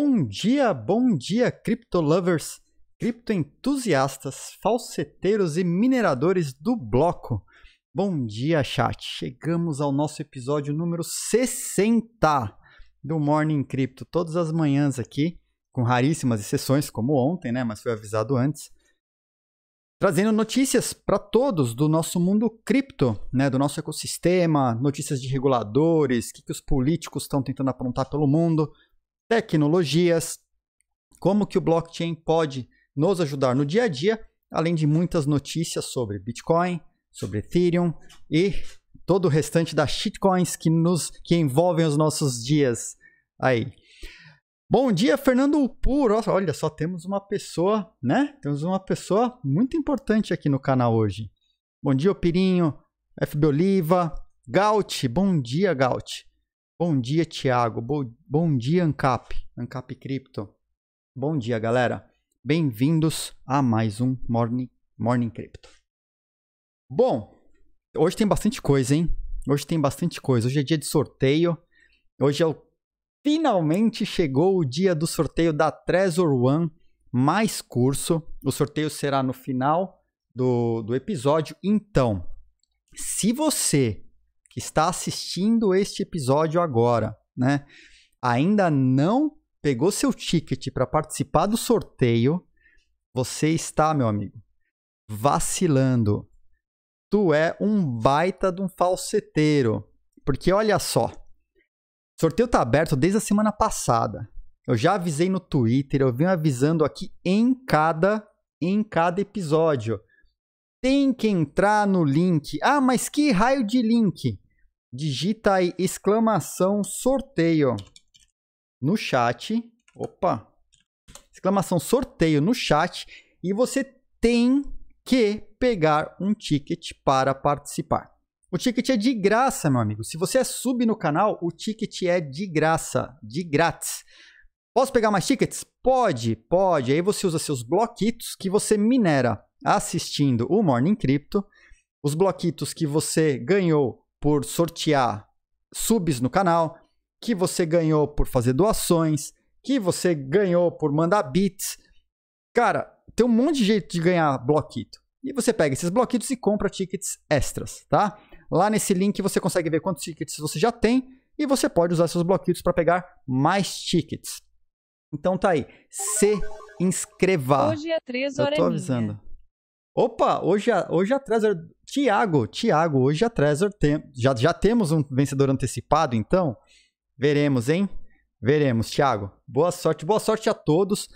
Bom dia, bom dia, crypto lovers, cripto entusiastas, falseteiros e mineradores do bloco. Bom dia, chat. Chegamos ao nosso episódio número 60 do Morning Crypto. Todas as manhãs aqui, com raríssimas exceções, como ontem, né? Mas foi avisado antes. Trazendo notícias para todos do nosso mundo cripto, né? Do nosso ecossistema, notícias de reguladores, o que, que os políticos estão tentando aprontar pelo mundo tecnologias, como que o blockchain pode nos ajudar no dia a dia, além de muitas notícias sobre Bitcoin, sobre Ethereum e todo o restante das shitcoins que nos que envolvem os nossos dias aí. Bom dia, Fernando Puro. Olha só, temos uma pessoa, né? Temos uma pessoa muito importante aqui no canal hoje. Bom dia, Pirinho, FB Oliva, Gaut. Bom dia, Gaut. Bom dia, Thiago, Bom, bom dia, Ancap. Ancap Cripto. Bom dia, galera. Bem-vindos a mais um Morning, Morning Crypto. Bom, hoje tem bastante coisa, hein? Hoje tem bastante coisa. Hoje é dia de sorteio. Hoje é o... finalmente chegou o dia do sorteio da Trezor One mais curso. O sorteio será no final do, do episódio. Então, se você está assistindo este episódio agora, né? Ainda não pegou seu ticket para participar do sorteio, você está, meu amigo, vacilando. Tu é um baita de um falseteiro. Porque olha só, sorteio tá aberto desde a semana passada. Eu já avisei no Twitter, eu venho avisando aqui em cada em cada episódio. Tem que entrar no link. Ah, mas que raio de link? digita aí exclamação sorteio no chat. Opa! Exclamação sorteio no chat e você tem que pegar um ticket para participar. O ticket é de graça, meu amigo. Se você é sub no canal, o ticket é de graça, de grátis. Posso pegar mais tickets? Pode, pode. Aí você usa seus bloquitos que você minera assistindo o Morning Crypto, os bloquitos que você ganhou por sortear subs no canal, que você ganhou por fazer doações, que você ganhou por mandar bits. Cara, tem um monte de jeito de ganhar bloquito. E você pega esses bloquitos e compra tickets extras, tá? Lá nesse link você consegue ver quantos tickets você já tem e você pode usar seus bloquitos para pegar mais tickets. Então tá aí, se inscreva. Hoje é 3 horas. Eu tô avisando. Opa, hoje, é, hoje às é 3 horas Tiago, Tiago, hoje a Trezor tem, já, já temos um vencedor antecipado, então veremos, hein? Veremos, Tiago. Boa sorte, boa sorte a todos.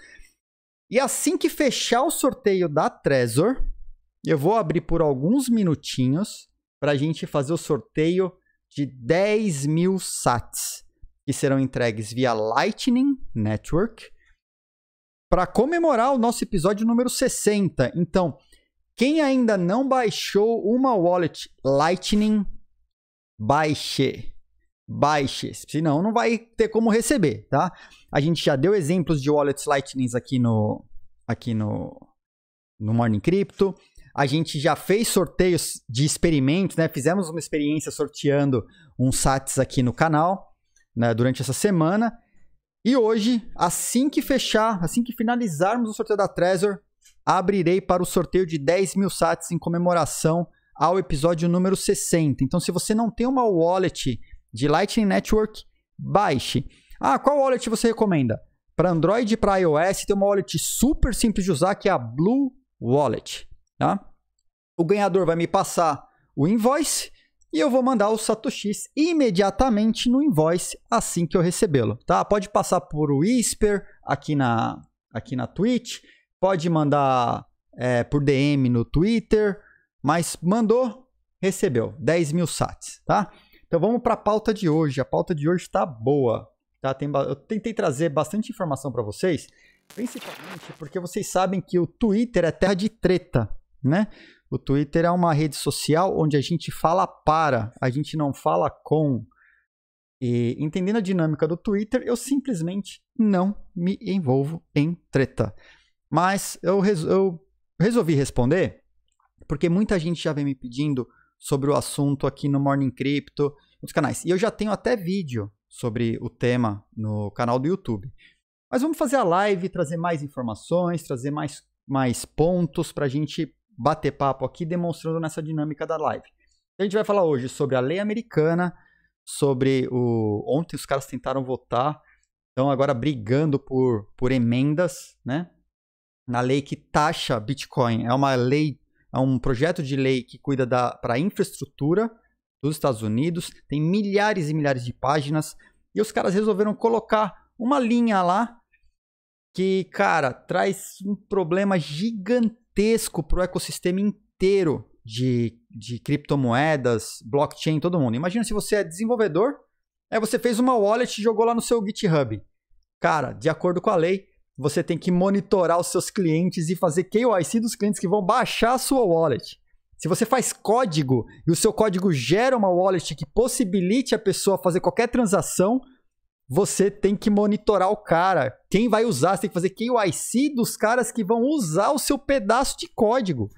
E assim que fechar o sorteio da Trezor, eu vou abrir por alguns minutinhos para a gente fazer o sorteio de 10 mil sats que serão entregues via Lightning Network para comemorar o nosso episódio número 60. Então, quem ainda não baixou uma wallet Lightning, baixe. Baixe, senão não vai ter como receber, tá? A gente já deu exemplos de wallets Lightning aqui no aqui no no Morning Crypto. A gente já fez sorteios de experimentos, né? Fizemos uma experiência sorteando uns sats aqui no canal, né, durante essa semana. E hoje, assim que fechar, assim que finalizarmos o sorteio da Trezor, abrirei para o sorteio de 10 mil sats em comemoração ao episódio número 60. Então, se você não tem uma wallet de Lightning Network, baixe. Ah, qual wallet você recomenda? Para Android e para iOS, tem uma wallet super simples de usar que é a Blue Wallet. Tá? O ganhador vai me passar o invoice e eu vou mandar o satoshi imediatamente no invoice assim que eu recebê-lo. Tá? Pode passar por Whisper aqui na, aqui na Twitch Pode mandar é, por DM no Twitter, mas mandou, recebeu 10 mil sats, tá? Então vamos para a pauta de hoje. A pauta de hoje está boa, tá? Tem, eu tentei trazer bastante informação para vocês, principalmente porque vocês sabem que o Twitter é terra de treta, né? O Twitter é uma rede social onde a gente fala para, a gente não fala com. E entendendo a dinâmica do Twitter, eu simplesmente não me envolvo em treta. Mas eu, res eu resolvi responder porque muita gente já vem me pedindo sobre o assunto aqui no Morning Crypto, nos canais. E eu já tenho até vídeo sobre o tema no canal do YouTube. Mas vamos fazer a live, trazer mais informações, trazer mais, mais pontos para a gente bater papo aqui, demonstrando nessa dinâmica da live. A gente vai falar hoje sobre a lei americana, sobre o. Ontem os caras tentaram votar, estão agora brigando por, por emendas, né? na lei que taxa Bitcoin. É uma lei, é um projeto de lei que cuida da para infraestrutura dos Estados Unidos. Tem milhares e milhares de páginas e os caras resolveram colocar uma linha lá que, cara, traz um problema gigantesco para o ecossistema inteiro de, de criptomoedas, blockchain, todo mundo. Imagina se você é desenvolvedor, é você fez uma wallet e jogou lá no seu GitHub. Cara, de acordo com a lei, você tem que monitorar os seus clientes e fazer KYC dos clientes que vão baixar a sua wallet. Se você faz código e o seu código gera uma wallet que possibilite a pessoa fazer qualquer transação, você tem que monitorar o cara. Quem vai usar, você tem que fazer KYC dos caras que vão usar o seu pedaço de código,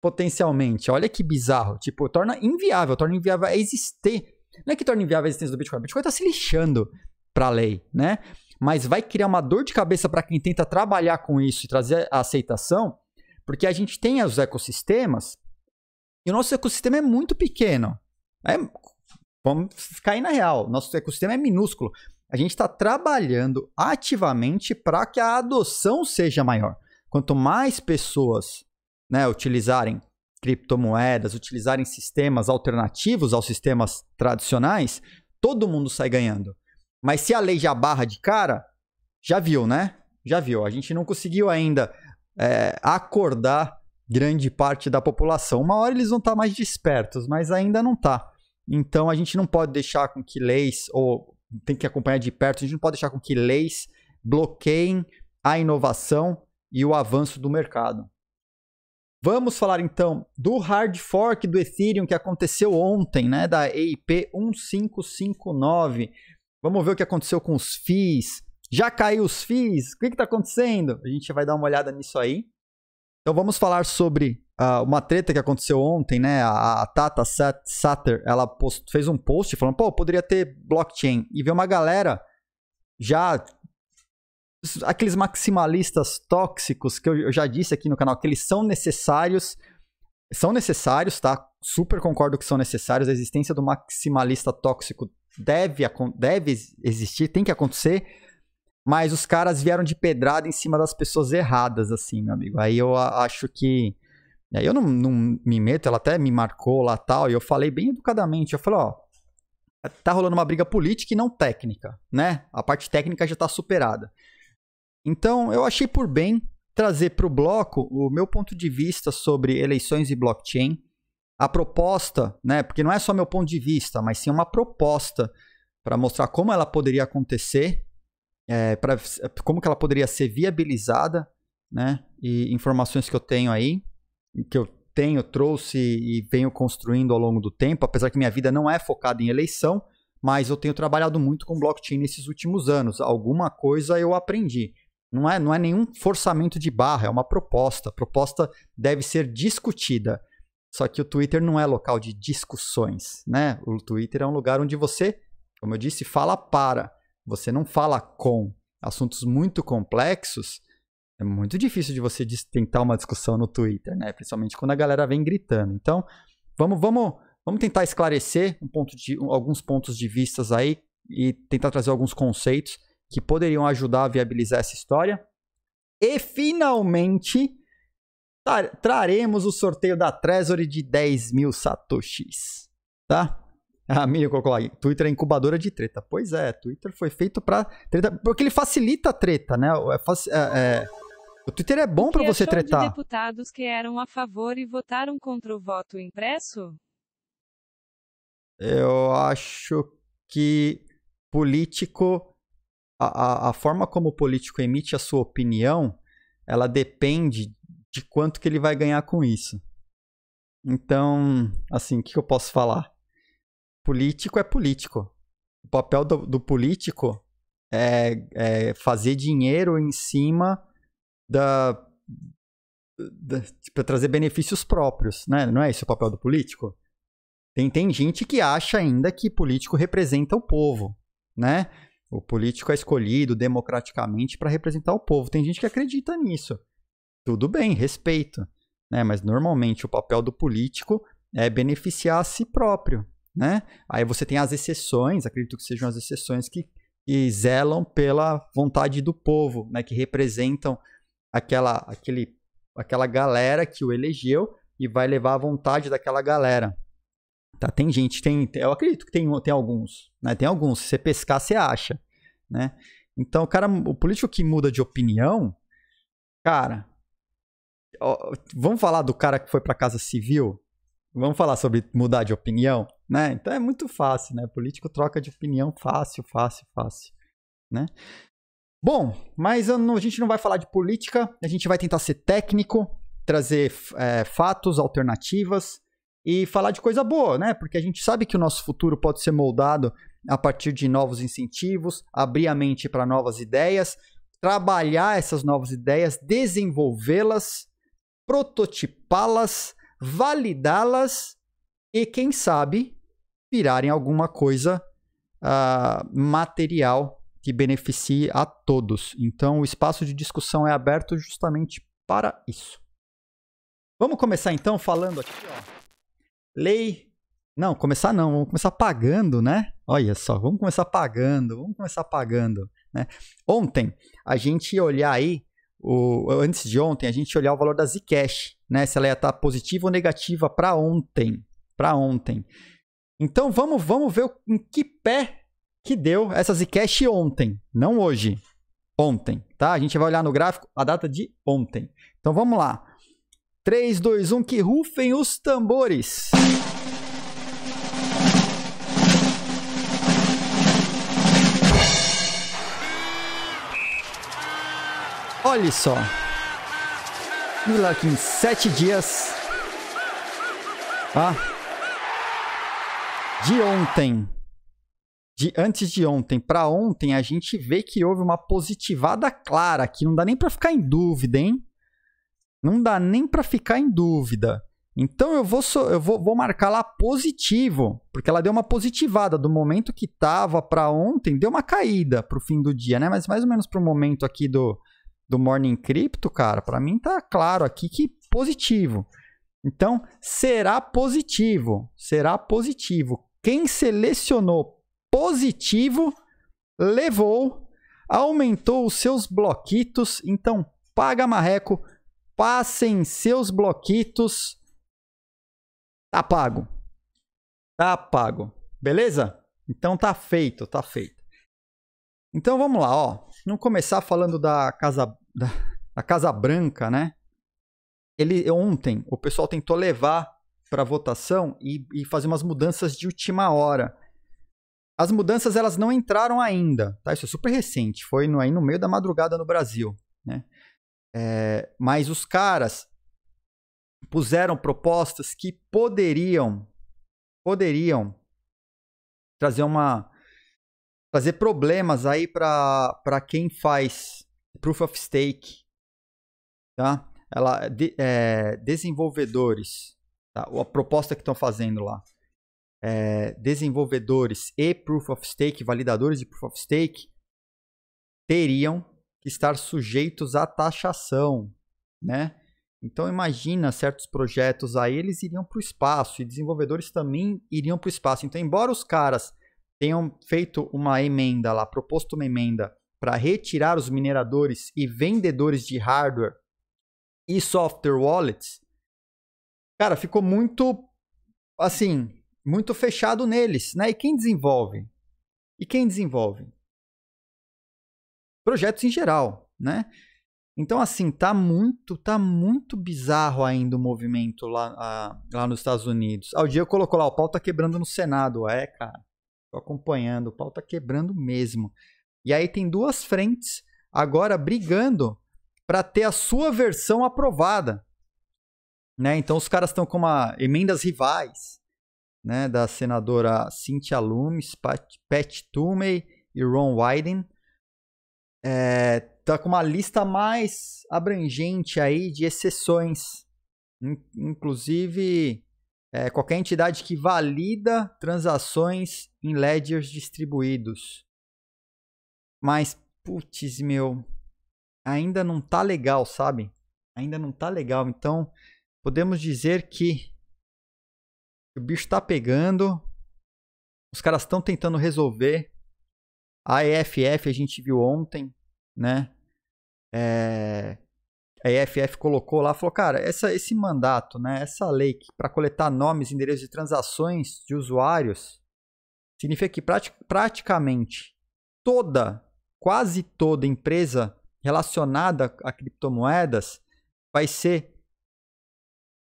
potencialmente. Olha que bizarro. Tipo, torna inviável, torna inviável existir. Não é que torna inviável a existência do Bitcoin. O Bitcoin está se lixando para a lei, né? mas vai criar uma dor de cabeça para quem tenta trabalhar com isso e trazer a aceitação, porque a gente tem os ecossistemas e o nosso ecossistema é muito pequeno. É, vamos ficar aí na real, nosso ecossistema é minúsculo. A gente está trabalhando ativamente para que a adoção seja maior. Quanto mais pessoas né, utilizarem criptomoedas, utilizarem sistemas alternativos aos sistemas tradicionais, todo mundo sai ganhando. Mas se a lei já barra de cara, já viu, né? Já viu. A gente não conseguiu ainda é, acordar grande parte da população. Uma hora eles vão estar tá mais despertos, mas ainda não tá. Então a gente não pode deixar com que leis, ou tem que acompanhar de perto, a gente não pode deixar com que leis bloqueiem a inovação e o avanço do mercado. Vamos falar então do hard fork do Ethereum que aconteceu ontem, né, da EIP 1559. Vamos ver o que aconteceu com os FIIs. Já caiu os FIIs? O que está acontecendo? A gente vai dar uma olhada nisso aí. Então vamos falar sobre uh, uma treta que aconteceu ontem, né? A, a Tata Sat, Satter, ela post, fez um post falando, pô, poderia ter blockchain. E veio uma galera já aqueles maximalistas tóxicos que eu já disse aqui no canal, que eles são necessários, são necessários, tá? Super concordo que são necessários. A existência do maximalista tóxico deve, deve existir, tem que acontecer, mas os caras vieram de pedrada em cima das pessoas erradas, assim, meu amigo. Aí eu acho que. Aí eu não, não me meto, ela até me marcou lá tal, e eu falei bem educadamente, eu falei, ó, tá rolando uma briga política e não técnica, né? A parte técnica já tá superada. Então, eu achei por bem trazer para o bloco o meu ponto de vista sobre eleições e blockchain a proposta, né? Porque não é só meu ponto de vista, mas sim uma proposta para mostrar como ela poderia acontecer, é, é, como que ela poderia ser viabilizada, né? E informações que eu tenho aí, que eu tenho, trouxe e venho construindo ao longo do tempo, apesar que minha vida não é focada em eleição, mas eu tenho trabalhado muito com blockchain nesses últimos anos. Alguma coisa eu aprendi. Não é, não é nenhum forçamento de barra, é uma proposta. A proposta deve ser discutida. Só que o Twitter não é local de discussões, né? O Twitter é um lugar onde você, como eu disse, fala para, você não fala com. Assuntos muito complexos, é muito difícil de você tentar uma discussão no Twitter, né? Principalmente quando a galera vem gritando. Então, vamos, vamos, vamos tentar esclarecer um ponto de, alguns pontos de vistas aí e tentar trazer alguns conceitos que poderiam ajudar a viabilizar essa história. E finalmente, traremos o sorteio da Treasury de 10 mil satoshis, tá? A ah, Miriam colocou lá, Twitter é incubadora de treta. Pois é, Twitter foi feito pra treta, porque ele facilita a treta, né? É, é, é, o Twitter é bom para você tretar. De deputados que eram a favor e votaram contra o voto impresso? Eu acho que político a, a, a forma como o político emite a sua opinião, ela depende de quanto que ele vai ganhar com isso. Então, assim, o que eu posso falar? Político é político. O papel do, do político é, é, fazer dinheiro em cima da, da tipo, é trazer benefícios próprios, né? Não é esse o papel do político? Tem, tem gente que acha ainda que político representa o povo, né? O político é escolhido democraticamente para representar o povo. Tem gente que acredita nisso. Tudo bem, respeito. Né? Mas normalmente o papel do político é beneficiar a si próprio. Né? Aí você tem as exceções, acredito que sejam as exceções que, que zelam pela vontade do povo, né? que representam aquela, aquele, aquela galera que o elegeu e vai levar a vontade daquela galera. Tá, tem gente, tem, eu acredito que tem, tem alguns, né? Tem alguns, se você pescar, você acha, né? Então, o cara, o político que muda de opinião, cara, vamos falar do cara que foi para casa civil? Vamos falar sobre mudar de opinião, né? Então é muito fácil, né? Político troca de opinião fácil, fácil, fácil, né? Bom, mas não, a gente não vai falar de política, a gente vai tentar ser técnico, trazer é, fatos, alternativas e falar de coisa boa, né? Porque a gente sabe que o nosso futuro pode ser moldado a partir de novos incentivos, abrir a mente para novas ideias, trabalhar essas novas ideias, desenvolvê-las prototipá-las, validá-las e, quem sabe, virarem alguma coisa uh, material que beneficie a todos. Então, o espaço de discussão é aberto justamente para isso. Vamos começar então falando aqui, ó. Lei. Não, começar não, vamos começar pagando, né? Olha só, vamos começar pagando, vamos começar pagando. Né? Ontem, a gente ia olhar aí o, antes de ontem, a gente olhar o valor da Zcash, né? Se ela ia estar positiva ou negativa para ontem, para ontem. Então vamos, vamos ver em que pé que deu essa Zcash ontem, não hoje, ontem, tá? A gente vai olhar no gráfico a data de ontem. Então vamos lá. 3, 2, 1, que rufem os tambores. Olhe só. Vamos lá em sete dias. Ah. De ontem. De antes de ontem para ontem, a gente vê que houve uma positivada clara que não dá nem para ficar em dúvida, hein? Não dá nem para ficar em dúvida. Então eu vou, eu vou, vou marcar lá positivo, porque ela deu uma positivada do momento que tava para ontem, deu uma caída para o fim do dia, né? Mas mais ou menos para o momento aqui do do Morning Crypto, cara, para mim tá claro aqui que positivo. Então, será positivo, será positivo. Quem selecionou positivo levou, aumentou os seus bloquitos, então paga marreco, passem seus bloquitos. Tá pago. Tá pago. Beleza? Então tá feito, tá feito. Então vamos lá, ó não começar falando da Casa, da, da casa Branca, né? Ele, ontem, o pessoal tentou levar para votação e, e fazer umas mudanças de última hora. As mudanças elas não entraram ainda, tá? Isso é super recente, foi no, aí no meio da madrugada no Brasil, né? É, mas os caras puseram propostas que poderiam poderiam trazer uma trazer problemas aí para quem faz proof of stake, tá? Ela, de, é, desenvolvedores, tá? a proposta que estão fazendo lá, é, desenvolvedores e proof of stake, validadores de proof of stake, teriam que estar sujeitos à taxação, né? Então imagina certos projetos aí eles iriam para o espaço e desenvolvedores também iriam para o espaço. Então embora os caras tenham feito uma emenda lá, proposto uma emenda para retirar os mineradores e vendedores de hardware e software wallets, cara, ficou muito assim, muito fechado neles, né? E quem desenvolve? E quem desenvolve? Projetos em geral, né? Então assim, tá muito, tá muito bizarro ainda o movimento lá, a, ah, lá nos Estados Unidos. Ao dia eu colocou lá, o pau tá quebrando no Senado, é, cara. Tô acompanhando, o pau tá quebrando mesmo. E aí tem duas frentes agora brigando para ter a sua versão aprovada. Né? Então os caras estão com uma emendas rivais, né, da senadora Cynthia Loomis, Pat, Pat Toomey e Ron Wyden. É, tá com uma lista mais abrangente aí de exceções, inclusive é, qualquer entidade que valida transações em ledgers distribuídos. Mas, putz, meu, ainda não tá legal, sabe? Ainda não tá legal. Então, podemos dizer que o bicho tá pegando, os caras estão tentando resolver. A EFF a gente viu ontem, né? É, a EFF colocou lá, falou, cara, essa, esse mandato, né, essa lei para coletar nomes endereços de transações de usuários, significa que praticamente toda, quase toda empresa relacionada a criptomoedas vai ser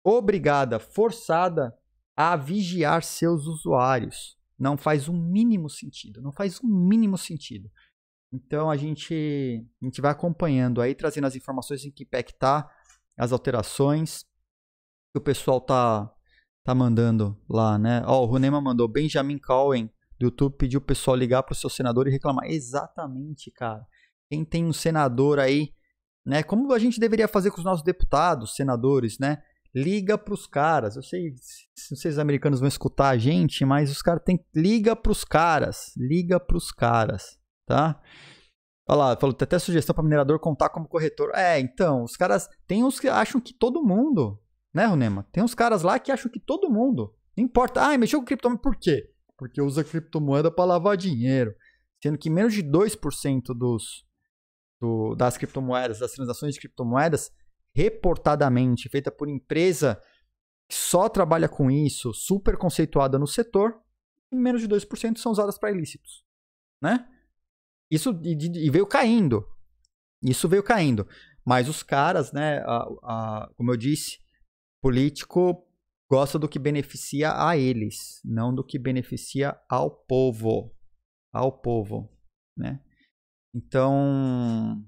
obrigada, forçada a vigiar seus usuários. Não faz o um mínimo sentido, não faz o um mínimo sentido. Então a gente, a gente vai acompanhando aí, trazendo as informações em que pé que tá, as alterações que o pessoal tá, tá mandando lá, né? Ó, oh, o Runema mandou, Benjamin Cohen do YouTube pediu o pessoal ligar pro seu senador e reclamar. Exatamente, cara. Quem tem um senador aí, né? Como a gente deveria fazer com os nossos deputados, senadores, né? Liga pros caras. Eu sei se vocês americanos vão escutar a gente, mas os caras têm. liga pros caras, liga pros caras tá? Olha lá, falou, tem até sugestão para minerador contar como corretor. É, então, os caras. Tem uns que acham que todo mundo, né, Runema? Tem uns caras lá que acham que todo mundo. Não importa. Ah, mexeu com criptomoeda por quê? Porque usa criptomoeda para lavar dinheiro. Sendo que menos de 2% dos, do, das criptomoedas, das transações de criptomoedas, reportadamente feita por empresa que só trabalha com isso, super conceituada no setor, e menos de 2% são usadas para ilícitos, né? Isso e, e veio caindo. Isso veio caindo. Mas os caras, né, a, a, como eu disse, político gosta do que beneficia a eles, não do que beneficia ao povo. Ao povo, né? Então,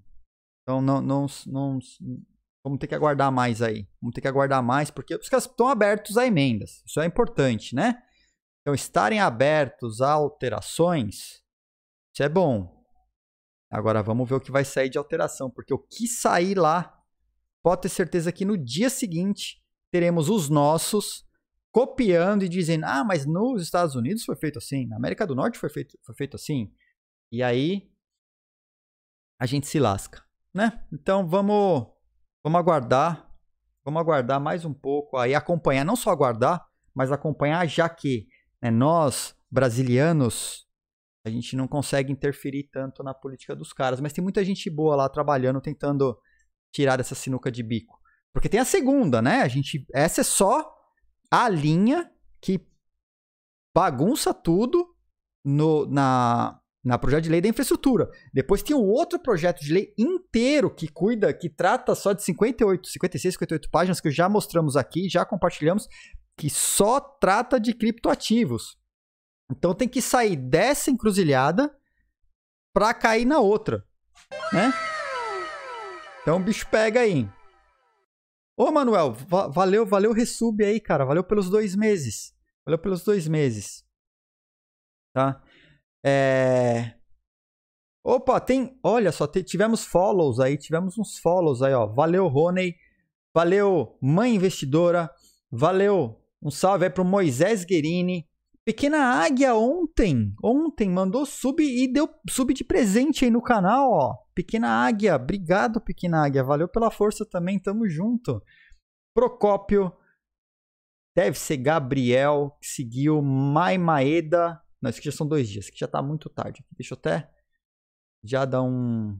então não, não, não, vamos ter que aguardar mais aí. Vamos ter que aguardar mais, porque os caras estão abertos a emendas. Isso é importante, né? Então, estarem abertos a alterações, isso é bom. Agora vamos ver o que vai sair de alteração, porque o que sair lá, pode ter certeza que no dia seguinte teremos os nossos copiando e dizendo: ah, mas nos Estados Unidos foi feito assim, na América do Norte foi feito, foi feito assim. E aí a gente se lasca, né? Então vamos, vamos aguardar, vamos aguardar mais um pouco aí, acompanhar, não só aguardar, mas acompanhar, já que né, nós, brasilianos, a gente não consegue interferir tanto na política dos caras. Mas tem muita gente boa lá trabalhando, tentando tirar dessa sinuca de bico. Porque tem a segunda, né? A gente, essa é só a linha que bagunça tudo no, na, na projeto de lei da infraestrutura. Depois tem o outro projeto de lei inteiro que cuida, que trata só de 58, 56, 58 páginas que já mostramos aqui, já compartilhamos, que só trata de criptoativos. Então tem que sair dessa encruzilhada pra cair na outra, né? Então o bicho pega aí. Ô, Manuel, va valeu, valeu resub aí, cara. Valeu pelos dois meses. Valeu pelos dois meses. Tá? É... Opa, tem... Olha só, tivemos follows aí. Tivemos uns follows aí, ó. Valeu, Rony. Valeu, Mãe Investidora. Valeu, um salve aí pro Moisés Guerini. Pequena Águia ontem, ontem mandou sub e deu sub de presente aí no canal, ó. Pequena Águia, obrigado Pequena Águia, valeu pela força também, tamo junto. Procópio, deve ser Gabriel, que seguiu Mai Maeda. Não, isso aqui já são dois dias, que já tá muito tarde. Deixa eu até já dar um,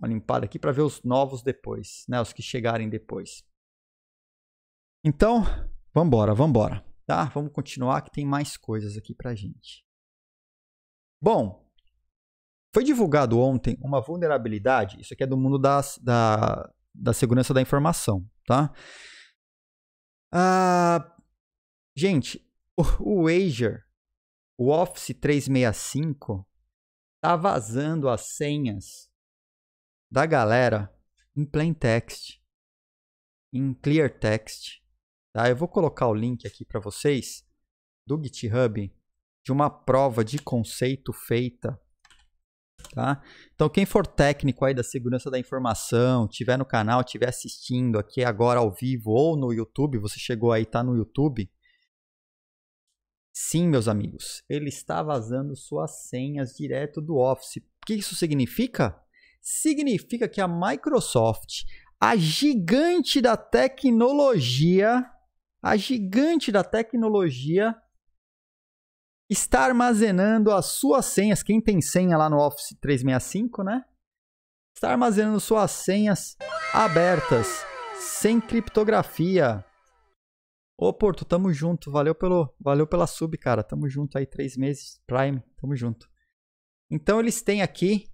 uma limpada aqui para ver os novos depois, né? Os que chegarem depois. Então, vambora, vambora tá? Vamos continuar que tem mais coisas aqui para gente. Bom, foi divulgado ontem uma vulnerabilidade, isso aqui é do mundo das, da, da segurança da informação, tá? Ah, gente, o, o Azure, o Office 365, tá vazando as senhas da galera em plain text, em clear text Tá? Eu vou colocar o link aqui para vocês do GitHub de uma prova de conceito feita. Tá? Então, quem for técnico aí da segurança da informação, tiver no canal, tiver assistindo aqui agora ao vivo ou no YouTube, você chegou aí, tá no YouTube. Sim, meus amigos, ele está vazando suas senhas direto do Office. O que isso significa? Significa que a Microsoft, a gigante da tecnologia, a gigante da tecnologia está armazenando as suas senhas. Quem tem senha lá no Office 365, né? Está armazenando suas senhas abertas, sem criptografia. Ô, Porto, tamo junto. Valeu, pelo, valeu pela sub, cara. Tamo junto aí, três meses, Prime. Tamo junto. Então, eles têm aqui,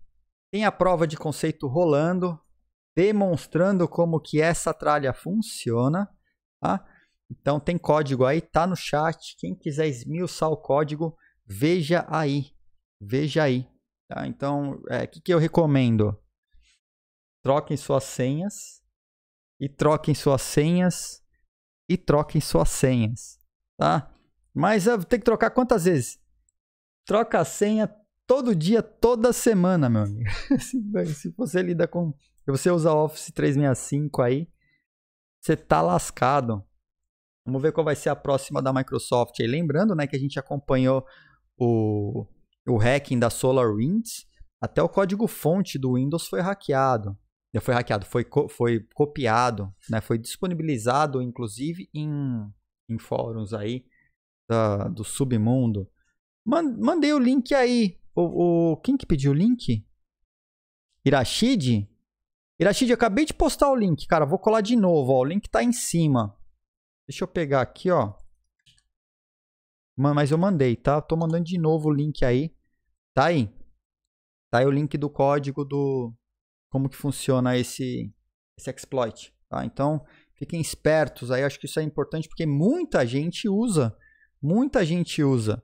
tem a prova de conceito rolando, demonstrando como que essa tralha funciona, tá? Então tem código aí, tá no chat. Quem quiser esmiuçar o código, veja aí. Veja aí. Tá? Então, é, o é, que, que eu recomendo? Troquem suas senhas. E troquem suas senhas. E troquem suas senhas. Tá? Mas tem que trocar quantas vezes? Troca a senha todo dia, toda semana, meu amigo. se você lida com. Se você usa Office 365 aí, você tá lascado. Vamos ver qual vai ser a próxima da Microsoft. E lembrando, né, que a gente acompanhou o, o hacking da SolarWinds, até o código-fonte do Windows foi hackeado. Foi hackeado, foi, co foi copiado, né? foi disponibilizado, inclusive, em, em fóruns aí da, do submundo. Man mandei o link aí. O, o, quem que pediu o link? Irashid? Irashid, eu acabei de postar o link, cara. Vou colar de novo. Ó. O link tá em cima. Deixa eu pegar aqui, ó. Mas eu mandei, tá? Tô mandando de novo o link aí. Tá aí. Tá aí o link do código do... Como que funciona esse, esse exploit, tá? Então, fiquem espertos aí. Acho que isso é importante porque muita gente usa. Muita gente usa.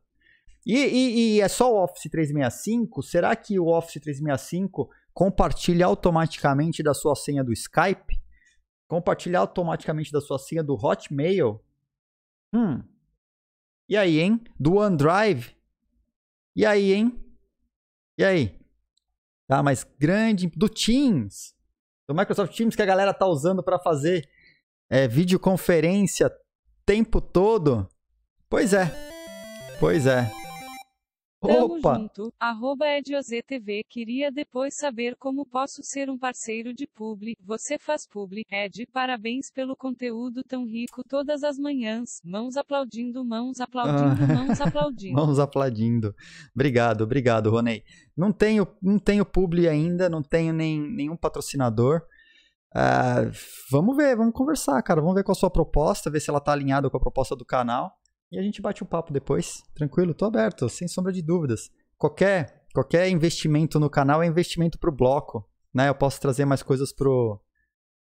E, e, e é só o Office 365? Será que o Office 365 compartilha automaticamente da sua senha do Skype? Compartilhar automaticamente da sua senha do Hotmail? Hum. E aí, hein? Do OneDrive? E aí, hein? E aí? Tá, mas grande. Do Teams. Do Microsoft Teams que a galera tá usando para fazer é, videoconferência tempo todo. Pois é. Pois é. Tamo Opa. junto, arroba EdioZTV. Queria depois saber como posso ser um parceiro de publi. Você faz publi, Ed. Parabéns pelo conteúdo tão rico todas as manhãs. Mãos aplaudindo, mãos aplaudindo, ah, mãos aplaudindo. mãos aplaudindo. Obrigado, obrigado, Ronei. Não tenho, não tenho publi ainda, não tenho nem, nenhum patrocinador. Uh, vamos ver, vamos conversar, cara. Vamos ver qual a sua proposta, ver se ela tá alinhada com a proposta do canal e a gente bate o papo depois. Tranquilo? Tô aberto, sem sombra de dúvidas. Qualquer, qualquer investimento no canal é investimento pro bloco, né? Eu posso trazer mais coisas pro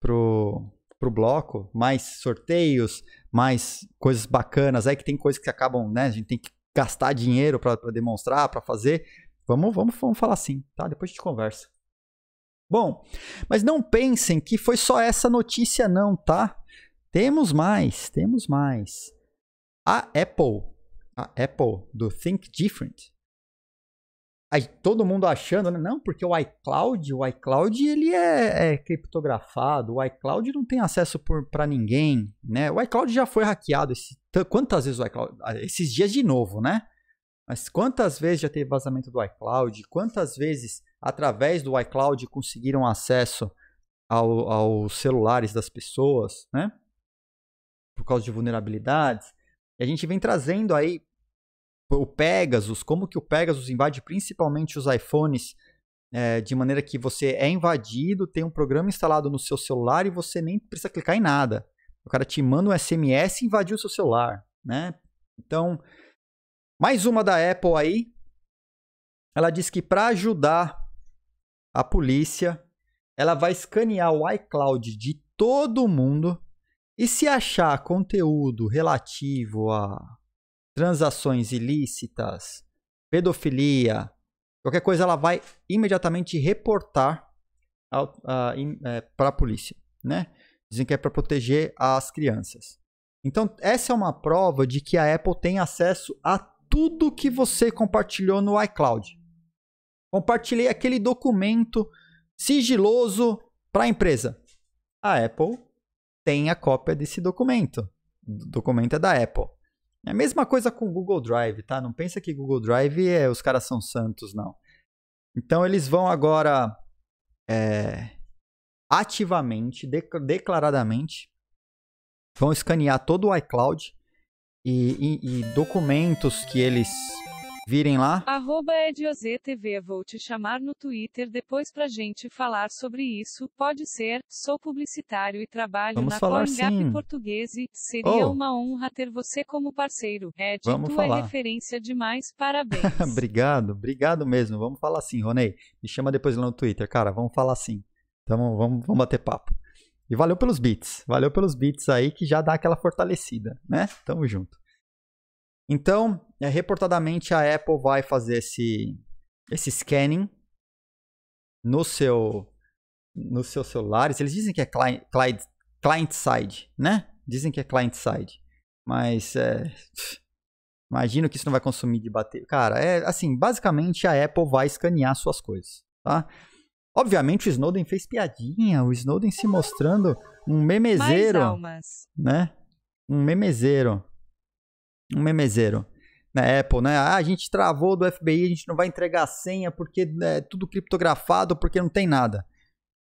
pro pro bloco, mais sorteios, mais coisas bacanas. Aí que tem coisas que acabam, né? A gente tem que gastar dinheiro para demonstrar, para fazer. Vamos, vamos, vamos falar assim, tá? Depois a gente conversa. Bom, mas não pensem que foi só essa notícia não, tá? Temos mais, temos mais. A Apple, a Apple do Think Different, aí todo mundo achando, né? Não, porque o iCloud, o iCloud ele é, é criptografado, o iCloud não tem acesso para ninguém, né? O iCloud já foi hackeado, esse, quantas vezes o iCloud, ah, esses dias de novo, né? Mas quantas vezes já teve vazamento do iCloud? Quantas vezes através do iCloud conseguiram acesso ao, aos celulares das pessoas, né? Por causa de vulnerabilidades. E a gente vem trazendo aí o Pegasus, como que o Pegasus invade principalmente os iPhones é, de maneira que você é invadido, tem um programa instalado no seu celular e você nem precisa clicar em nada. O cara te manda um SMS e invadiu o seu celular, né? Então, mais uma da Apple aí. Ela diz que para ajudar a polícia, ela vai escanear o iCloud de todo mundo e se achar conteúdo relativo a transações ilícitas, pedofilia, qualquer coisa, ela vai imediatamente reportar para a é, polícia, né? Dizem que é para proteger as crianças. Então, essa é uma prova de que a Apple tem acesso a tudo que você compartilhou no iCloud. Compartilhei aquele documento sigiloso para a empresa. A Apple tem a cópia desse documento. O documento é da Apple. É a mesma coisa com o Google Drive, tá? Não pensa que Google Drive é os caras são santos, não. Então eles vão agora é, ativamente, declaradamente, vão escanear todo o iCloud e, e, e documentos que eles virem lá. Arroba EdioZTV, vou te chamar no Twitter depois pra gente falar sobre isso. Pode ser, sou publicitário e trabalho Vamos na CoinGap Portuguese. Seria oh. uma honra ter você como parceiro. Ed, Vamos tu é falar. é referência demais, parabéns. obrigado, obrigado mesmo. Vamos falar assim, Ronei. Me chama depois lá no Twitter, cara. Vamos falar assim. Então vamos, vamos bater papo. E valeu pelos beats. Valeu pelos beats aí que já dá aquela fortalecida, né? Tamo junto. Então, é, reportadamente, a Apple vai fazer esse, esse scanning no seu, no seu celular. Eles dizem que é client, client, client side, né? Dizem que é client side. Mas é, imagino que isso não vai consumir de bater. Cara, é assim, basicamente a Apple vai escanear suas coisas, tá? Obviamente o Snowden fez piadinha, o Snowden se mostrando um memezeiro, né? Um memezeiro um memezeiro na né? Apple, né? Ah, a gente travou do FBI, a gente não vai entregar a senha porque né, é tudo criptografado, porque não tem nada.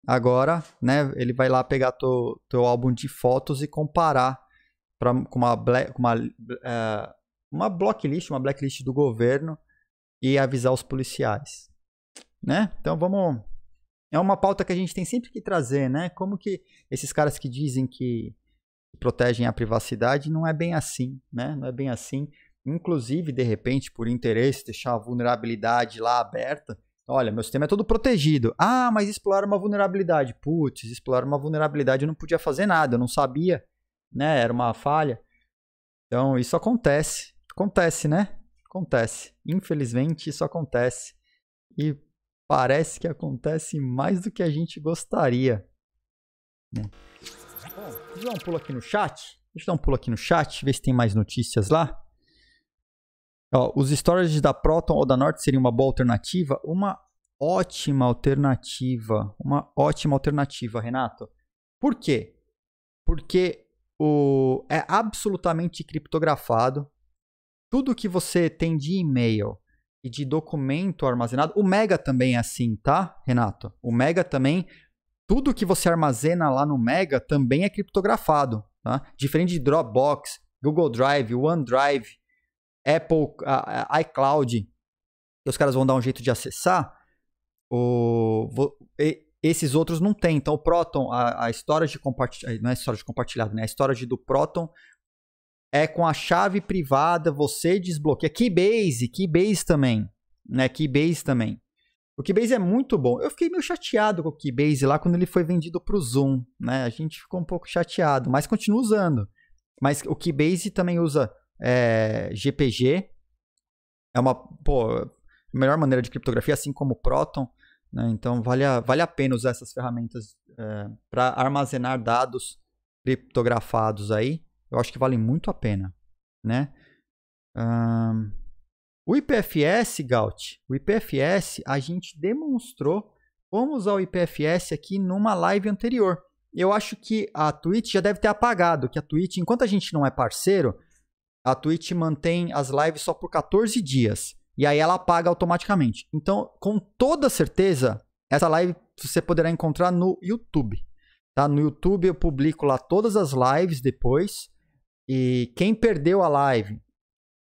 Agora, né, ele vai lá pegar teu, teu álbum de fotos e comparar pra, com uma, black, uma, uh, uma blacklist, uma blacklist do governo e avisar os policiais, né? Então vamos... É uma pauta que a gente tem sempre que trazer, né? Como que esses caras que dizem que protegem a privacidade, não é bem assim, né? Não é bem assim. Inclusive, de repente, por interesse, deixar a vulnerabilidade lá aberta. Olha, meu sistema é todo protegido. Ah, mas explorar uma vulnerabilidade. Putz, explorar uma vulnerabilidade eu não podia fazer nada, eu não sabia, né? Era uma falha. Então, isso acontece. Acontece, né? Acontece. Infelizmente, isso acontece. E parece que acontece mais do que a gente gostaria. Né? Bom, deixa eu dar um pulo aqui no chat. Deixa eu dar um pulo aqui no chat, ver se tem mais notícias lá. Ó, os storages da Proton ou da Norte seriam uma boa alternativa? Uma ótima alternativa. Uma ótima alternativa, Renato. Por quê? Porque o, é absolutamente criptografado. Tudo que você tem de e-mail e de documento armazenado, o Mega também é assim, tá, Renato? O Mega também tudo que você armazena lá no Mega também é criptografado. Tá? Diferente de Dropbox, Google Drive, OneDrive, Apple, iCloud, que os caras vão dar um jeito de acessar, o, vo, e, esses outros não tem. Então, o Proton, a, a storage compartilhada, eh, não é storage compartilhada, né? a storage do Proton é com a chave privada, você desbloqueia. Keybase, Keybase também, né? Keybase também. O Keybase é muito bom. Eu fiquei meio chateado com o Keybase lá quando ele foi vendido para o Zoom, né? A gente ficou um pouco chateado, mas continua usando. Mas o Keybase também usa é, GPG. É uma pô, melhor maneira de criptografia, assim como o Proton. Né? Então vale a, vale a pena usar essas ferramentas é, para armazenar dados criptografados aí. Eu acho que vale muito a pena, né? Um... O IPFS, Gaut, o IPFS, a gente demonstrou como usar o IPFS aqui numa live anterior. Eu acho que a Twitch já deve ter apagado, que a Twitch, enquanto a gente não é parceiro, a Twitch mantém as lives só por 14 dias. E aí ela apaga automaticamente. Então, com toda certeza, essa live você poderá encontrar no YouTube. Tá? No YouTube eu publico lá todas as lives depois. E quem perdeu a live.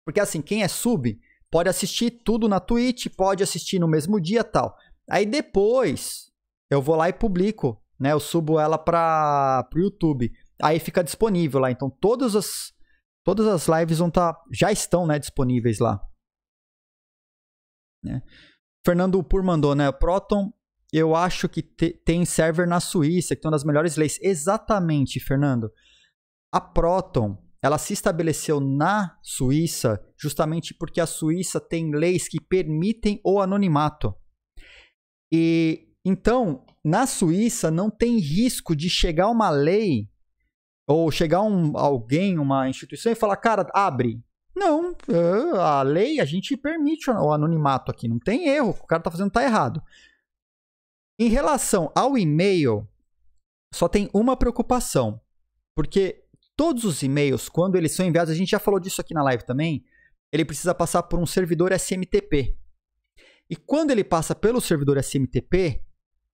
Porque assim, quem é sub Pode assistir tudo na Twitch, pode assistir no mesmo dia tal. Aí depois eu vou lá e publico, né? Eu subo ela para o YouTube. Aí fica disponível lá. Então todas as todas as lives vão estar tá, já estão, né, disponíveis lá. Né? Fernando Pur mandou, né? Proton, eu acho que te, tem server na Suíça, que tem uma das melhores leis. Exatamente, Fernando. A Proton, ela se estabeleceu na Suíça justamente porque a Suíça tem leis que permitem o anonimato. E então, na Suíça não tem risco de chegar uma lei ou chegar um, alguém, uma instituição e falar, cara, abre. Não, a lei, a gente permite o anonimato aqui, não tem erro, o cara tá fazendo tá errado. Em relação ao e-mail, só tem uma preocupação, porque todos os e-mails, quando eles são enviados, a gente já falou disso aqui na live também, ele precisa passar por um servidor SMTP. E quando ele passa pelo servidor SMTP,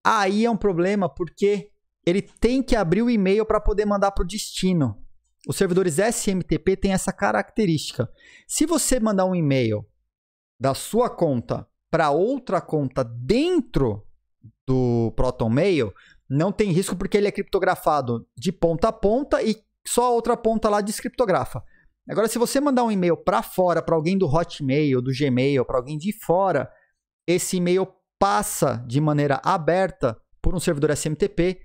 aí é um problema porque ele tem que abrir o e-mail para poder mandar para o destino. Os servidores SMTP têm essa característica. Se você mandar um e-mail da sua conta para outra conta dentro do Proton Mail, não tem risco porque ele é criptografado de ponta a ponta e só a outra ponta lá descriptografa. Agora, se você mandar um e-mail para fora, para alguém do Hotmail, do Gmail, para alguém de fora, esse e-mail passa de maneira aberta por um servidor SMTP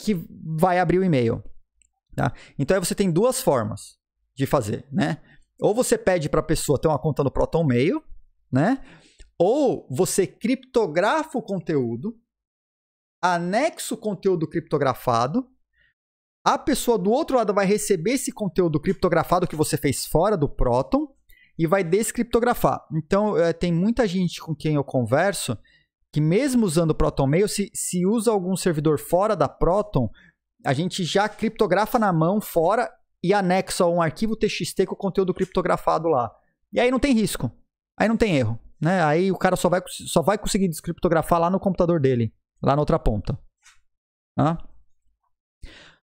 que vai abrir o e-mail. Tá? Então, aí você tem duas formas de fazer, né? Ou você pede para a pessoa ter uma conta no ProtonMail, né? Ou você criptografa o conteúdo, anexa o conteúdo criptografado a pessoa do outro lado vai receber esse conteúdo criptografado que você fez fora do Proton e vai descriptografar. Então, eh, tem muita gente com quem eu converso que mesmo usando o Proton Mail, se, se usa algum servidor fora da Proton, a gente já criptografa na mão fora e anexa um arquivo TXT com o conteúdo criptografado lá. E aí não tem risco. Aí não tem erro. Né? Aí o cara só vai, só vai conseguir descriptografar lá no computador dele, lá na outra ponta. Ah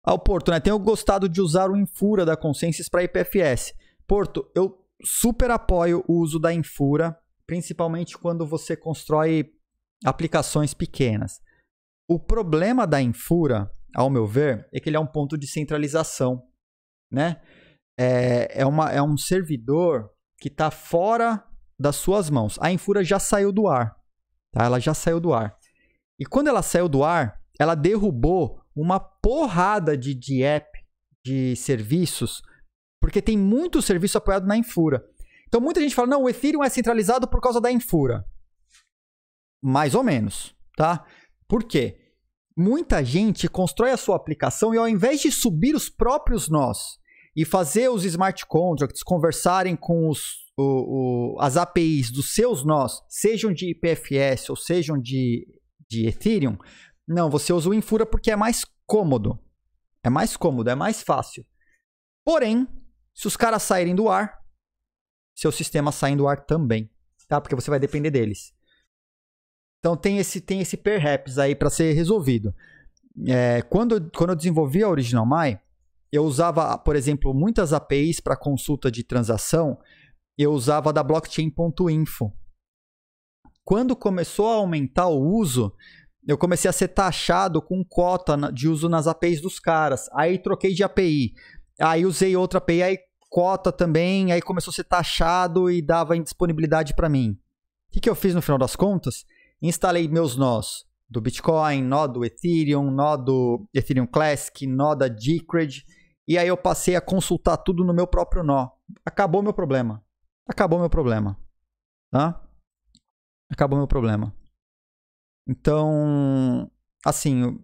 ao Porto, né? Tenho gostado de usar o Infura da Consciências para IPFS. Porto, eu super apoio o uso da Infura, principalmente quando você constrói aplicações pequenas. O problema da Infura, ao meu ver, é que ele é um ponto de centralização, né? É, é, uma, é um servidor que está fora das suas mãos. A Infura já saiu do ar, tá? Ela já saiu do ar. E quando ela saiu do ar, ela derrubou uma porrada de, de app, de serviços, porque tem muito serviço apoiado na Infura. Então muita gente fala, não, o Ethereum é centralizado por causa da Infura. Mais ou menos, tá? Por quê? Muita gente constrói a sua aplicação e ao invés de subir os próprios nós e fazer os smart contracts conversarem com os, o, o, as APIs dos seus nós, sejam de IPFS ou sejam de, de Ethereum, não, você usa o Infura porque é mais cômodo. É mais cômodo, é mais fácil. Porém, se os caras saírem do ar, seu sistema sai do ar também, tá? Porque você vai depender deles. Então tem esse tem esse perhaps aí para ser resolvido. É, quando, quando eu desenvolvi a Original My, eu usava, por exemplo, muitas APIs para consulta de transação, eu usava da blockchain.info. Quando começou a aumentar o uso, eu comecei a ser taxado com cota de uso nas APIs dos caras. Aí troquei de API. Aí usei outra API, aí cota também, aí começou a ser taxado e dava indisponibilidade para mim. O que, que eu fiz no final das contas? Instalei meus nós do Bitcoin, nó do Ethereum, nó do Ethereum Classic, nó da Decred, e aí eu passei a consultar tudo no meu próprio nó. Acabou meu problema. Acabou meu problema. Tá? Acabou meu problema. Então, assim,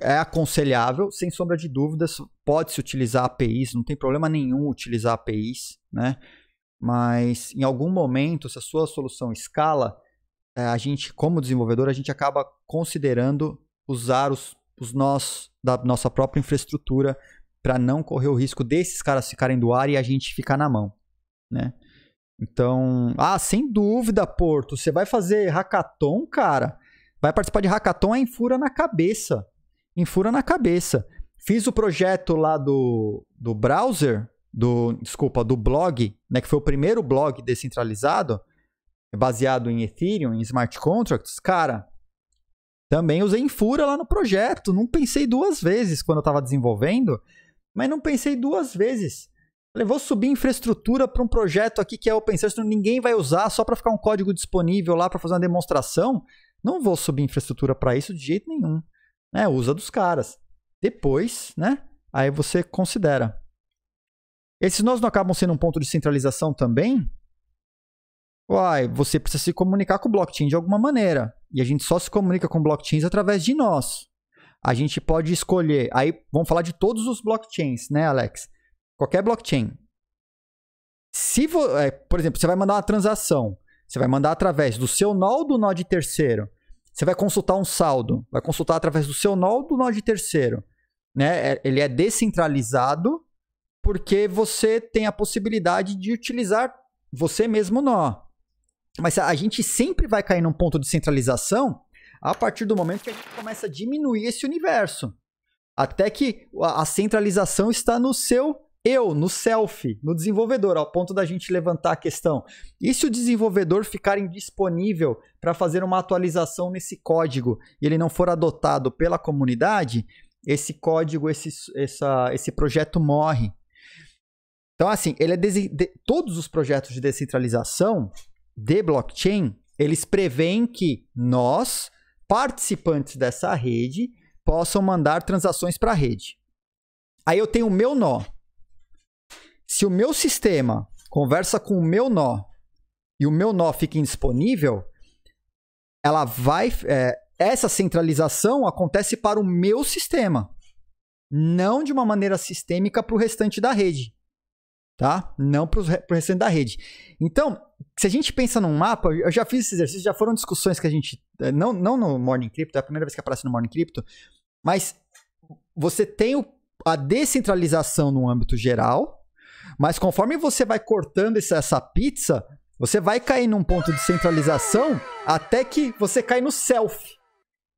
é aconselhável, sem sombra de dúvidas, pode-se utilizar APIs, não tem problema nenhum utilizar APIs, né? Mas em algum momento, se a sua solução escala, é, a gente, como desenvolvedor, a gente acaba considerando usar os, os nós da nossa própria infraestrutura para não correr o risco desses caras ficarem do ar e a gente ficar na mão, né? Então, ah, sem dúvida, Porto, você vai fazer hackathon, cara? Vai participar de hackathon é enfura na cabeça. Enfura na cabeça. Fiz o projeto lá do, do browser, do desculpa, do blog, né, que foi o primeiro blog descentralizado, baseado em Ethereum, em smart contracts. Cara, também usei enfura lá no projeto. Não pensei duas vezes quando eu estava desenvolvendo, mas não pensei duas vezes. Falei, vou subir infraestrutura para um projeto aqui que é open source, ninguém vai usar só para ficar um código disponível lá para fazer uma demonstração. Não vou subir infraestrutura para isso de jeito nenhum. Né? Usa dos caras. Depois, né? Aí você considera. Esses nós não acabam sendo um ponto de centralização também? Uai, você precisa se comunicar com o blockchain de alguma maneira. E a gente só se comunica com blockchains através de nós. A gente pode escolher. Aí vamos falar de todos os blockchains, né, Alex? Qualquer blockchain. Se, vo, é, por exemplo, você vai mandar uma transação, você vai mandar através do seu nó ou do nó de terceiro. Você vai consultar um saldo, vai consultar através do seu nó ou do nó de terceiro. Né? É, ele é descentralizado porque você tem a possibilidade de utilizar você mesmo o nó. Mas a gente sempre vai cair num ponto de centralização a partir do momento que a gente começa a diminuir esse universo. Até que a centralização está no seu eu no self, no desenvolvedor, ao ponto da gente levantar a questão. E se o desenvolvedor ficar indisponível para fazer uma atualização nesse código e ele não for adotado pela comunidade, esse código, esse, essa, esse projeto morre. Então, assim, ele é de, todos os projetos de descentralização de blockchain, eles preveem que nós, participantes dessa rede, possam mandar transações para a rede. Aí eu tenho o meu nó. Se o meu sistema conversa com o meu nó e o meu nó fica indisponível, ela vai. É, essa centralização acontece para o meu sistema, não de uma maneira sistêmica para o restante da rede. Tá? Não para o restante da rede. Então, se a gente pensa num mapa, eu já fiz esse exercício, já foram discussões que a gente. É, não, não no Morning Crypto, é a primeira vez que aparece no Morning Crypto, mas você tem o, a descentralização no âmbito geral, mas conforme você vai cortando essa pizza, você vai cair num ponto de centralização até que você cai no self,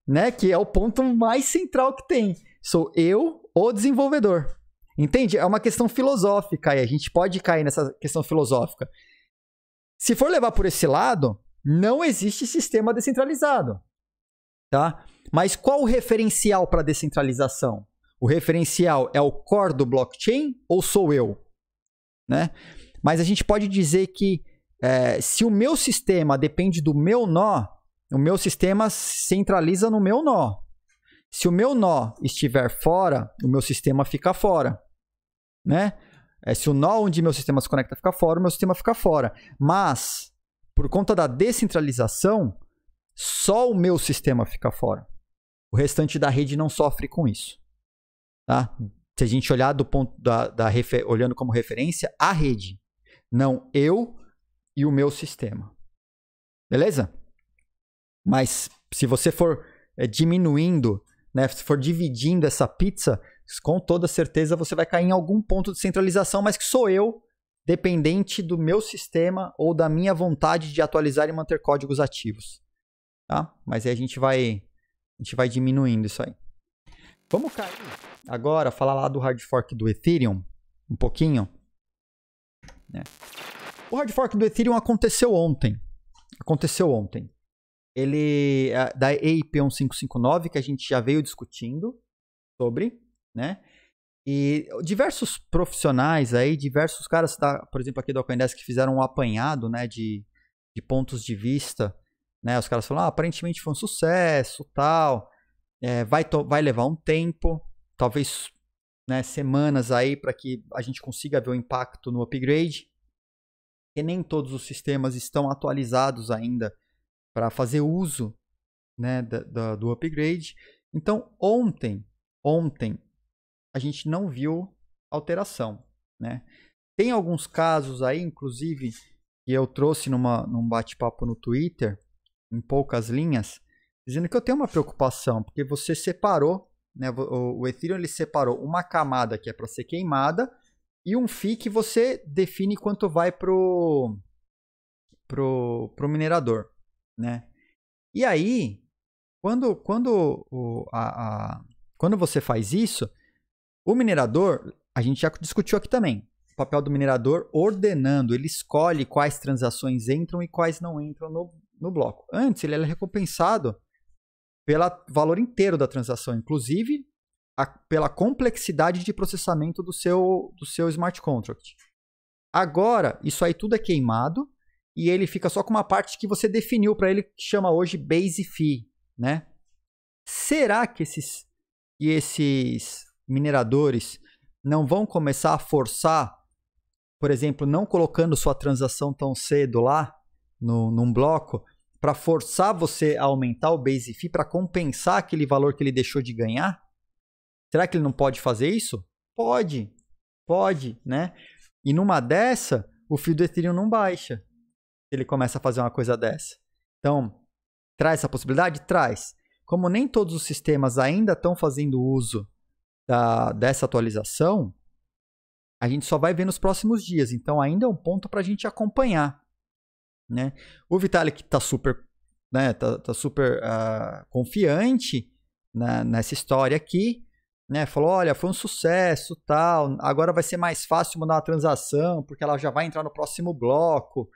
né? Que é o ponto mais central que tem. Sou eu, o desenvolvedor. Entende? É uma questão filosófica e a gente pode cair nessa questão filosófica. Se for levar por esse lado, não existe sistema descentralizado, tá? Mas qual o referencial para descentralização? O referencial é o core do blockchain ou sou eu? né? Mas a gente pode dizer que é, se o meu sistema depende do meu nó, o meu sistema centraliza no meu nó. Se o meu nó estiver fora, o meu sistema fica fora, né? É, se o nó onde meu sistema se conecta fica fora, o meu sistema fica fora. Mas, por conta da descentralização, só o meu sistema fica fora. O restante da rede não sofre com isso. Tá? se a gente olhar do ponto da, da refer, olhando como referência a rede, não eu e o meu sistema. Beleza? Mas se você for é, diminuindo, né, se for dividindo essa pizza, com toda certeza você vai cair em algum ponto de centralização, mas que sou eu dependente do meu sistema ou da minha vontade de atualizar e manter códigos ativos. Tá? Mas aí a gente vai a gente vai diminuindo isso aí. Vamos cair agora, falar lá do hard fork do Ethereum, um pouquinho. Né? O hard fork do Ethereum aconteceu ontem. Aconteceu ontem. Ele é, da EIP 1559 que a gente já veio discutindo sobre, né? E diversos profissionais aí, diversos caras, da, tá, por exemplo, aqui do Coindesk que fizeram um apanhado, né, de, de pontos de vista, né? Os caras falaram, ah, aparentemente foi um sucesso, tal. É, vai, vai levar um tempo, talvez né, semanas aí para que a gente consiga ver o impacto no upgrade. E nem todos os sistemas estão atualizados ainda para fazer uso né, da, da, do upgrade. Então ontem, ontem a gente não viu alteração, né? Tem alguns casos aí, inclusive, que eu trouxe numa, num bate-papo no Twitter, em poucas linhas, dizendo que eu tenho uma preocupação, porque você separou, né, o, o Ethereum ele separou uma camada que é para ser queimada e um fee que você define quanto vai pro pro, pro minerador, né? E aí, quando quando o, a, a, quando você faz isso, o minerador, a gente já discutiu aqui também, o papel do minerador ordenando, ele escolhe quais transações entram e quais não entram no, no bloco. Antes ele era recompensado pelo valor inteiro da transação, inclusive a, pela complexidade de processamento do seu, do seu smart contract. Agora, isso aí tudo é queimado e ele fica só com uma parte que você definiu para ele que chama hoje base fee, né? Será que esses que esses mineradores não vão começar a forçar, por exemplo, não colocando sua transação tão cedo lá no, num bloco, para forçar você a aumentar o base fee para compensar aquele valor que ele deixou de ganhar? Será que ele não pode fazer isso? Pode, pode, né? E numa dessa, o fio do Ethereum não baixa. Ele começa a fazer uma coisa dessa. Então, traz essa possibilidade? Traz. Como nem todos os sistemas ainda estão fazendo uso da, dessa atualização, a gente só vai ver nos próximos dias. Então, ainda é um ponto para a gente acompanhar. Né? O Vitalik está super, né, tá, tá super uh, confiante na, nessa história aqui. Né, falou, olha, foi um sucesso, tal. Agora vai ser mais fácil mandar uma transação, porque ela já vai entrar no próximo bloco.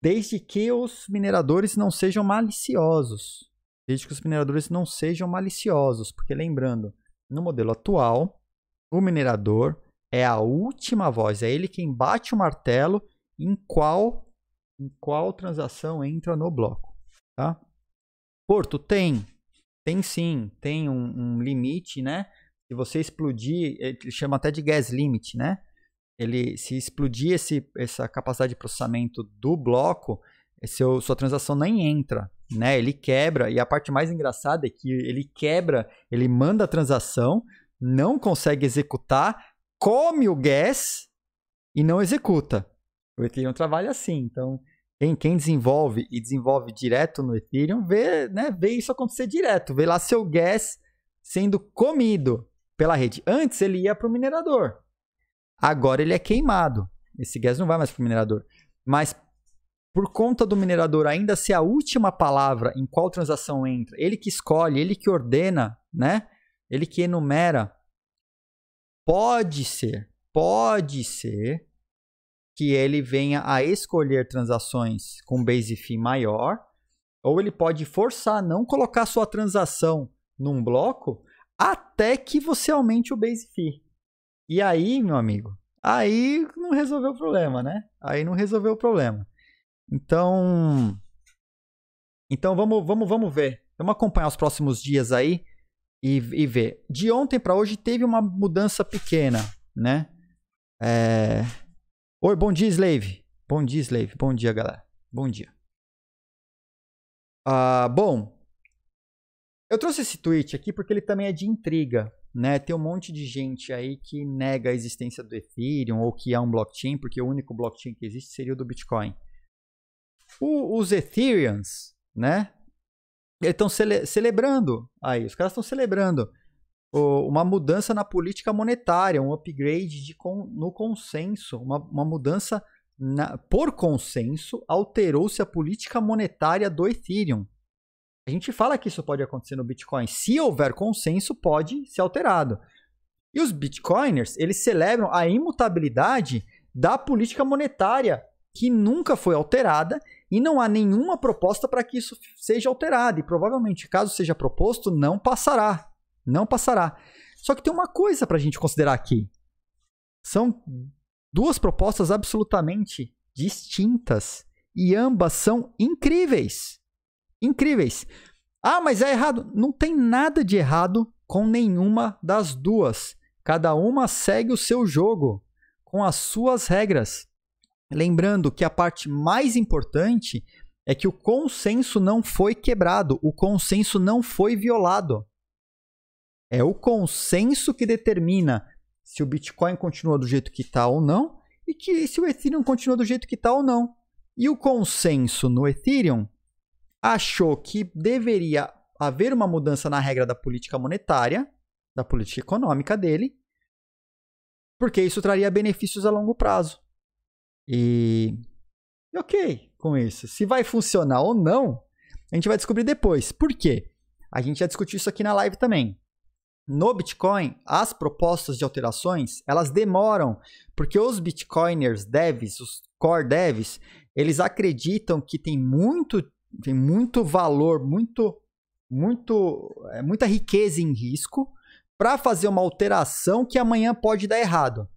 Desde que os mineradores não sejam maliciosos. Desde que os mineradores não sejam maliciosos, porque lembrando, no modelo atual, o minerador é a última voz, é ele quem bate o martelo em qual, em qual transação entra no bloco. Tá? Porto, tem. Tem sim, tem um, um limite, né? Se você explodir, ele chama até de gas limit, né? Ele, se explodir esse, essa capacidade de processamento do bloco, é seu, sua transação nem entra, né? Ele quebra, e a parte mais engraçada é que ele quebra, ele manda a transação, não consegue executar, come o gas e não executa. O Ethereum trabalha assim. Então, quem, quem desenvolve e desenvolve direto no Ethereum vê, né, vê isso acontecer direto, vê lá seu gas sendo comido pela rede. Antes ele ia para o minerador. Agora ele é queimado. Esse gas não vai mais para o minerador. Mas por conta do minerador ainda ser a última palavra em qual transação entra, ele que escolhe, ele que ordena, né? Ele que enumera. Pode ser, pode ser que ele venha a escolher transações com base fee maior, ou ele pode forçar não colocar sua transação num bloco até que você aumente o base fee. E aí, meu amigo, aí não resolveu o problema, né? Aí não resolveu o problema. Então, então vamos, vamos, vamos ver. Vamos acompanhar os próximos dias aí e, e ver. De ontem para hoje teve uma mudança pequena, né? É, Oi, bom dia, Slave. Bom dia, Slave. Bom dia, galera. Bom dia. Ah, bom, eu trouxe esse tweet aqui porque ele também é de intriga. Né? Tem um monte de gente aí que nega a existência do Ethereum ou que é um blockchain, porque o único blockchain que existe seria o do Bitcoin. O, os Ethereums, né? Eles estão cele celebrando aí, os caras estão celebrando uma mudança na política monetária, um upgrade de, no consenso, uma, uma mudança na, por consenso, alterou-se a política monetária do Ethereum. A gente fala que isso pode acontecer no Bitcoin. Se houver consenso, pode ser alterado. E os Bitcoiners, eles celebram a imutabilidade da política monetária, que nunca foi alterada e não há nenhuma proposta para que isso seja alterado. E provavelmente, caso seja proposto, não passará não passará. Só que tem uma coisa para a gente considerar aqui. São duas propostas absolutamente distintas e ambas são incríveis. Incríveis. Ah, mas é errado. Não tem nada de errado com nenhuma das duas. Cada uma segue o seu jogo com as suas regras. Lembrando que a parte mais importante é que o consenso não foi quebrado, o consenso não foi violado. É o consenso que determina se o Bitcoin continua do jeito que está ou não e que se o Ethereum continua do jeito que está ou não. E o consenso no Ethereum achou que deveria haver uma mudança na regra da política monetária, da política econômica dele, porque isso traria benefícios a longo prazo. E, e ok com isso. Se vai funcionar ou não, a gente vai descobrir depois. Por quê? A gente já discutiu isso aqui na live também. No Bitcoin, as propostas de alterações, elas demoram, porque os Bitcoiners devs, os core devs, eles acreditam que tem muito, tem muito valor, muito, muito, é, muita riqueza em risco para fazer uma alteração que amanhã pode dar errado.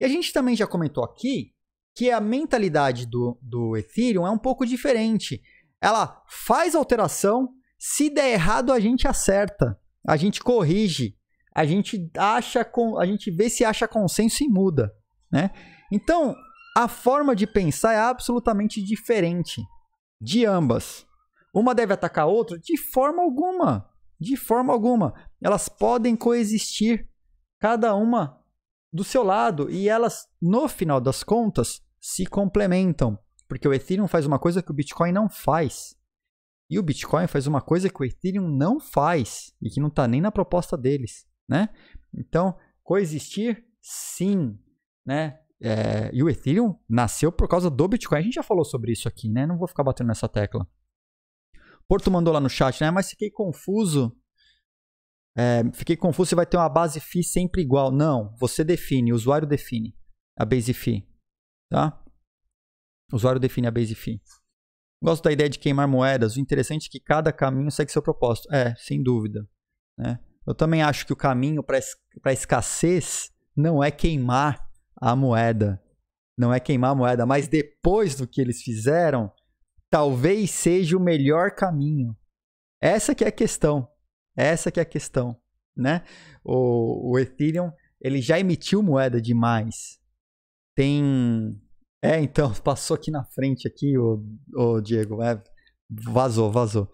E a gente também já comentou aqui que a mentalidade do, do Ethereum é um pouco diferente. Ela faz alteração, se der errado, a gente acerta a gente corrige, a gente acha com, a gente vê se acha consenso e muda, né? Então, a forma de pensar é absolutamente diferente de ambas. Uma deve atacar a outra de forma alguma, de forma alguma. Elas podem coexistir cada uma do seu lado e elas no final das contas se complementam, porque o Ethereum faz uma coisa que o Bitcoin não faz. E o Bitcoin faz uma coisa que o Ethereum não faz e que não está nem na proposta deles, né? Então, coexistir, sim, né? É, e o Ethereum nasceu por causa do Bitcoin. A gente já falou sobre isso aqui, né? Não vou ficar batendo nessa tecla. Porto mandou lá no chat, né? Mas fiquei confuso. É, fiquei confuso se vai ter uma base fee sempre igual. Não, você define, o usuário define a base fee, tá? O usuário define a base fee. Gosto da ideia de queimar moedas. O interessante é que cada caminho segue seu propósito. É, sem dúvida. Né? Eu também acho que o caminho para es escassez não é queimar a moeda. Não é queimar a moeda, mas depois do que eles fizeram, talvez seja o melhor caminho. Essa que é a questão. Essa que é a questão, né? O, o Ethereum, ele já emitiu moeda demais. Tem é, então, passou aqui na frente aqui, o, o Diego. É, vazou, vazou.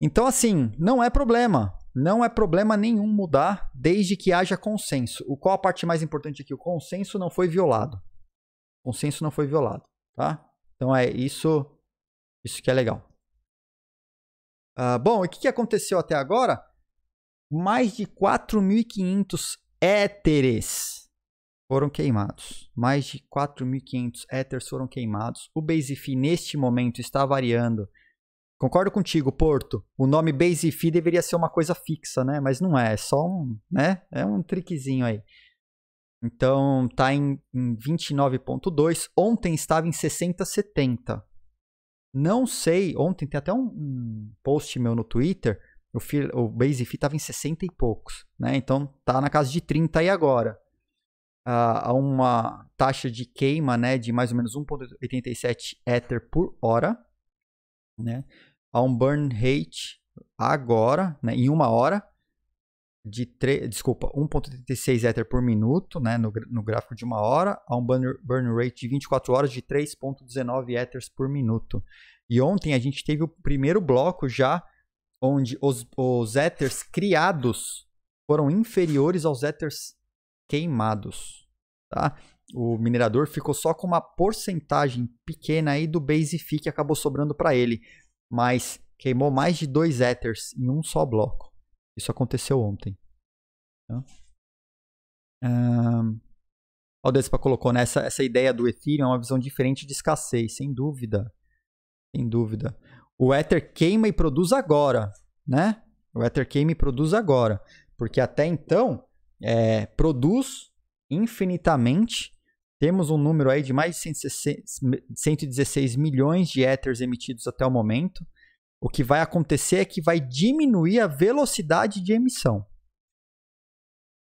Então, assim, não é problema. Não é problema nenhum mudar desde que haja consenso. O qual a parte mais importante aqui? O consenso não foi violado. O consenso não foi violado, tá? Então é isso, isso que é legal. Uh, bom, e o que, que aconteceu até agora? Mais de 4.500 éteres foram queimados. Mais de 4.500 Ethers foram queimados. O Base Fee neste momento está variando. Concordo contigo, Porto. O nome Base Fee deveria ser uma coisa fixa, né? Mas não é, é só um, né? É um triquezinho aí. Então, tá em, em 29.2. Ontem estava em 60.70. Não sei, ontem tem até um, um post meu no Twitter, o, Basefi o Base Fee estava em 60 e poucos, né? Então, tá na casa de 30 aí agora a uma taxa de queima né, de mais ou menos 1,87 Ether por hora, né, a um burn rate agora, né, em uma hora, de 3, desculpa, 1.86 Ether por minuto, né, no, no gráfico de uma hora, a um burn, burn rate de 24 horas de 3.19 Ethers por minuto. E ontem a gente teve o primeiro bloco já, onde os, os Ethers criados foram inferiores aos Ethers queimados tá? O minerador ficou só com uma porcentagem pequena aí do base fee que acabou sobrando para ele, mas queimou mais de dois ethers em um só bloco. Isso aconteceu ontem. Tá? Um, o Despa colocou nessa né, essa ideia do Ethereum é uma visão diferente de escassez, sem dúvida, sem dúvida. O Ether queima e produz agora, né? O Ether queima e produz agora, porque até então é, produz infinitamente. Temos um número aí de mais de 116 milhões de Ethers emitidos até o momento. O que vai acontecer é que vai diminuir a velocidade de emissão.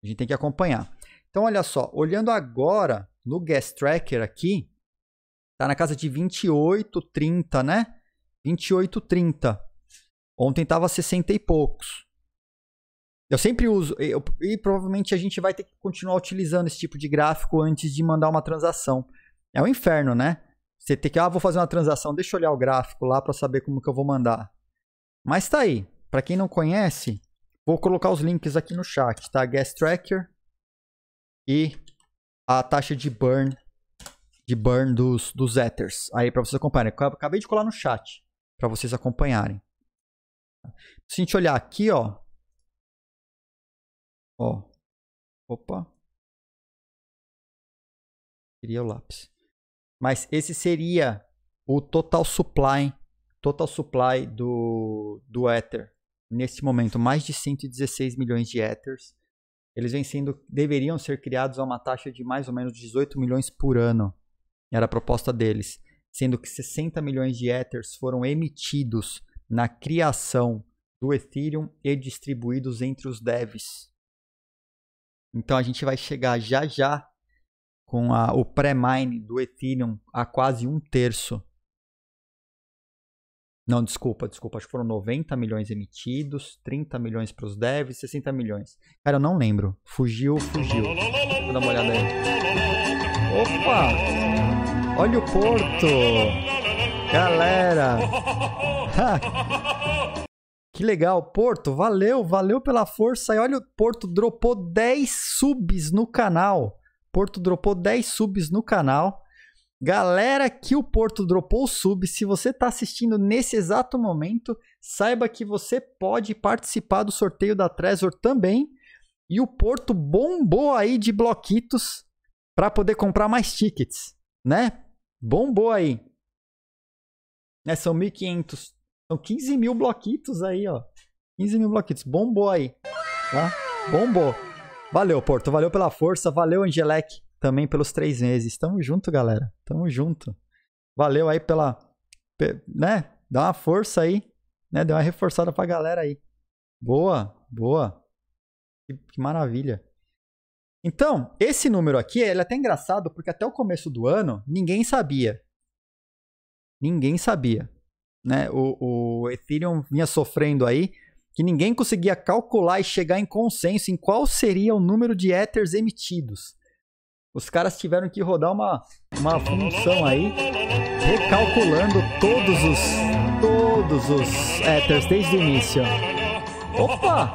A gente tem que acompanhar. Então, olha só, olhando agora no Gas Tracker aqui, tá na casa de 28,30, né? 28,30. Ontem estava 60 e poucos. Eu sempre uso, eu, e provavelmente a gente vai ter que continuar utilizando esse tipo de gráfico antes de mandar uma transação. É um inferno, né? Você tem que, ah, vou fazer uma transação, deixa eu olhar o gráfico lá para saber como que eu vou mandar. Mas tá aí. Para quem não conhece, vou colocar os links aqui no chat, tá? Gas Tracker e a taxa de burn de burn dos, dos ethers. Aí para vocês acompanharem. Eu acabei de colar no chat para vocês acompanharem. Se a gente olhar aqui, ó, Ó. Opa. Queria o lápis. Mas esse seria o total supply, total supply do, do Ether. Neste momento, mais de 116 milhões de Ethers. Eles vêm sendo, deveriam ser criados a uma taxa de mais ou menos 18 milhões por ano. Era a proposta deles. Sendo que 60 milhões de Ethers foram emitidos na criação do Ethereum e distribuídos entre os devs. Então a gente vai chegar já já com a, o pré-mine do Ethereum a quase um terço. Não, desculpa, desculpa. Acho que foram 90 milhões emitidos, 30 milhões para os devs, 60 milhões. Cara, eu não lembro. Fugiu, fugiu. Vou dar uma olhada aí. Opa! Olha o Porto! Galera! Que legal, Porto, valeu, valeu pela força. E olha, o Porto dropou 10 subs no canal. Porto dropou 10 subs no canal. Galera que o Porto dropou o sub, se você está assistindo nesse exato momento, saiba que você pode participar do sorteio da Trezor também. E o Porto bombou aí de bloquitos para poder comprar mais tickets, né? Bombou aí. Né, são 1.500 são então, 15 mil bloquitos aí, ó. 15 mil bloquitos. Bombou aí. Tá? Bombou. Valeu, Porto. Valeu pela força. Valeu, Angelec, também pelos três meses. Tamo junto, galera. Tamo junto. Valeu aí pela. Né? Dá uma força aí. Né? Deu uma reforçada pra galera aí. Boa, boa. Que, que maravilha. Então, esse número aqui, ele é até engraçado, porque até o começo do ano, ninguém sabia. Ninguém sabia né? O, o Ethereum vinha sofrendo aí, que ninguém conseguia calcular e chegar em consenso em qual seria o número de Ethers emitidos. Os caras tiveram que rodar uma, uma função aí, recalculando todos os todos os Ethers desde o início. Opa!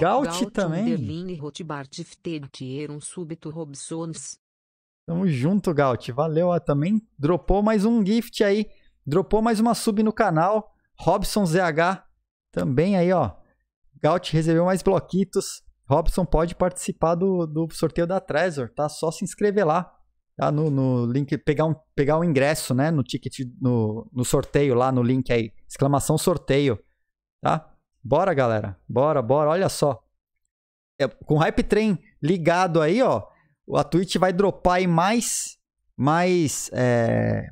Gaut, também. Tamo junto, Gaut. Valeu. Ó, também dropou mais um gift aí Dropou mais uma sub no canal. Robson ZH também aí, ó. Gaut recebeu mais bloquitos. Robson pode participar do, do sorteio da Trezor, tá? Só se inscrever lá. Tá no, no link, pegar um, pegar um ingresso, né? No ticket, no, no sorteio lá, no link aí. Exclamação sorteio, tá? Bora, galera. Bora, bora. Olha só. É, com o Hype Train ligado aí, ó. A Twitch vai dropar aí mais. Mais. É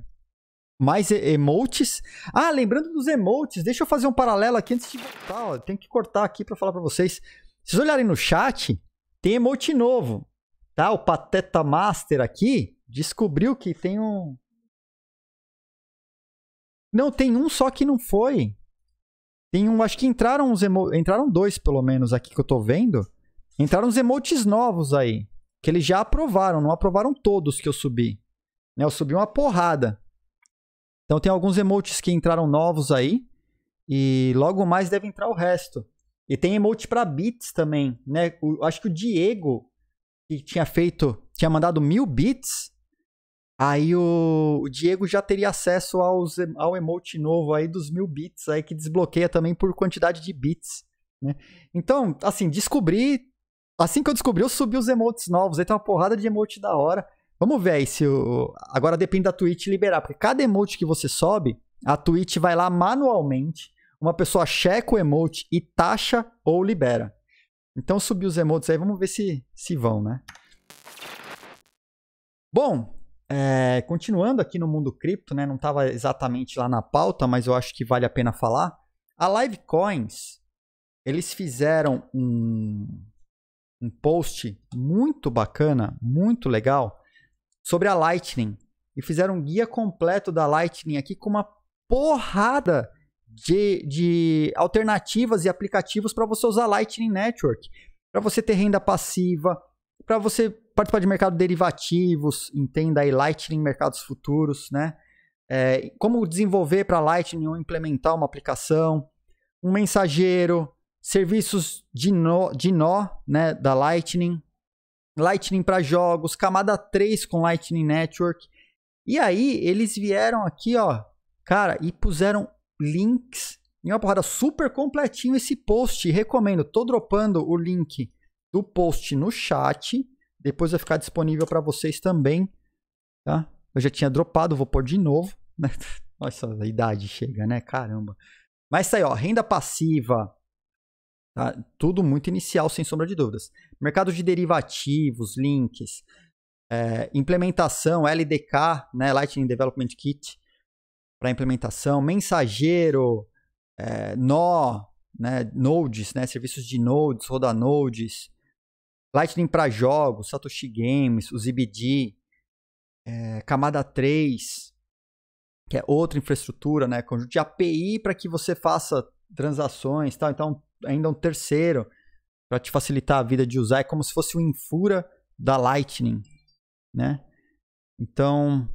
mais emotes. Ah, lembrando dos emotes, deixa eu fazer um paralelo aqui antes de voltar. Ó. Tenho que cortar aqui para falar para vocês. Se vocês olharem no chat, tem emote novo, tá? O Pateta Master aqui descobriu que tem um. Não, tem um só que não foi. Tem um, acho que entraram uns emo... entraram dois pelo menos aqui que eu tô vendo. Entraram uns emotes novos aí, que eles já aprovaram, não aprovaram todos que eu subi. Né? Eu subi uma porrada. Então tem alguns emotes que entraram novos aí. E logo mais deve entrar o resto. E tem emote para bits também, né? O, acho que o Diego, que tinha feito, tinha mandado mil bits. Aí o, o Diego já teria acesso aos, ao emote novo aí dos mil bits, aí que desbloqueia também por quantidade de bits, né? Então, assim, descobri. Assim que eu descobri, eu subi os emotes novos. Aí tem uma porrada de emote da hora. Vamos ver aí se o. Agora depende da Twitch liberar, porque cada emote que você sobe, a Twitch vai lá manualmente. Uma pessoa checa o emote e taxa ou libera. Então subiu os emotes aí, vamos ver se, se vão, né? Bom, é, continuando aqui no mundo cripto, né? Não estava exatamente lá na pauta, mas eu acho que vale a pena falar. A Livecoins, eles fizeram um, um post muito bacana, muito legal, sobre a Lightning e fizeram um guia completo da Lightning aqui com uma porrada de, de alternativas e aplicativos para você usar Lightning Network, para você ter renda passiva, para você participar de mercado derivativos, entenda aí Lightning mercados futuros, né? É, como desenvolver para Lightning ou implementar uma aplicação, um mensageiro, serviços de nó, de nó né, da Lightning, Lightning para jogos, camada 3 com Lightning Network. E aí eles vieram aqui, ó, cara, e puseram links em uma porrada super completinho esse post. Recomendo, tô dropando o link do post no chat. Depois vai ficar disponível para vocês também, tá? Eu já tinha dropado, vou pôr de novo, né? Nossa, a idade chega, né? Caramba. Mas tá aí, ó, renda passiva, Tá? Tudo muito inicial, sem sombra de dúvidas. Mercado de derivativos, links, é, implementação, LDK, né? Lightning Development Kit para implementação, mensageiro, é, nó, né? nodes, né? serviços de nodes, roda nodes, Lightning para jogos, Satoshi Games, o ZBD, é, camada 3, que é outra infraestrutura, né? Conjunto de API para que você faça transações, tal. Então, ainda um terceiro para te facilitar a vida de usar. É como se fosse o Infura da Lightning, né? Então,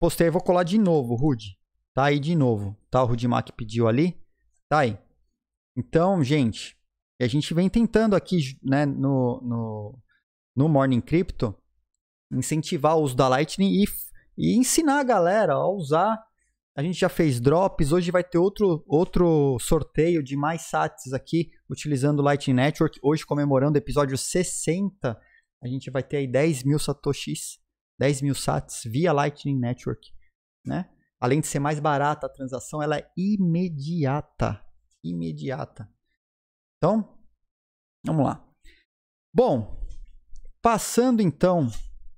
postei, vou colar de novo, Rude. Tá aí de novo, tá? O Rudimac pediu ali, tá aí. Então, gente, a gente vem tentando aqui, né, no, no, no Morning Crypto, incentivar o uso da Lightning e, e ensinar a galera a usar a gente já fez drops, hoje vai ter outro, outro sorteio de mais sats aqui, utilizando o Lightning Network. Hoje, comemorando o episódio 60, a gente vai ter aí 10 mil satoshis, 10 mil sats via Lightning Network, né? Além de ser mais barata a transação, ela é imediata, imediata. Então, vamos lá. Bom, passando então,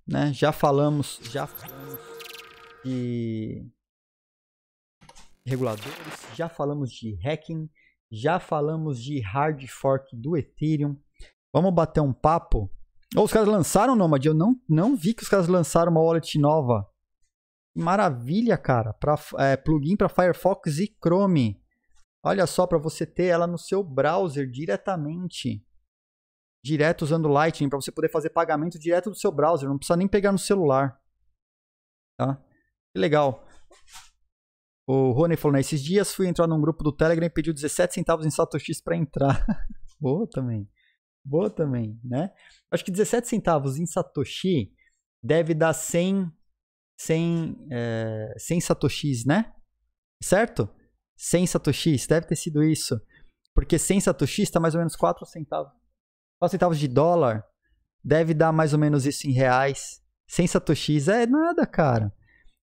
né? Já falamos, já falamos de reguladores, já falamos de hacking, já falamos de hard fork do Ethereum. Vamos bater um papo. Oh, os caras lançaram Nomad, eu não, não vi que os caras lançaram uma wallet nova. Maravilha, cara, para é, plugin para Firefox e Chrome. Olha só para você ter ela no seu browser diretamente. Direto usando Lightning para você poder fazer pagamento direto do seu browser, não precisa nem pegar no celular. Tá? Que legal. O Rony falou, né? Esses dias fui entrar num grupo do Telegram e pediu 17 centavos em satoshis para entrar. Boa também. Boa também, né? Acho que 17 centavos em satoshi deve dar 100, 100, é, 100 satoshis, né? Certo? 100 satoshis, deve ter sido isso. Porque 100 satoshis está mais ou menos 4 centavos. 4 centavos de dólar deve dar mais ou menos isso em reais. 100 satoshis é nada, cara.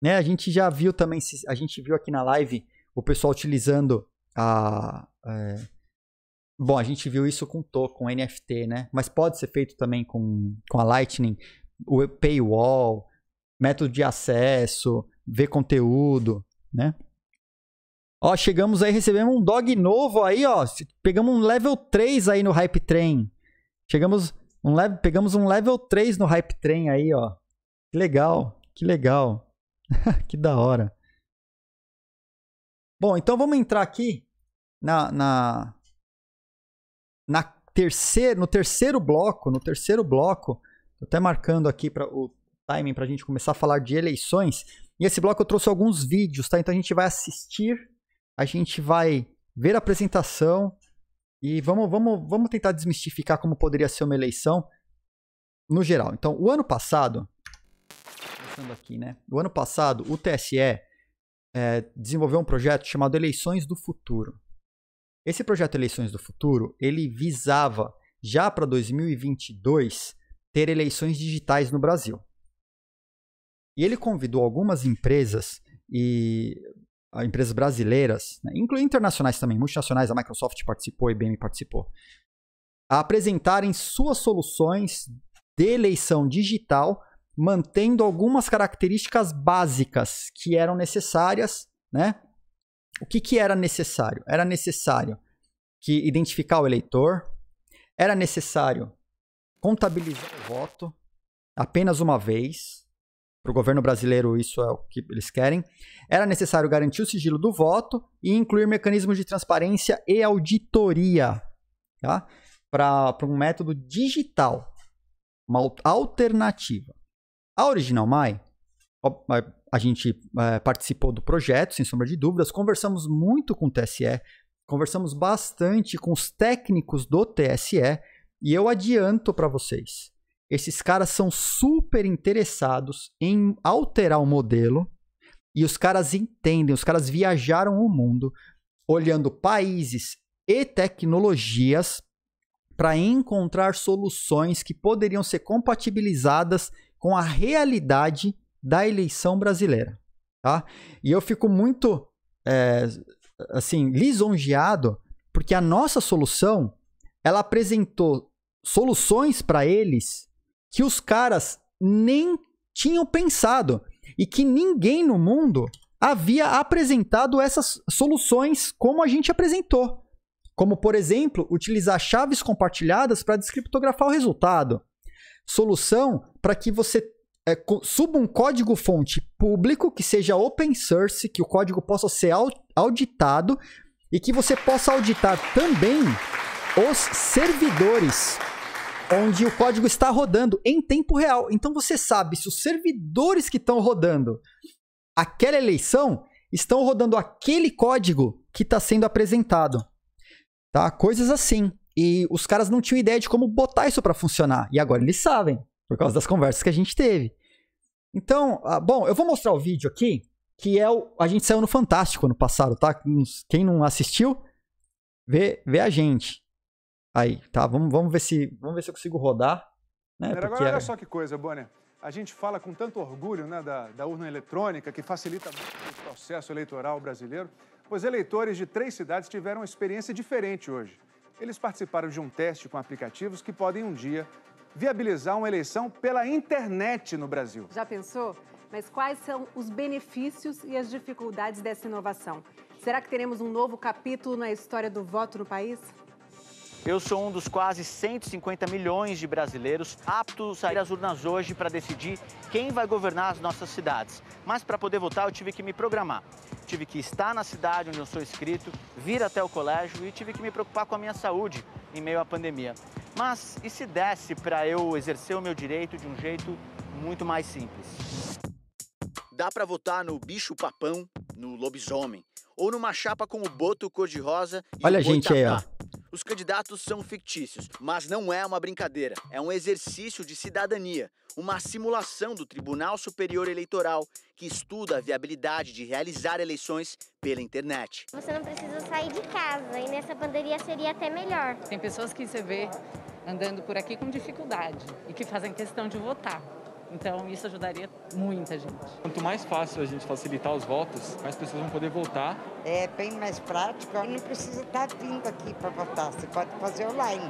Né? A gente já viu também, a gente viu aqui na live o pessoal utilizando a. É... Bom, a gente viu isso com token, NFT, né? Mas pode ser feito também com, com a Lightning, o paywall, método de acesso, ver conteúdo, né? Ó, chegamos aí, recebemos um dog novo aí, ó. Pegamos um level 3 aí no Hype Train. Chegamos um level, pegamos um level 3 no Hype Train aí, ó. Que legal, que legal. que da hora. Bom, então vamos entrar aqui na, na, na terceiro, no terceiro bloco, no terceiro bloco, tô até marcando aqui para o timing para a gente começar a falar de eleições. E esse bloco eu trouxe alguns vídeos, tá? Então a gente vai assistir, a gente vai ver a apresentação e vamos, vamos, vamos tentar desmistificar como poderia ser uma eleição no geral. Então, o ano passado, pensando aqui, né? ano passado, o TSE é, eh, desenvolveu um projeto chamado Eleições do Futuro. Esse projeto Eleições do Futuro, ele visava já para 2022 ter eleições digitais no Brasil. E ele convidou algumas empresas e ah, empresas brasileiras, né, incluindo internacionais também, multinacionais, a Microsoft participou, a IBM participou, a apresentarem suas soluções de eleição digital mantendo algumas características básicas que eram necessárias, né? O que, que era necessário? Era necessário que identificar o eleitor, era necessário contabilizar o voto apenas uma vez. Para o governo brasileiro, isso é o que eles querem. Era necessário garantir o sigilo do voto e incluir mecanismos de transparência e auditoria tá? para um método digital, uma alternativa. A Original Mai, a gente é, participou do projeto, sem sombra de dúvidas, conversamos muito com o TSE, conversamos bastante com os técnicos do TSE e eu adianto para vocês. Esses caras são super interessados em alterar o modelo e os caras entendem, os caras viajaram o mundo olhando países e tecnologias para encontrar soluções que poderiam ser compatibilizadas com a realidade da eleição brasileira. Tá? E eu fico muito é, assim lisonjeado porque a nossa solução ela apresentou soluções para eles que os caras nem tinham pensado e que ninguém no mundo havia apresentado essas soluções como a gente apresentou. Como, por exemplo, utilizar chaves compartilhadas para descriptografar o resultado solução para que você é, suba um código-fonte público que seja open source, que o código possa ser auditado e que você possa auditar também os servidores onde o código está rodando em tempo real. Então você sabe se os servidores que estão rodando aquela eleição estão rodando aquele código que está sendo apresentado. Tá? Coisas assim. E os caras não tinham ideia de como botar isso para funcionar. E agora eles sabem, por causa das conversas que a gente teve. Então, ah, bom, eu vou mostrar o vídeo aqui, que é o. A gente saiu no Fantástico ano passado, tá? Quem não assistiu, vê, vê a gente. Aí, tá? Vamos, vamos, ver, se, vamos ver se eu consigo rodar. Né? Porque... Agora, olha é só que coisa, Bonner. A gente fala com tanto orgulho né, da, da urna eletrônica, que facilita muito o processo eleitoral brasileiro, pois eleitores de três cidades tiveram uma experiência diferente hoje eles participaram de um teste com aplicativos que podem um dia viabilizar uma eleição pela internet no Brasil. Já pensou? Mas quais são os benefícios e as dificuldades dessa inovação? Será que teremos um novo capítulo na história do voto no país? Eu sou um dos quase 150 milhões de brasileiros aptos a ir às urnas hoje para decidir quem vai governar as nossas cidades. Mas para poder votar, eu tive que me programar. Tive que estar na cidade onde eu sou inscrito, vir até o colégio e tive que me preocupar com a minha saúde em meio à pandemia. Mas e se desse para eu exercer o meu direito de um jeito muito mais simples? Dá para votar no bicho papão, no lobisomem, ou numa chapa com o boto cor-de-rosa e Olha o a gente aí, ó. Os candidatos são fictícios, mas não é uma brincadeira. É um exercício de cidadania, uma simulação do Tribunal Superior Eleitoral que estuda a viabilidade de realizar eleições pela internet. Você não precisa sair de casa e nessa pandemia seria até melhor. Tem pessoas que você vê andando por aqui com dificuldade e que fazem questão de votar. Então, isso ajudaria muita gente. Quanto mais fácil a gente facilitar os votos, mais pessoas vão poder votar. É bem mais prático, não precisa estar vindo aqui para votar, você pode fazer online.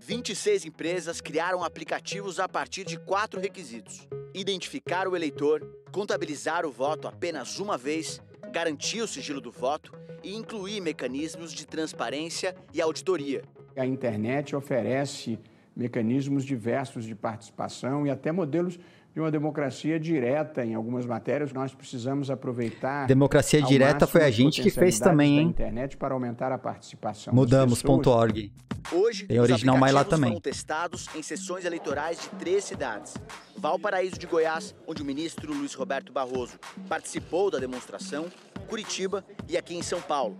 26 empresas criaram aplicativos a partir de quatro requisitos: identificar o eleitor, contabilizar o voto apenas uma vez, garantir o sigilo do voto e incluir mecanismos de transparência e auditoria. A internet oferece mecanismos diversos de participação e até modelos de uma democracia direta em algumas matérias. Nós precisamos aproveitar. Democracia direta foi a gente que fez também, hein? internet para aumentar a participação. Mudamos.org. Hoje, tem original mais lá também. Foram testados em sessões eleitorais de três cidades. Valparaíso de Goiás, onde o ministro Luiz Roberto Barroso participou da demonstração, Curitiba e aqui em São Paulo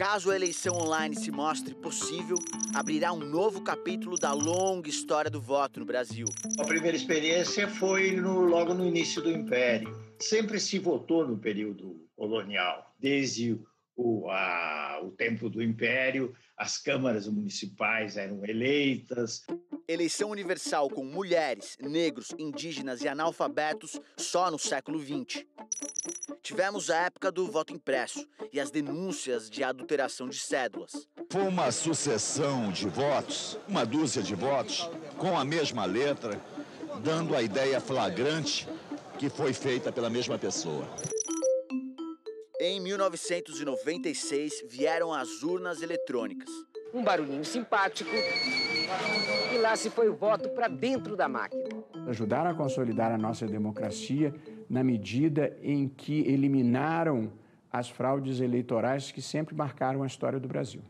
Caso a eleição online se mostre possível, abrirá um novo capítulo da longa história do voto no Brasil. A primeira experiência foi no, logo no início do Império. Sempre se votou no período colonial, desde o, a, o tempo do Império, as câmaras municipais eram eleitas eleição universal com mulheres, negros, indígenas e analfabetos só no século XX. Tivemos a época do voto impresso e as denúncias de adulteração de cédulas. Foi uma sucessão de votos, uma dúzia de votos, com a mesma letra, dando a ideia flagrante que foi feita pela mesma pessoa. Em 1996, vieram as urnas eletrônicas. Um barulhinho simpático. E lá se foi o voto para dentro da máquina. Ajudaram a consolidar a nossa democracia na medida em que eliminaram as fraudes eleitorais que sempre marcaram a história do Brasil.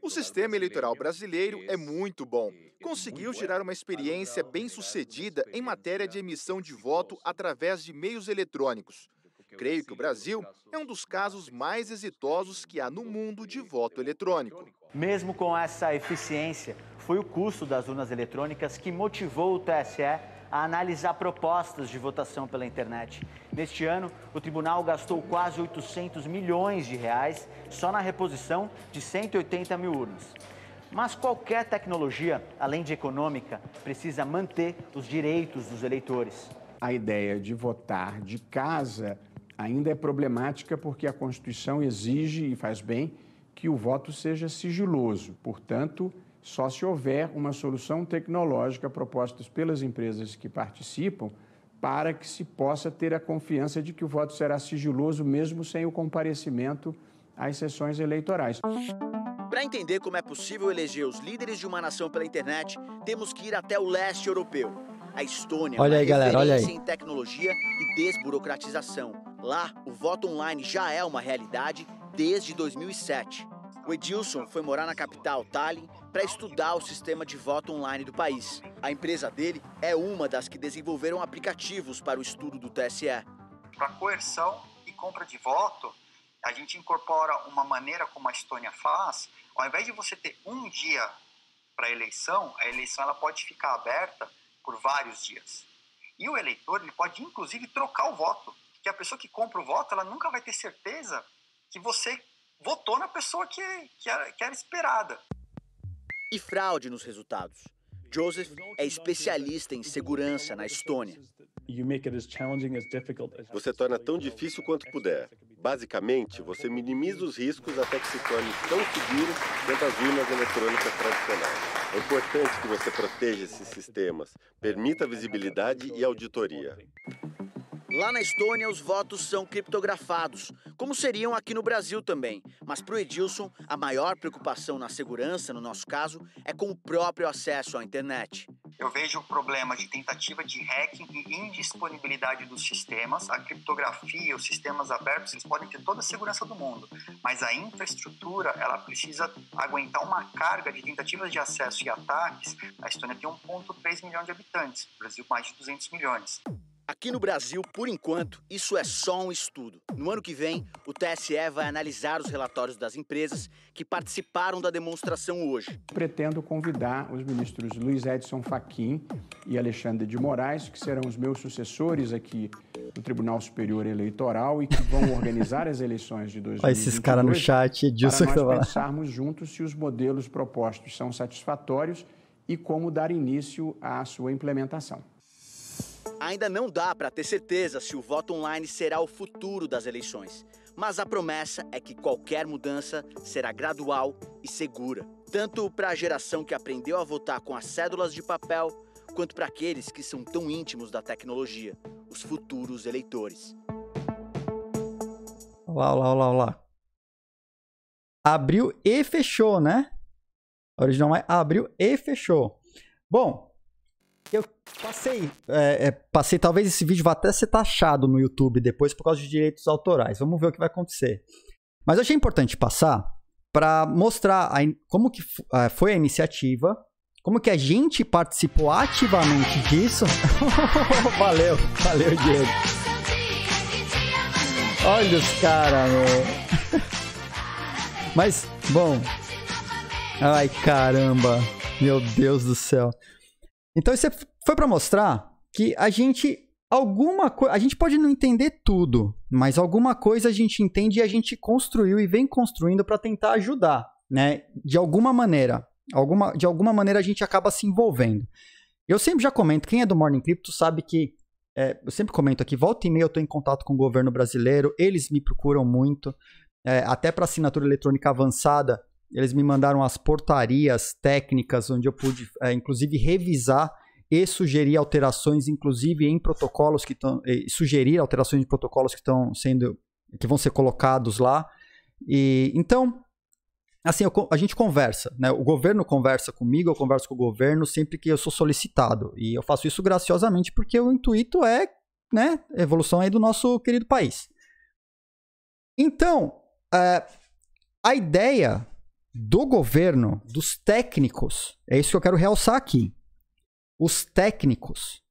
O sistema eleitoral brasileiro é muito bom. É Conseguiu gerar uma experiência bem sucedida em matéria de emissão de voto através de meios eletrônicos. Creio que o Brasil é um dos casos mais exitosos que há no mundo de voto eletrônico. Mesmo com essa eficiência, foi o custo das urnas eletrônicas que motivou o TSE a analisar propostas de votação pela internet. Neste ano, o tribunal gastou quase 800 milhões de reais só na reposição de 180 mil urnas. Mas qualquer tecnologia, além de econômica, precisa manter os direitos dos eleitores. A ideia de votar de casa ainda é problemática porque a Constituição exige, e faz bem, que o voto seja sigiloso. Portanto, só se houver uma solução tecnológica proposta pelas empresas que participam para que se possa ter a confiança de que o voto será sigiloso mesmo sem o comparecimento às sessões eleitorais. Para entender como é possível eleger os líderes de uma nação pela internet, temos que ir até o leste europeu. A Estônia olha aí, galera, olha aí. em tecnologia e desburocratização Lá, o voto online já é uma realidade desde 2007. O Edilson foi morar na capital, Tallinn, para estudar o sistema de voto online do país. A empresa dele é uma das que desenvolveram aplicativos para o estudo do TSE. Para coerção e compra de voto, a gente incorpora uma maneira como a Estônia faz, ao invés de você ter um dia para a eleição, a eleição ela pode ficar aberta por vários dias. E o eleitor ele pode inclusive trocar o voto que a pessoa que compra o voto, ela nunca vai ter certeza que você votou na pessoa que, que, era, que era esperada. E fraude nos resultados. Joseph é especialista em segurança na Estônia. Você torna tão difícil quanto puder. Basicamente, você minimiza os riscos até que se torne tão seguro quanto as urnas eletrônicas tradicionais. É importante que você proteja esses sistemas, permita visibilidade e auditoria. Lá na Estônia, os votos são criptografados, como seriam aqui no Brasil também. Mas para o Edilson, a maior preocupação na segurança, no nosso caso, é com o próprio acesso à internet. Eu vejo o problema de tentativa de hacking e indisponibilidade dos sistemas. A criptografia, os sistemas abertos, eles podem ter toda a segurança do mundo, mas a infraestrutura, ela precisa aguentar uma carga de tentativas de acesso e ataques. A Estônia tem 1,3 milhão de habitantes, o Brasil mais de 200 milhões. Aqui no Brasil, por enquanto, isso é só um estudo. No ano que vem, o TSE vai analisar os relatórios das empresas que participaram da demonstração hoje. Pretendo convidar os ministros Luiz Edson Fachin e Alexandre de Moraes, que serão os meus sucessores aqui do Tribunal Superior Eleitoral e que vão organizar as eleições de 2022. Olha esses caras no chat, Edilson para nós pensarmos juntos se os modelos propostos são satisfatórios e como dar início à sua implementação. Ainda não dá para ter certeza se o voto online será o futuro das eleições, mas a promessa é que qualquer mudança será gradual e segura, tanto para a geração que aprendeu a votar com as cédulas de papel, quanto para aqueles que são tão íntimos da tecnologia, os futuros eleitores. Olá, olá, olá, olá. Abriu e fechou, né? original é abriu e fechou. Bom, eu passei, é, é, passei, talvez esse vídeo vá até ser taxado no YouTube depois por causa de direitos autorais. Vamos ver o que vai acontecer. Mas eu achei importante passar para mostrar a, como que é, foi a iniciativa, como que a gente participou ativamente disso. valeu, valeu, Diego. Olha os caras, meu. Mas, bom. Ai, caramba. Meu Deus do céu. Então isso foi para mostrar que a gente alguma coisa, a gente pode não entender tudo, mas alguma coisa a gente entende e a gente construiu e vem construindo para tentar ajudar, né? De alguma maneira, alguma de alguma maneira a gente acaba se envolvendo. Eu sempre já comento, quem é do Morning Crypto sabe que é, eu sempre comento aqui, volta e meia eu estou em contato com o governo brasileiro, eles me procuram muito, é, até para assinatura eletrônica avançada, eles me mandaram as portarias técnicas, onde eu pude, é, inclusive, revisar e sugerir alterações, inclusive em protocolos que estão. Eh, sugerir alterações de protocolos que estão sendo. que vão ser colocados lá. E, então, assim, eu, a gente conversa, né? O governo conversa comigo, eu converso com o governo sempre que eu sou solicitado. E eu faço isso graciosamente porque o intuito é, né, a evolução aí do nosso querido país. Então, é, a ideia do governo, dos técnicos. É isso que eu quero realçar aqui. Os técnicos,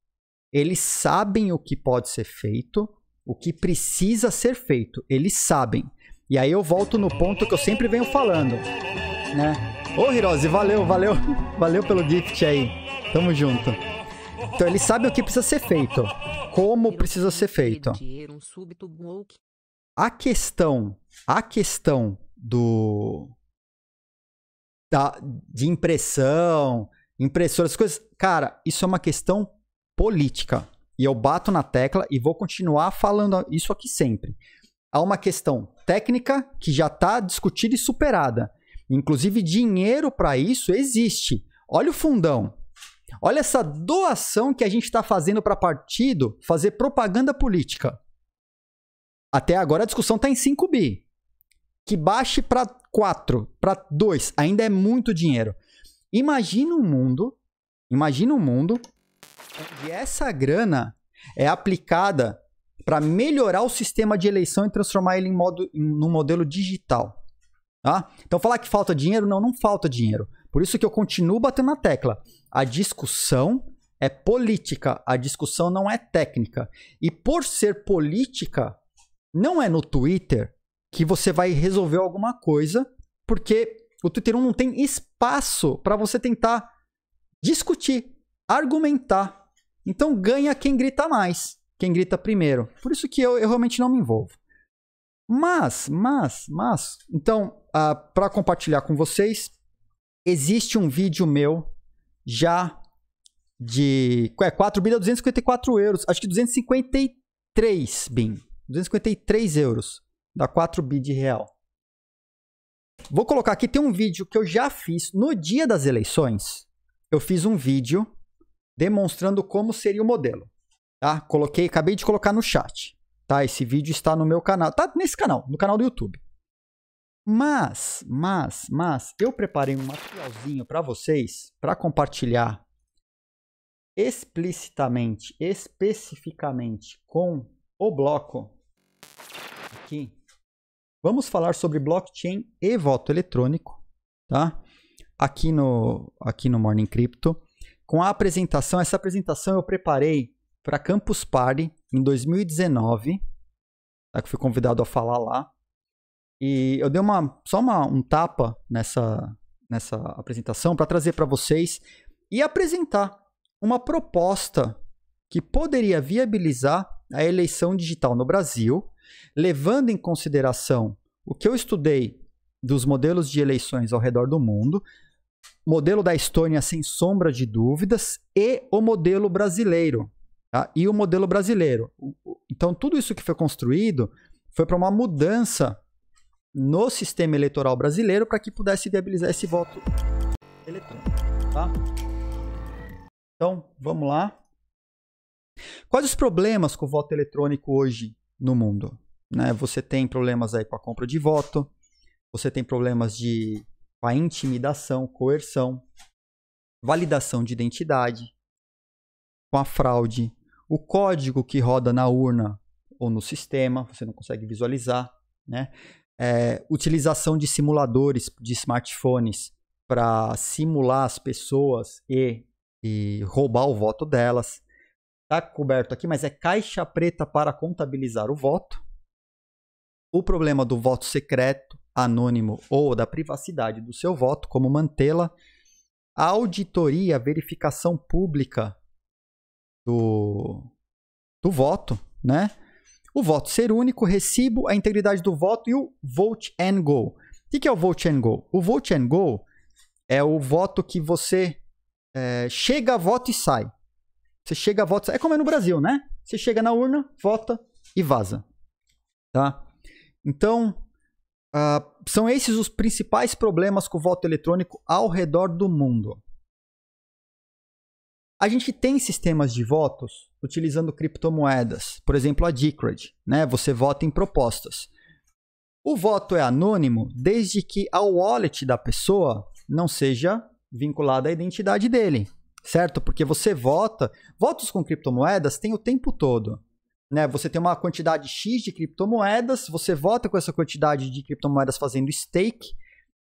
eles sabem o que pode ser feito, o que precisa ser feito. Eles sabem. E aí eu volto no ponto que eu sempre venho falando, né? Ô Hirose, valeu, valeu, valeu pelo gift aí. Tamo junto. Então eles sabem o que precisa ser feito, como precisa ser feito. A questão, a questão do da, de impressão, impressoras, coisas. Cara, isso é uma questão política. E eu bato na tecla e vou continuar falando isso aqui sempre. Há uma questão técnica que já está discutida e superada. Inclusive, dinheiro para isso existe. Olha o fundão. Olha essa doação que a gente está fazendo para partido fazer propaganda política. Até agora a discussão está em 5 bi. Que baixe para 4 para 2 ainda é muito dinheiro. Imagina um mundo, imagina um mundo onde essa grana é aplicada para melhorar o sistema de eleição e transformar ele em modo em, num modelo digital. Tá? Então falar que falta dinheiro, não, não falta dinheiro. Por isso que eu continuo batendo na tecla. A discussão é política, a discussão não é técnica. E por ser política, não é no Twitter, que você vai resolver alguma coisa, porque o Twitter não tem espaço para você tentar discutir, argumentar. Então ganha quem grita mais, quem grita primeiro. Por isso que eu, eu realmente não me envolvo. Mas, mas, mas, então, uh, ah, para compartilhar com vocês, existe um vídeo meu já de é, 4 bilhões 254 euros, acho que 253 bin, 253 euros dá 4 bi de real. Vou colocar aqui, tem um vídeo que eu já fiz no dia das eleições. Eu fiz um vídeo demonstrando como seria o modelo, tá? Coloquei, acabei de colocar no chat, tá? Esse vídeo está no meu canal, tá nesse canal, no canal do YouTube. Mas, mas, mas, eu preparei um materialzinho para vocês, para compartilhar explicitamente, especificamente com o bloco aqui Vamos falar sobre blockchain e voto eletrônico, tá? Aqui no aqui no Morning Crypto, com a apresentação, essa apresentação eu preparei para Campus Party em 2019, tá? que fui convidado a falar lá. E eu dei uma só uma, um tapa nessa nessa apresentação para trazer para vocês e apresentar uma proposta que poderia viabilizar a eleição digital no Brasil levando em consideração o que eu estudei dos modelos de eleições ao redor do mundo, modelo da Estônia sem sombra de dúvidas e o modelo brasileiro. Tá? E o modelo brasileiro. Então, tudo isso que foi construído foi para uma mudança no sistema eleitoral brasileiro para que pudesse viabilizar esse voto eletrônico. Tá? Então, vamos lá. Quais os problemas com o voto eletrônico hoje no mundo. Né? Você tem problemas aí com a compra de voto, você tem problemas de com a intimidação, coerção, validação de identidade, com a fraude, o código que roda na urna ou no sistema, você não consegue visualizar, né? É, utilização de simuladores de smartphones para simular as pessoas e, e roubar o voto delas. Está coberto aqui, mas é caixa preta para contabilizar o voto. O problema do voto secreto, anônimo ou da privacidade do seu voto, como mantê-la. A auditoria, a verificação pública do, do voto, né? O voto ser único, recibo, a integridade do voto e o vote and go. O que é o vote and go? O vote and go é o voto que você é, chega, voto e sai. Você chega, vota. É como é no Brasil, né? Você chega na urna, vota e vaza. Tá? Então, uh, são esses os principais problemas com o voto eletrônico ao redor do mundo. A gente tem sistemas de votos utilizando criptomoedas, por exemplo, a Decred, né? Você vota em propostas. O voto é anônimo desde que a wallet da pessoa não seja vinculada à identidade dele certo? Porque você vota, votos com criptomoedas tem o tempo todo. Né? Você tem uma quantidade X de criptomoedas, você vota com essa quantidade de criptomoedas fazendo stake,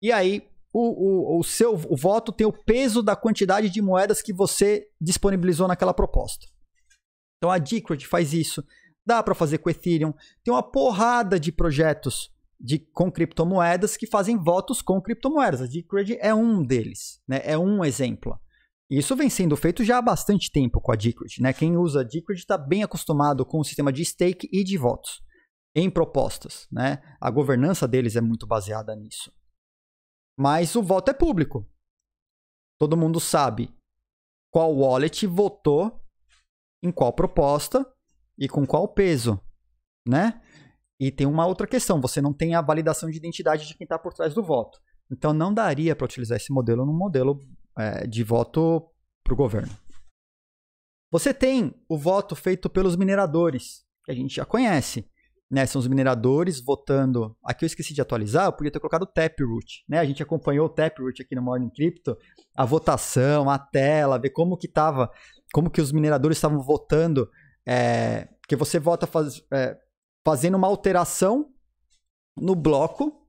e aí o, o, o seu o voto tem o peso da quantidade de moedas que você disponibilizou naquela proposta. Então a Decred faz isso, dá para fazer com Ethereum, tem uma porrada de projetos de, com criptomoedas que fazem votos com criptomoedas. A Decred é um deles, né? é um exemplo. Isso vem sendo feito já há bastante tempo com a Decred. Né? Quem usa a Decred está bem acostumado com o sistema de stake e de votos em propostas. Né? A governança deles é muito baseada nisso. Mas o voto é público. Todo mundo sabe qual wallet votou em qual proposta e com qual peso, né? E tem uma outra questão, você não tem a validação de identidade de quem está por trás do voto. Então não daria para utilizar esse modelo num modelo é, de voto para o governo. Você tem o voto feito pelos mineradores, que a gente já conhece. Né? São os mineradores votando. Aqui eu esqueci de atualizar, eu podia ter colocado o Taproot. Né? A gente acompanhou o Taproot aqui no Morning Crypto, a votação, a tela, ver como que tava, como que os mineradores estavam votando. É, que você vota faz, é, fazendo uma alteração no bloco,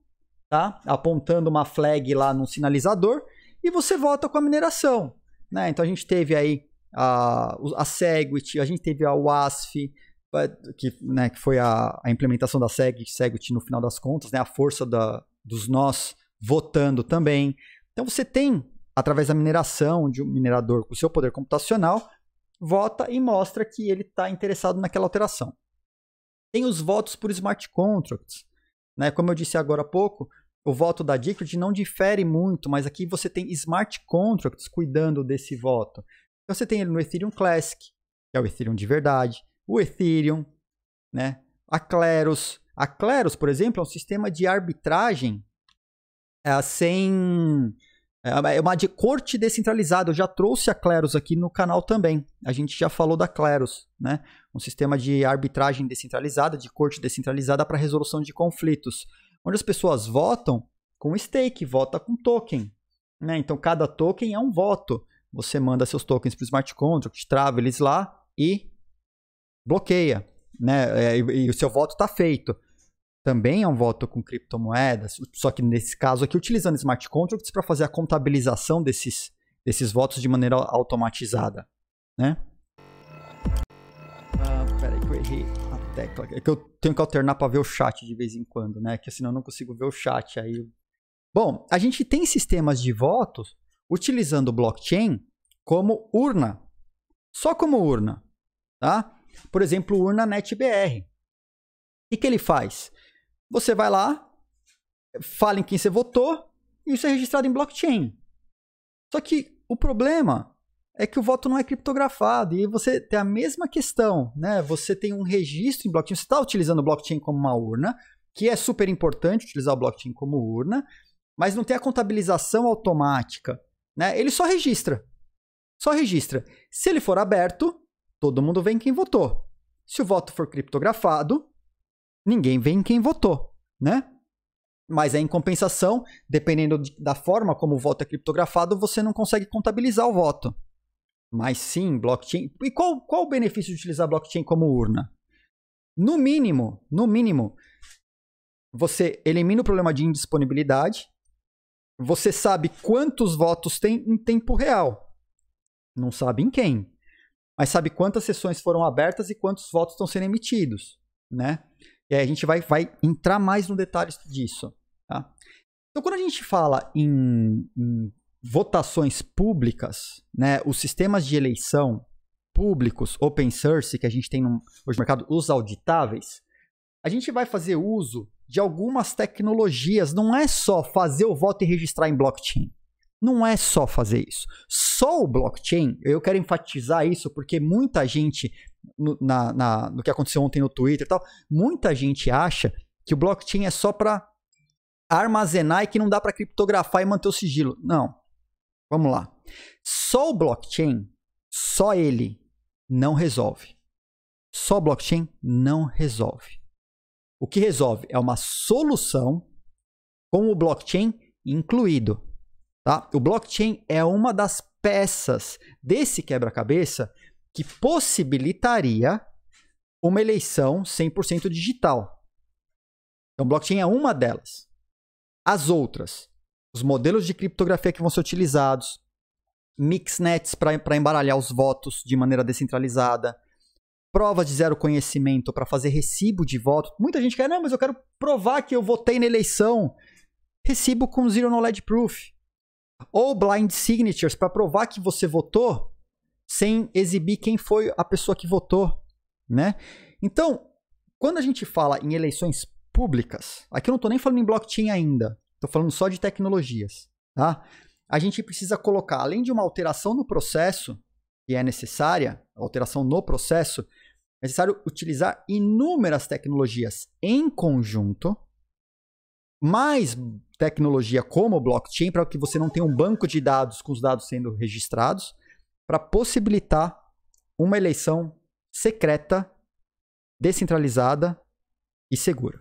tá? apontando uma flag lá no sinalizador e você volta com a mineração. Né? Então a gente teve aí a, a Segwit, a gente teve a WASF, eh, que, né, que foi a, a implementação da Segwit, Segwit no final das contas, né, a força da, dos nós votando também. Então você tem, através da mineração, de um minerador com seu poder computacional, vota e mostra que ele está interessado naquela alteração. Tem os votos por smart contracts. Né? Como eu disse agora há pouco, o voto da Decred não difere muito, mas aqui você tem smart contracts cuidando desse voto. Então você tem ele no Ethereum Classic, que é o Ethereum de verdade, o Ethereum, né? A Cleros. A Cleros, por exemplo, é um sistema de arbitragem é, sem. É, é uma de corte descentralizada. Eu já trouxe a Cleros aqui no canal também. A gente já falou da Cleros, né? Um sistema de arbitragem descentralizada, de corte descentralizada para resolução de conflitos onde as pessoas votam com stake, vota com token. Né? Então, cada token é um voto. Você manda seus tokens para o smart contract, trava eles lá e bloqueia. Né? É, e, e o seu voto está feito. Também é um voto com criptomoedas, só que nesse caso aqui, utilizando smart contracts para fazer a contabilização desses, desses votos de maneira automatizada. Né? Ah, peraí que eu errei tecla. É que eu tenho que alternar para ver o chat de vez em quando, né? Que senão eu não consigo ver o chat. Aí... Bom, a gente tem sistemas de votos utilizando blockchain como urna. Só como urna, tá? Por exemplo, urna NetBR. O que, que ele faz? Você vai lá, fala em quem você votou, e isso é registrado em blockchain. Só que o problema é que o voto não é criptografado. E você tem a mesma questão, né? Você tem um registro em blockchain, você está utilizando o blockchain como uma urna, que é super importante utilizar o blockchain como urna, mas não tem a contabilização automática. Né? Ele só registra. Só registra. Se ele for aberto, todo mundo vê quem votou. Se o voto for criptografado, ninguém vê quem votou, né? Mas aí, é em compensação, dependendo da forma como o voto é criptografado, você não consegue contabilizar o voto mas sim blockchain. E qual, qual o benefício de utilizar blockchain como urna? No mínimo, no mínimo, você elimina o problema de indisponibilidade, você sabe quantos votos tem em tempo real. Não sabe em quem, mas sabe quantas sessões foram abertas e quantos votos estão sendo emitidos, né? E aí a gente vai, vai entrar mais no detalhes disso, tá? Então, quando a gente fala em, em votações públicas, né, os sistemas de eleição públicos, open source, que a gente tem no, hoje no mercado, os auditáveis, a gente vai fazer uso de algumas tecnologias. Não é só fazer o voto e registrar em blockchain. Não é só fazer isso. Só o blockchain, eu quero enfatizar isso porque muita gente, no, na, na, no que aconteceu ontem no Twitter e tal, muita gente acha que o blockchain é só para armazenar e que não dá para criptografar e manter o sigilo. Não. Vamos lá. Só o blockchain, só ele não resolve. Só o blockchain não resolve. O que resolve é uma solução com o blockchain incluído. Tá? O blockchain é uma das peças desse quebra-cabeça que possibilitaria uma eleição 100% digital. Então, blockchain é uma delas. As outras os modelos de criptografia que vão ser utilizados, mixnets para embaralhar os votos de maneira descentralizada, provas de zero conhecimento para fazer recibo de voto. Muita gente quer, não, mas eu quero provar que eu votei na eleição. Recibo com zero knowledge proof. Ou blind signatures para provar que você votou sem exibir quem foi a pessoa que votou, né? Então, quando a gente fala em eleições públicas, aqui eu não estou nem falando em blockchain ainda, Estou falando só de tecnologias, tá? A gente precisa colocar, além de uma alteração no processo, que é necessária, alteração no processo, é necessário utilizar inúmeras tecnologias em conjunto, mais tecnologia como blockchain, para que você não tenha um banco de dados com os dados sendo registrados, para possibilitar uma eleição secreta, descentralizada e segura.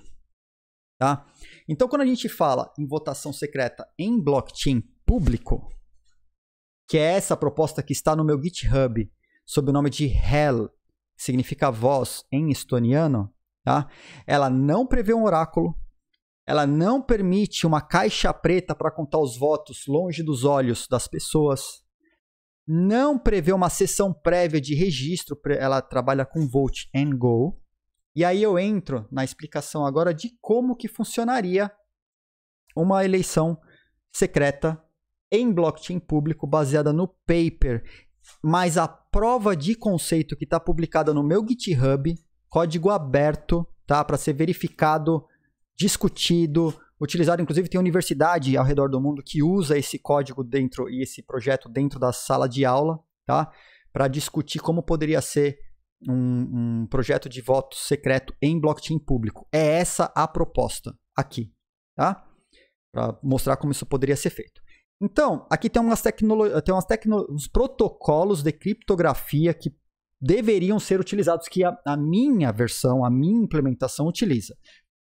Tá? Então, quando a gente fala em votação secreta em blockchain público, que é essa proposta que está no meu GitHub, sob o nome de Hell, que significa voz em estoniano, tá? ela não prevê um oráculo, ela não permite uma caixa preta para contar os votos longe dos olhos das pessoas, não prevê uma sessão prévia de registro, ela trabalha com Vote and Go, e aí eu entro na explicação agora de como que funcionaria uma eleição secreta em blockchain público baseada no paper, mas a prova de conceito que está publicada no meu GitHub, código aberto, tá, para ser verificado, discutido, utilizado. Inclusive tem universidade ao redor do mundo que usa esse código dentro e esse projeto dentro da sala de aula, tá, para discutir como poderia ser um, um projeto de voto secreto em blockchain público. É essa a proposta aqui, tá? Para mostrar como isso poderia ser feito. Então, aqui tem umas tecnologias, tem umas tecno uns protocolos de criptografia que deveriam ser utilizados, que a, a minha versão, a minha implementação utiliza.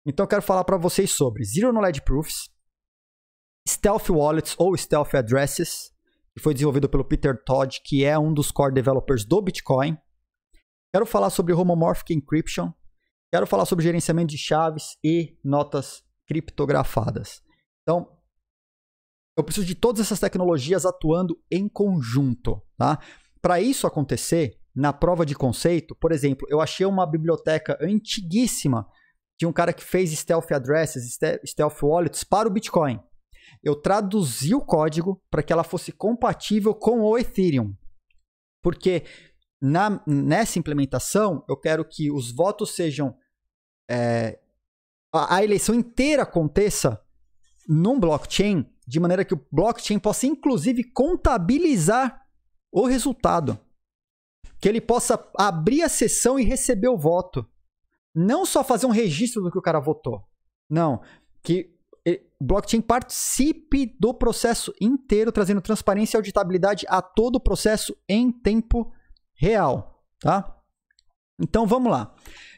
Então, eu quero falar para vocês sobre Zero Knowledge Proofs, Stealth Wallets ou Stealth Addresses, que foi desenvolvido pelo Peter Todd, que é um dos core developers do Bitcoin. Quero falar sobre Homomorphic Encryption. Quero falar sobre gerenciamento de chaves e notas criptografadas. Então, eu preciso de todas essas tecnologias atuando em conjunto, tá? Para isso acontecer, na prova de conceito, por exemplo, eu achei uma biblioteca antiguíssima de um cara que fez stealth addresses, stealth wallets para o Bitcoin. Eu traduzi o código para que ela fosse compatível com o Ethereum. Porque na, nessa implementação, eu quero que os votos sejam. É, a, a, eleição inteira aconteça num blockchain, de maneira que o blockchain possa, inclusive, contabilizar o resultado. Que ele possa abrir a sessão e receber o voto. Não só fazer um registro do que o cara votou. Não. Que o blockchain participe do processo inteiro, trazendo transparência e auditabilidade a todo o processo em tempo real, tá? Então vamos lá.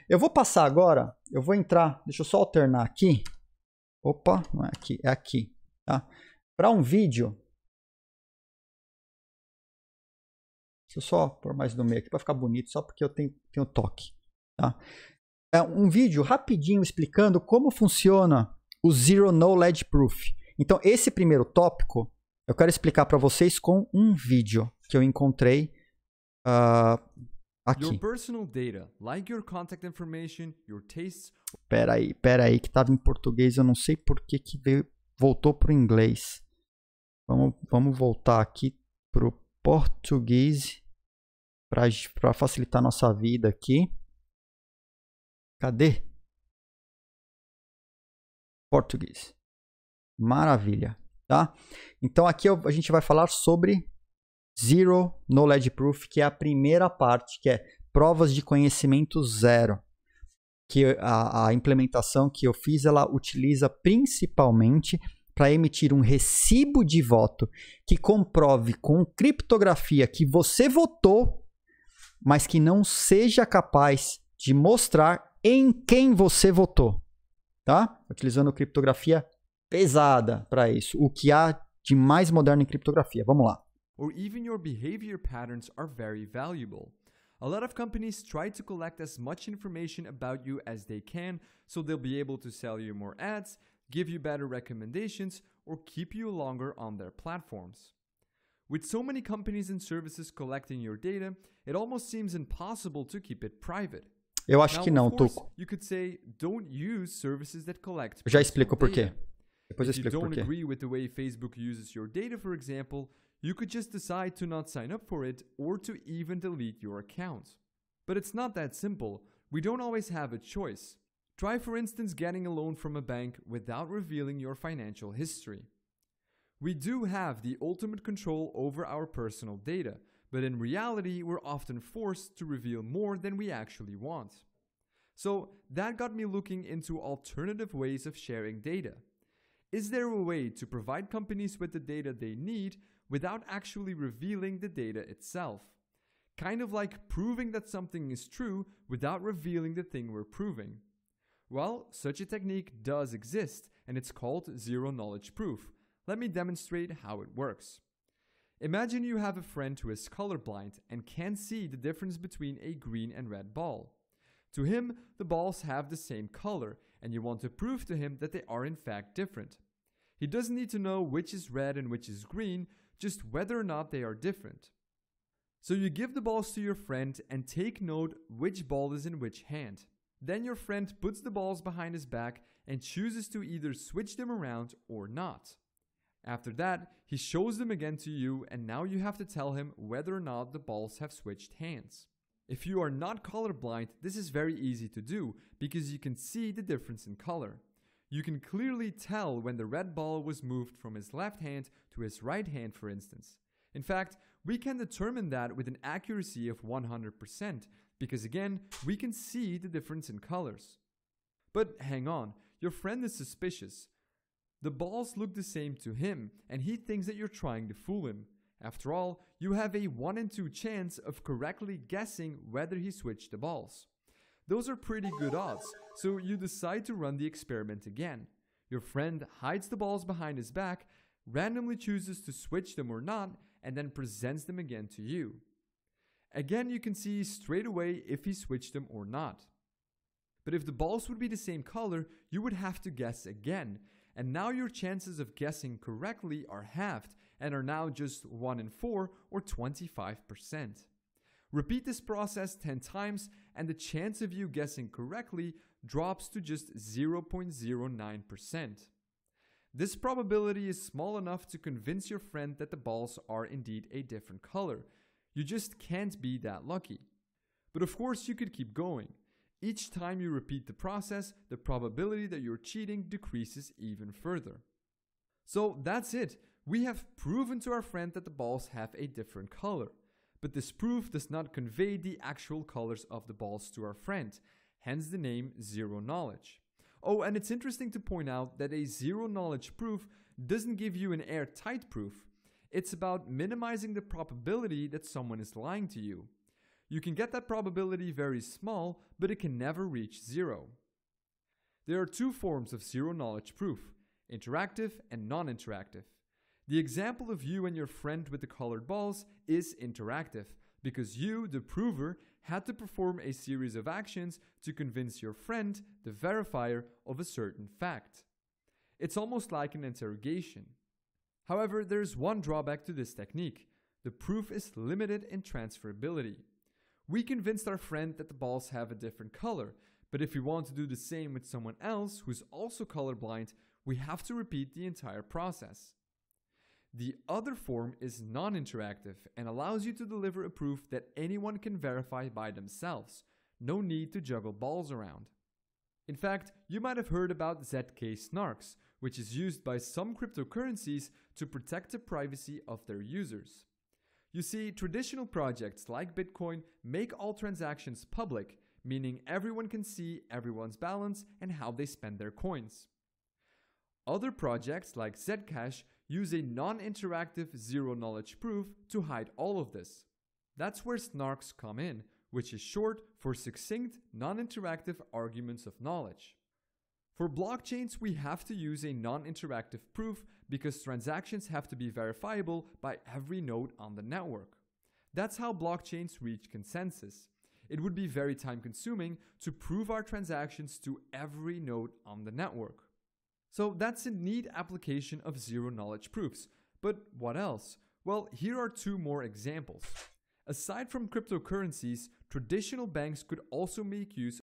Eu vou passar agora, eu vou entrar, deixa eu só alternar aqui. Opa, não é aqui, é aqui, tá? Para um vídeo. Deixa eu só pôr mais no meio aqui para ficar bonito, só porque eu tenho, tenho toque, tá? É um vídeo rapidinho explicando como funciona o Zero No LED Proof. Então, esse primeiro tópico eu quero explicar para vocês com um vídeo que eu encontrei Uh, aqui. Your personal data, like your contact information, your tastes. que tava em português, eu não sei por que, que veio, voltou pro inglês. Vamos, vamos voltar aqui pro português para facilitar nossa vida aqui. Cadê? Português. Maravilha, tá? Então aqui a gente vai falar sobre Zero Knowledge Proof, que é a primeira parte, que é provas de conhecimento zero. Que a, a implementação que eu fiz, ela utiliza principalmente para emitir um recibo de voto que comprove com criptografia que você votou, mas que não seja capaz de mostrar em quem você votou, tá? Utilizando criptografia pesada para isso, o que há de mais moderno em criptografia. Vamos lá. or even your behavior patterns are very valuable. A lot of companies try to collect as much information about you as they can so they'll be able to sell you more ads, give you better recommendations, or keep you longer on their platforms. With so many companies and services collecting your data, it almost seems impossible to keep it private. Eu acho Now, que não, course, Tuco. You could say don't use services that collect. já explico por quê. Depois eu explico por quê. If you don't agree with the way Facebook uses your data, for example, you could just decide to not sign up for it or to even delete your account. But it's not that simple. We don't always have a choice. Try for instance getting a loan from a bank without revealing your financial history. We do have the ultimate control over our personal data, but in reality we're often forced to reveal more than we actually want. So that got me looking into alternative ways of sharing data. Is there a way to provide companies with the data they need without actually revealing the data itself. Kind of like proving that something is true without revealing the thing we're proving. Well, such a technique does exist, and it's called zero knowledge proof. Let me demonstrate how it works. Imagine you have a friend who is colorblind and can not see the difference between a green and red ball. To him, the balls have the same color, and you want to prove to him that they are in fact different. He doesn't need to know which is red and which is green, just whether or not they are different. So you give the balls to your friend and take note which ball is in which hand. Then your friend puts the balls behind his back and chooses to either switch them around or not. After that, he shows them again to you and now you have to tell him whether or not the balls have switched hands. If you are not colorblind, this is very easy to do because you can see the difference in color. You can clearly tell when the red ball was moved from his left hand to his right hand, for instance. In fact, we can determine that with an accuracy of 100%, because again, we can see the difference in colors. But hang on, your friend is suspicious. The balls look the same to him, and he thinks that you're trying to fool him. After all, you have a 1 in 2 chance of correctly guessing whether he switched the balls. Those are pretty good odds, so you decide to run the experiment again. Your friend hides the balls behind his back, randomly chooses to switch them or not, and then presents them again to you. Again, you can see straight away if he switched them or not. But if the balls would be the same color, you would have to guess again, and now your chances of guessing correctly are halved and are now just 1 in 4 or 25%. Repeat this process 10 times and the chance of you guessing correctly drops to just 0.09%. This probability is small enough to convince your friend that the balls are indeed a different color. You just can't be that lucky. But of course, you could keep going. Each time you repeat the process, the probability that you're cheating decreases even further. So that's it. We have proven to our friend that the balls have a different color. But this proof does not convey the actual colors of the balls to our friend, hence the name zero knowledge. Oh, and it's interesting to point out that a zero knowledge proof doesn't give you an airtight proof. It's about minimizing the probability that someone is lying to you. You can get that probability very small, but it can never reach zero. There are two forms of zero knowledge proof, interactive and non-interactive. The example of you and your friend with the colored balls is interactive because you, the prover, had to perform a series of actions to convince your friend, the verifier, of a certain fact. It's almost like an interrogation. However, there is one drawback to this technique. The proof is limited in transferability. We convinced our friend that the balls have a different color, but if we want to do the same with someone else who's also colorblind, we have to repeat the entire process. The other form is non-interactive and allows you to deliver a proof that anyone can verify by themselves. No need to juggle balls around. In fact, you might have heard about ZK Snarks, which is used by some cryptocurrencies to protect the privacy of their users. You see, traditional projects like Bitcoin make all transactions public, meaning everyone can see everyone's balance and how they spend their coins. Other projects like Zcash Use a non-interactive zero-knowledge proof to hide all of this. That's where snarks come in, which is short for succinct, non-interactive arguments of knowledge. For blockchains, we have to use a non-interactive proof because transactions have to be verifiable by every node on the network. That's how blockchains reach consensus. It would be very time consuming to prove our transactions to every node on the network. So that's a neat application of zero knowledge proofs. But what else? Well, here are two more examples. Aside from cryptocurrencies, traditional banks could also make use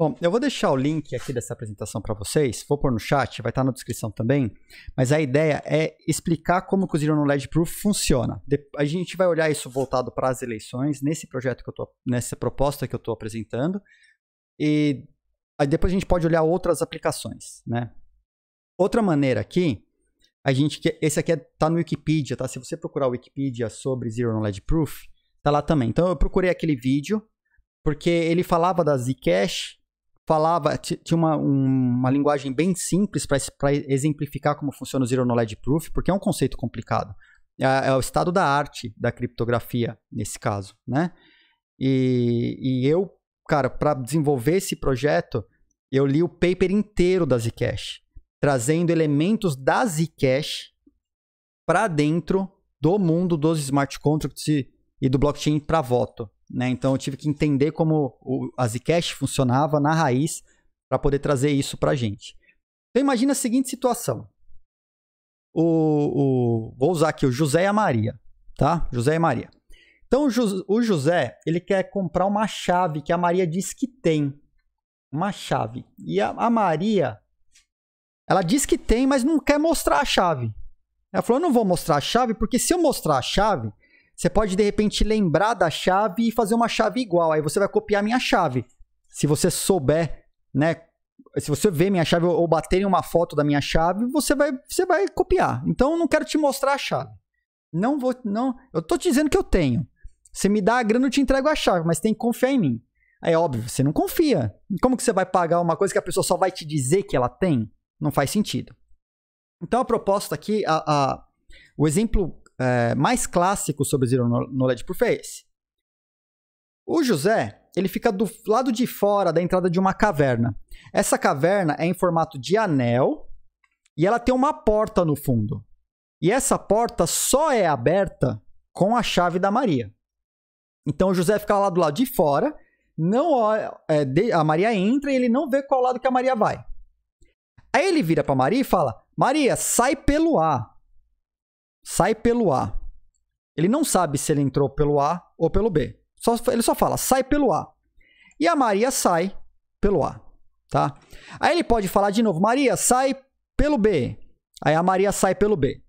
Bom, eu vou deixar o link aqui dessa apresentação para vocês, vou pôr no chat, vai estar tá na descrição também, mas a ideia é explicar como o Zero Knowledge Proof funciona. A gente vai olhar isso voltado para as eleições, nesse projeto que eu tô, nessa proposta que eu estou apresentando, e depois a gente pode olhar outras aplicações, né? Outra maneira aqui, a gente esse aqui está é, no Wikipedia, tá? Se você procurar o Wikipedia sobre Zero Knowledge Proof, tá lá também. Então eu procurei aquele vídeo porque ele falava da Zcash, falava tinha uma, um, uma linguagem bem simples para exemplificar como funciona o Zero Knowledge Proof, porque é um conceito complicado. É, é o estado da arte da criptografia nesse caso, né? E, e eu, cara, para desenvolver esse projeto, eu li o paper inteiro da Zcash trazendo elementos da Zcash para dentro do mundo dos smart contracts e do blockchain para voto. Né? Então eu tive que entender como a Zcash funcionava na raiz para poder trazer isso para a gente. Então imagina a seguinte situação. O, o, vou usar aqui o José e a Maria, tá? José e Maria. Então o José ele quer comprar uma chave que a Maria diz que tem, uma chave. E a, a Maria ela diz que tem, mas não quer mostrar a chave. Ela falou: eu não vou mostrar a chave, porque se eu mostrar a chave, você pode de repente lembrar da chave e fazer uma chave igual. Aí você vai copiar minha chave. Se você souber, né? Se você ver minha chave ou bater em uma foto da minha chave, você vai, você vai copiar. Então eu não quero te mostrar a chave. Não vou, não. Eu tô te dizendo que eu tenho. Você me dá a grana, eu te entrego a chave, mas tem que confiar em mim. É óbvio, você não confia. Como que você vai pagar uma coisa que a pessoa só vai te dizer que ela tem? Não faz sentido. Então a proposta aqui, a, a o exemplo é, mais clássico sobre Zero Knowledge Proof é esse. O José, ele fica do lado de fora da entrada de uma caverna. Essa caverna é em formato de anel e ela tem uma porta no fundo. E essa porta só é aberta com a chave da Maria. Então o José fica lá do lado de fora, não é, a Maria entra e ele não vê qual lado que a Maria vai. Aí ele vira para Maria e fala: Maria, sai pelo A. Sai pelo A. Ele não sabe se ele entrou pelo A ou pelo B. Só, ele só fala: sai pelo A. E a Maria sai pelo A. Tá? Aí ele pode falar de novo: Maria, sai pelo B. Aí a Maria sai pelo B.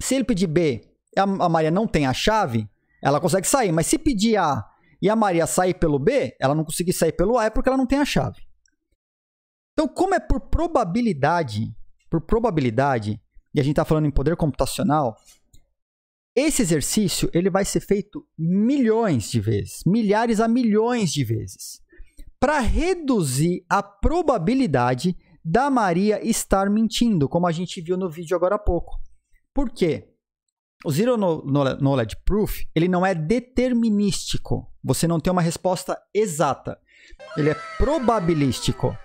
Se ele pedir B a Maria não tem a chave, ela consegue sair. Mas se pedir A e a Maria sair pelo B, ela não conseguir sair pelo A é porque ela não tem a chave. Então, como é por probabilidade, por probabilidade, e a gente está falando em poder computacional, esse exercício ele vai ser feito milhões de vezes, milhares a milhões de vezes, para reduzir a probabilidade da Maria estar mentindo, como a gente viu no vídeo agora há pouco. Por quê? O Zero Knowledge Proof ele não é determinístico. Você não tem uma resposta exata. Ele é probabilístico.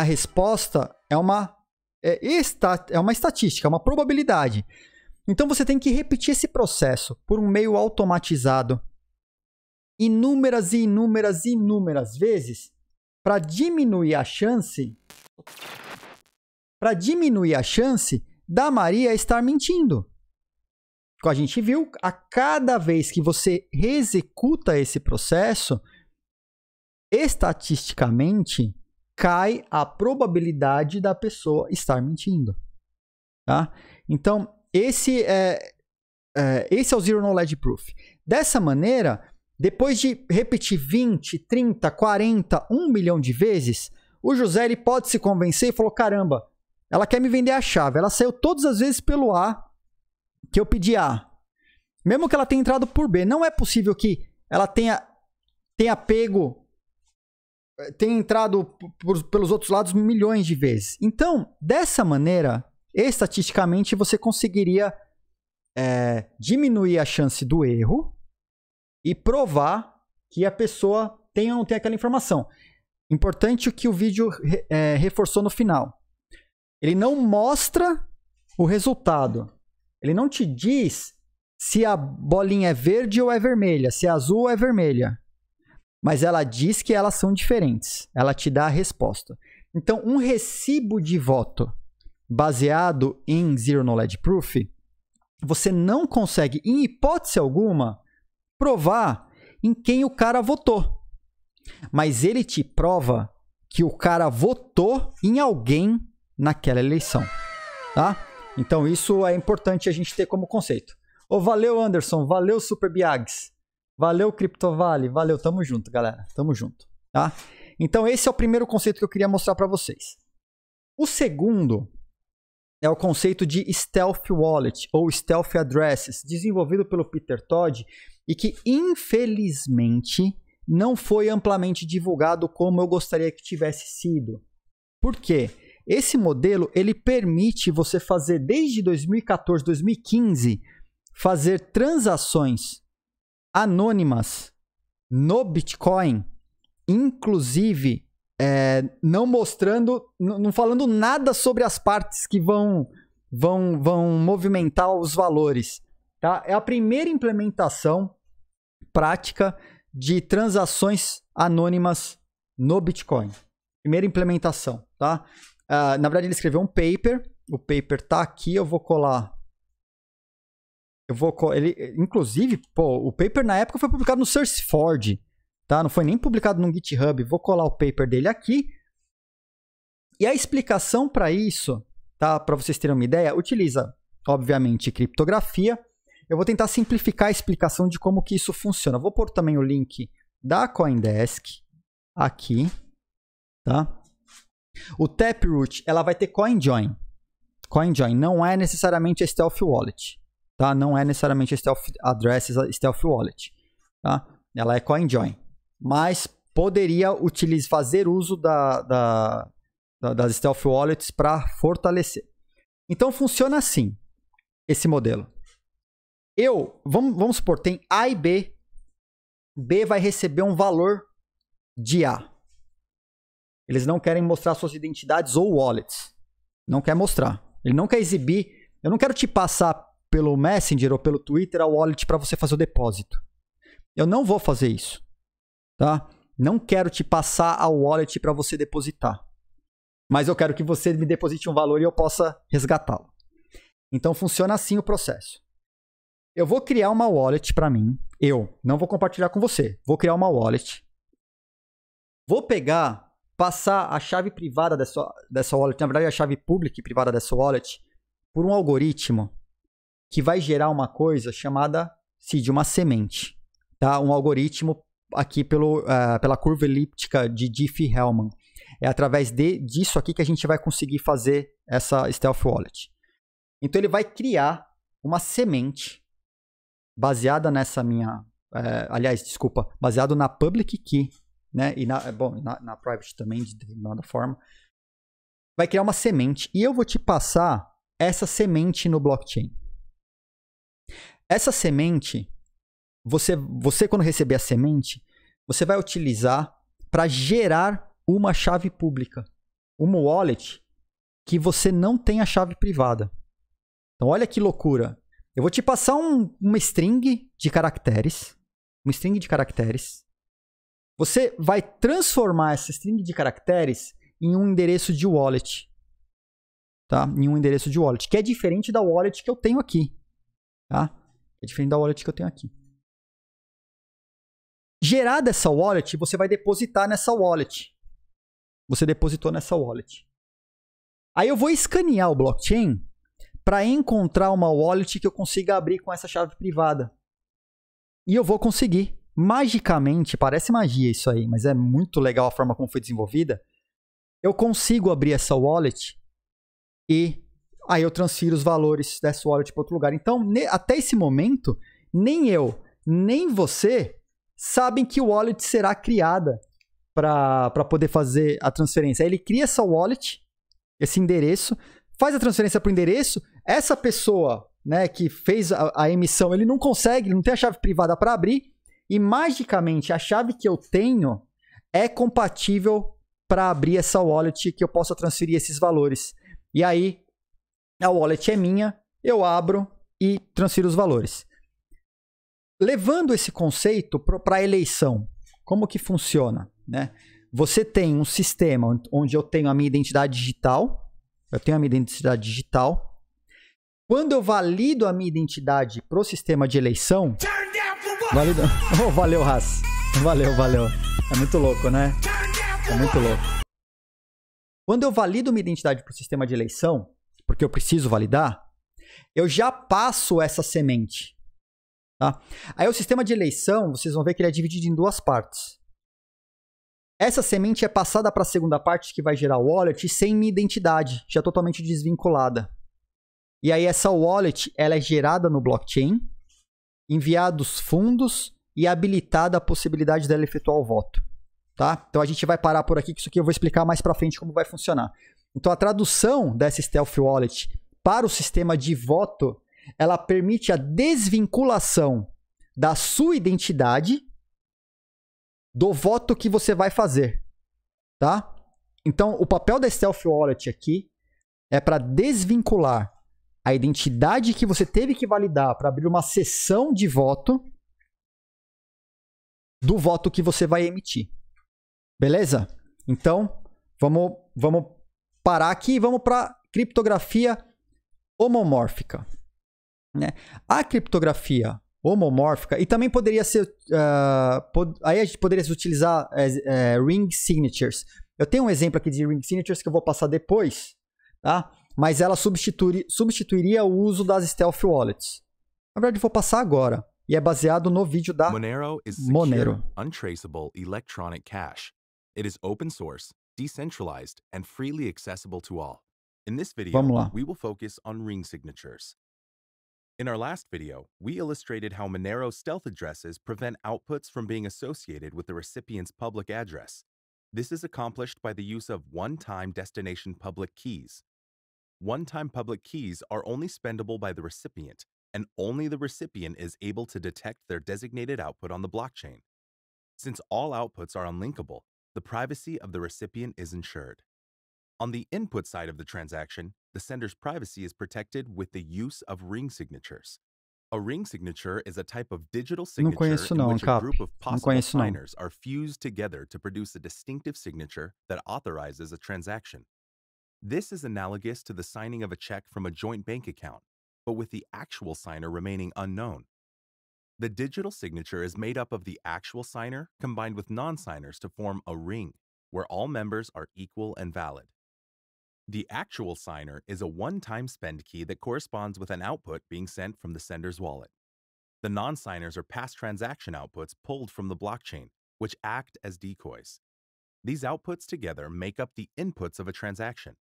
A resposta é uma, é, esta, é uma estatística, é uma probabilidade. Então você tem que repetir esse processo por um meio automatizado inúmeras e inúmeras e inúmeras vezes para diminuir a chance para diminuir a chance da Maria estar mentindo. Como a gente viu, a cada vez que você executa esse processo, estatisticamente cai a probabilidade da pessoa estar mentindo. Tá? Então, esse é, é, esse é o Zero Knowledge Proof. Dessa maneira, depois de repetir 20, 30, 40, 1 milhão de vezes, o José ele pode se convencer e falou: caramba, ela quer me vender a chave. Ela saiu todas as vezes pelo A que eu pedi A. Mesmo que ela tenha entrado por B, não é possível que ela tenha, tenha pego eh, tem entrado por, pelos outros lados milhões de vezes. Então, dessa maneira, estatisticamente, você conseguiria é, diminuir a chance do erro e provar que a pessoa tem ou não tem aquela informação. Importante o que o vídeo é, reforçou no final. Ele não mostra o resultado. Ele não te diz se a bolinha é verde ou é vermelha, se é azul ou é vermelha mas ela diz que elas são diferentes. Ela te dá a resposta. Então, um recibo de voto baseado em Zero Knowledge Proof, você não consegue, em hipótese alguma, provar em quem o cara votou. Mas ele te prova que o cara votou em alguém naquela eleição, tá? Então isso é importante a gente ter como conceito. Ô, oh, valeu Anderson, valeu Super Biags. Valeu, Criptovale. Valeu, tamo junto, galera. Tamo junto, tá? Então, esse é o primeiro conceito que eu queria mostrar para vocês. O segundo é o conceito de Stealth Wallet ou Stealth Addresses, desenvolvido pelo Peter Todd e que, infelizmente, não foi amplamente divulgado como eu gostaria que tivesse sido. Por quê? Esse modelo ele permite você fazer desde 2014, 2015, fazer transações anônimas no Bitcoin, inclusive é, não mostrando, não falando nada sobre as partes que vão, vão, vão movimentar os valores. Tá? É a primeira implementação prática de transações anônimas no Bitcoin. Primeira implementação, tá? Uh, na verdade, ele escreveu um paper. O paper tá aqui, eu vou colar eu vou. Ele, inclusive, pô, o paper na época foi publicado no SourceForge, tá? Não foi nem publicado no GitHub. Vou colar o paper dele aqui. E a explicação para isso, tá? Para vocês terem uma ideia, utiliza, obviamente, criptografia. Eu vou tentar simplificar a explicação de como que isso funciona. vou pôr também o link da CoinDesk aqui, tá? O Taproot, ela vai ter CoinJoin. CoinJoin não é necessariamente a Stealth Wallet tá? Não é necessariamente Stealth Addresses Stealth Wallet, tá? Ela é CoinJoin, mas poderia utilizar fazer uso da, da, da, das Stealth Wallets para fortalecer. Então funciona assim, esse modelo. Eu, vamos, vamos supor, tem A e B. B vai receber um valor de A. Eles não querem mostrar suas identidades ou wallets. Não quer mostrar. Ele não quer exibir. Eu não quero te passar pelo Messenger ou pelo Twitter a wallet para você fazer o depósito. Eu não vou fazer isso, tá? Não quero te passar a wallet para você depositar. Mas eu quero que você me deposite um valor e eu possa resgatá-lo. Então funciona assim o processo. Eu vou criar uma wallet para mim. Eu não vou compartilhar com você. Vou criar uma wallet. Vou pegar, passar a chave privada dessa, dessa wallet, na verdade a chave pública e privada dessa wallet, por um algoritmo que vai gerar uma coisa chamada seed, uma semente, tá? Um algoritmo aqui pelo, uh, pela curva elíptica de Diffie-Hellman. É através de, disso aqui que a gente vai conseguir fazer essa Stealth Wallet. Então ele vai criar uma semente baseada nessa minha, eh, aliás, desculpa, baseado na public key, né? E na, bom, na, na private também de determinada forma. Vai criar uma semente e eu vou te passar essa semente no blockchain. Essa semente, você, você quando receber a semente, você vai utilizar para gerar uma chave pública, uma wallet que você não tem a chave privada. Então olha que loucura. Eu vou te passar um, uma string de caracteres, uma string de caracteres. Você vai transformar essa string de caracteres em um endereço de wallet. Tá? Em um endereço de wallet, que é diferente da wallet que eu tenho aqui. Tá? É diferente da wallet que eu tenho aqui. Gerada essa wallet, você vai depositar nessa wallet. Você depositou nessa wallet. Aí eu vou escanear o blockchain para encontrar uma wallet que eu consiga abrir com essa chave privada. E eu vou conseguir. Magicamente, parece magia isso aí, mas é muito legal a forma como foi desenvolvida. Eu consigo abrir essa wallet e aí eu transfiro os valores dessa wallet para outro lugar. Então, até esse momento, nem eu, nem você sabem que wallet será criada para poder fazer a transferência. Aí ele cria essa wallet, esse endereço, faz a transferência para o endereço, essa pessoa né, que fez a, a emissão, ele não consegue, não tem a chave privada para abrir, e magicamente a chave que eu tenho é compatível para abrir essa wallet que eu possa transferir esses valores. E aí a wallet é minha, eu abro e transfiro os valores. Levando esse conceito para a eleição, como que funciona? Né? Você tem um sistema onde eu tenho a minha identidade digital, eu tenho a minha identidade digital. Quando eu valido a minha identidade para o sistema de eleição. Valido... Oh, valeu, Haas. Valeu, valeu. É muito louco, né? É muito louco. Quando eu valido minha identidade para o sistema de eleição, porque eu preciso validar, eu já passo essa semente. Tá? Aí o sistema de eleição, vocês vão ver que ele é dividido em duas partes. Essa semente é passada para a segunda parte que vai gerar o wallet sem minha identidade, já totalmente desvinculada. E aí essa wallet, ela é gerada no blockchain, enviados fundos e habilitada a possibilidade dela efetuar o voto, tá? Então a gente vai parar por aqui que isso aqui eu vou explicar mais para frente como vai funcionar. Então a tradução dessa Stealth Wallet para o sistema de voto, ela permite a desvinculação da sua identidade do voto que você vai fazer, tá? Então, o papel da Stealth Wallet aqui é para desvincular a identidade que você teve que validar para abrir uma sessão de voto do voto que você vai emitir. Beleza? Então, vamos, vamos parar aqui e vamos para criptografia homomórfica. Né? A criptografia homomórfica, e também poderia ser. Uh, pod, aí a gente poderia utilizar uh, ring signatures. Eu tenho um exemplo aqui de ring signatures que eu vou passar depois, tá? mas ela substituir, substituiria o uso das stealth wallets. Na verdade, eu vou passar agora. E é baseado no vídeo da Monero. Is secure, Untraceable electronic cash. It is open source decentralized, and freely accessible to all. In this video, we will focus on ring signatures. In our last video, we illustrated how Monero stealth addresses prevent outputs from being associated with the recipient's public address. This is accomplished by the use of one-time destination public keys. One-time public keys are only spendable by the recipient, and only the recipient is able to detect their designated output on the blockchain. Since all outputs are unlinkable, the privacy of the recipient is ensured. On the input side of the transaction, the sender's privacy is protected with the use of ring signatures. A ring signature is a type of digital signature não conheço, não, in which a group of possible signers are fused together to produce a distinctive signature that authorizes a transaction. This is analogous to the signing of a check from a joint bank account, but with the actual signer remaining unknown. The digital signature is made up of the actual signer combined with non-signers to form a ring, where all members are equal and valid. The actual signer is a one-time spend key that corresponds with an output being sent from the sender's wallet. The non-signers are past transaction outputs pulled from the blockchain, which act as decoys. These outputs together make up the inputs of a transaction.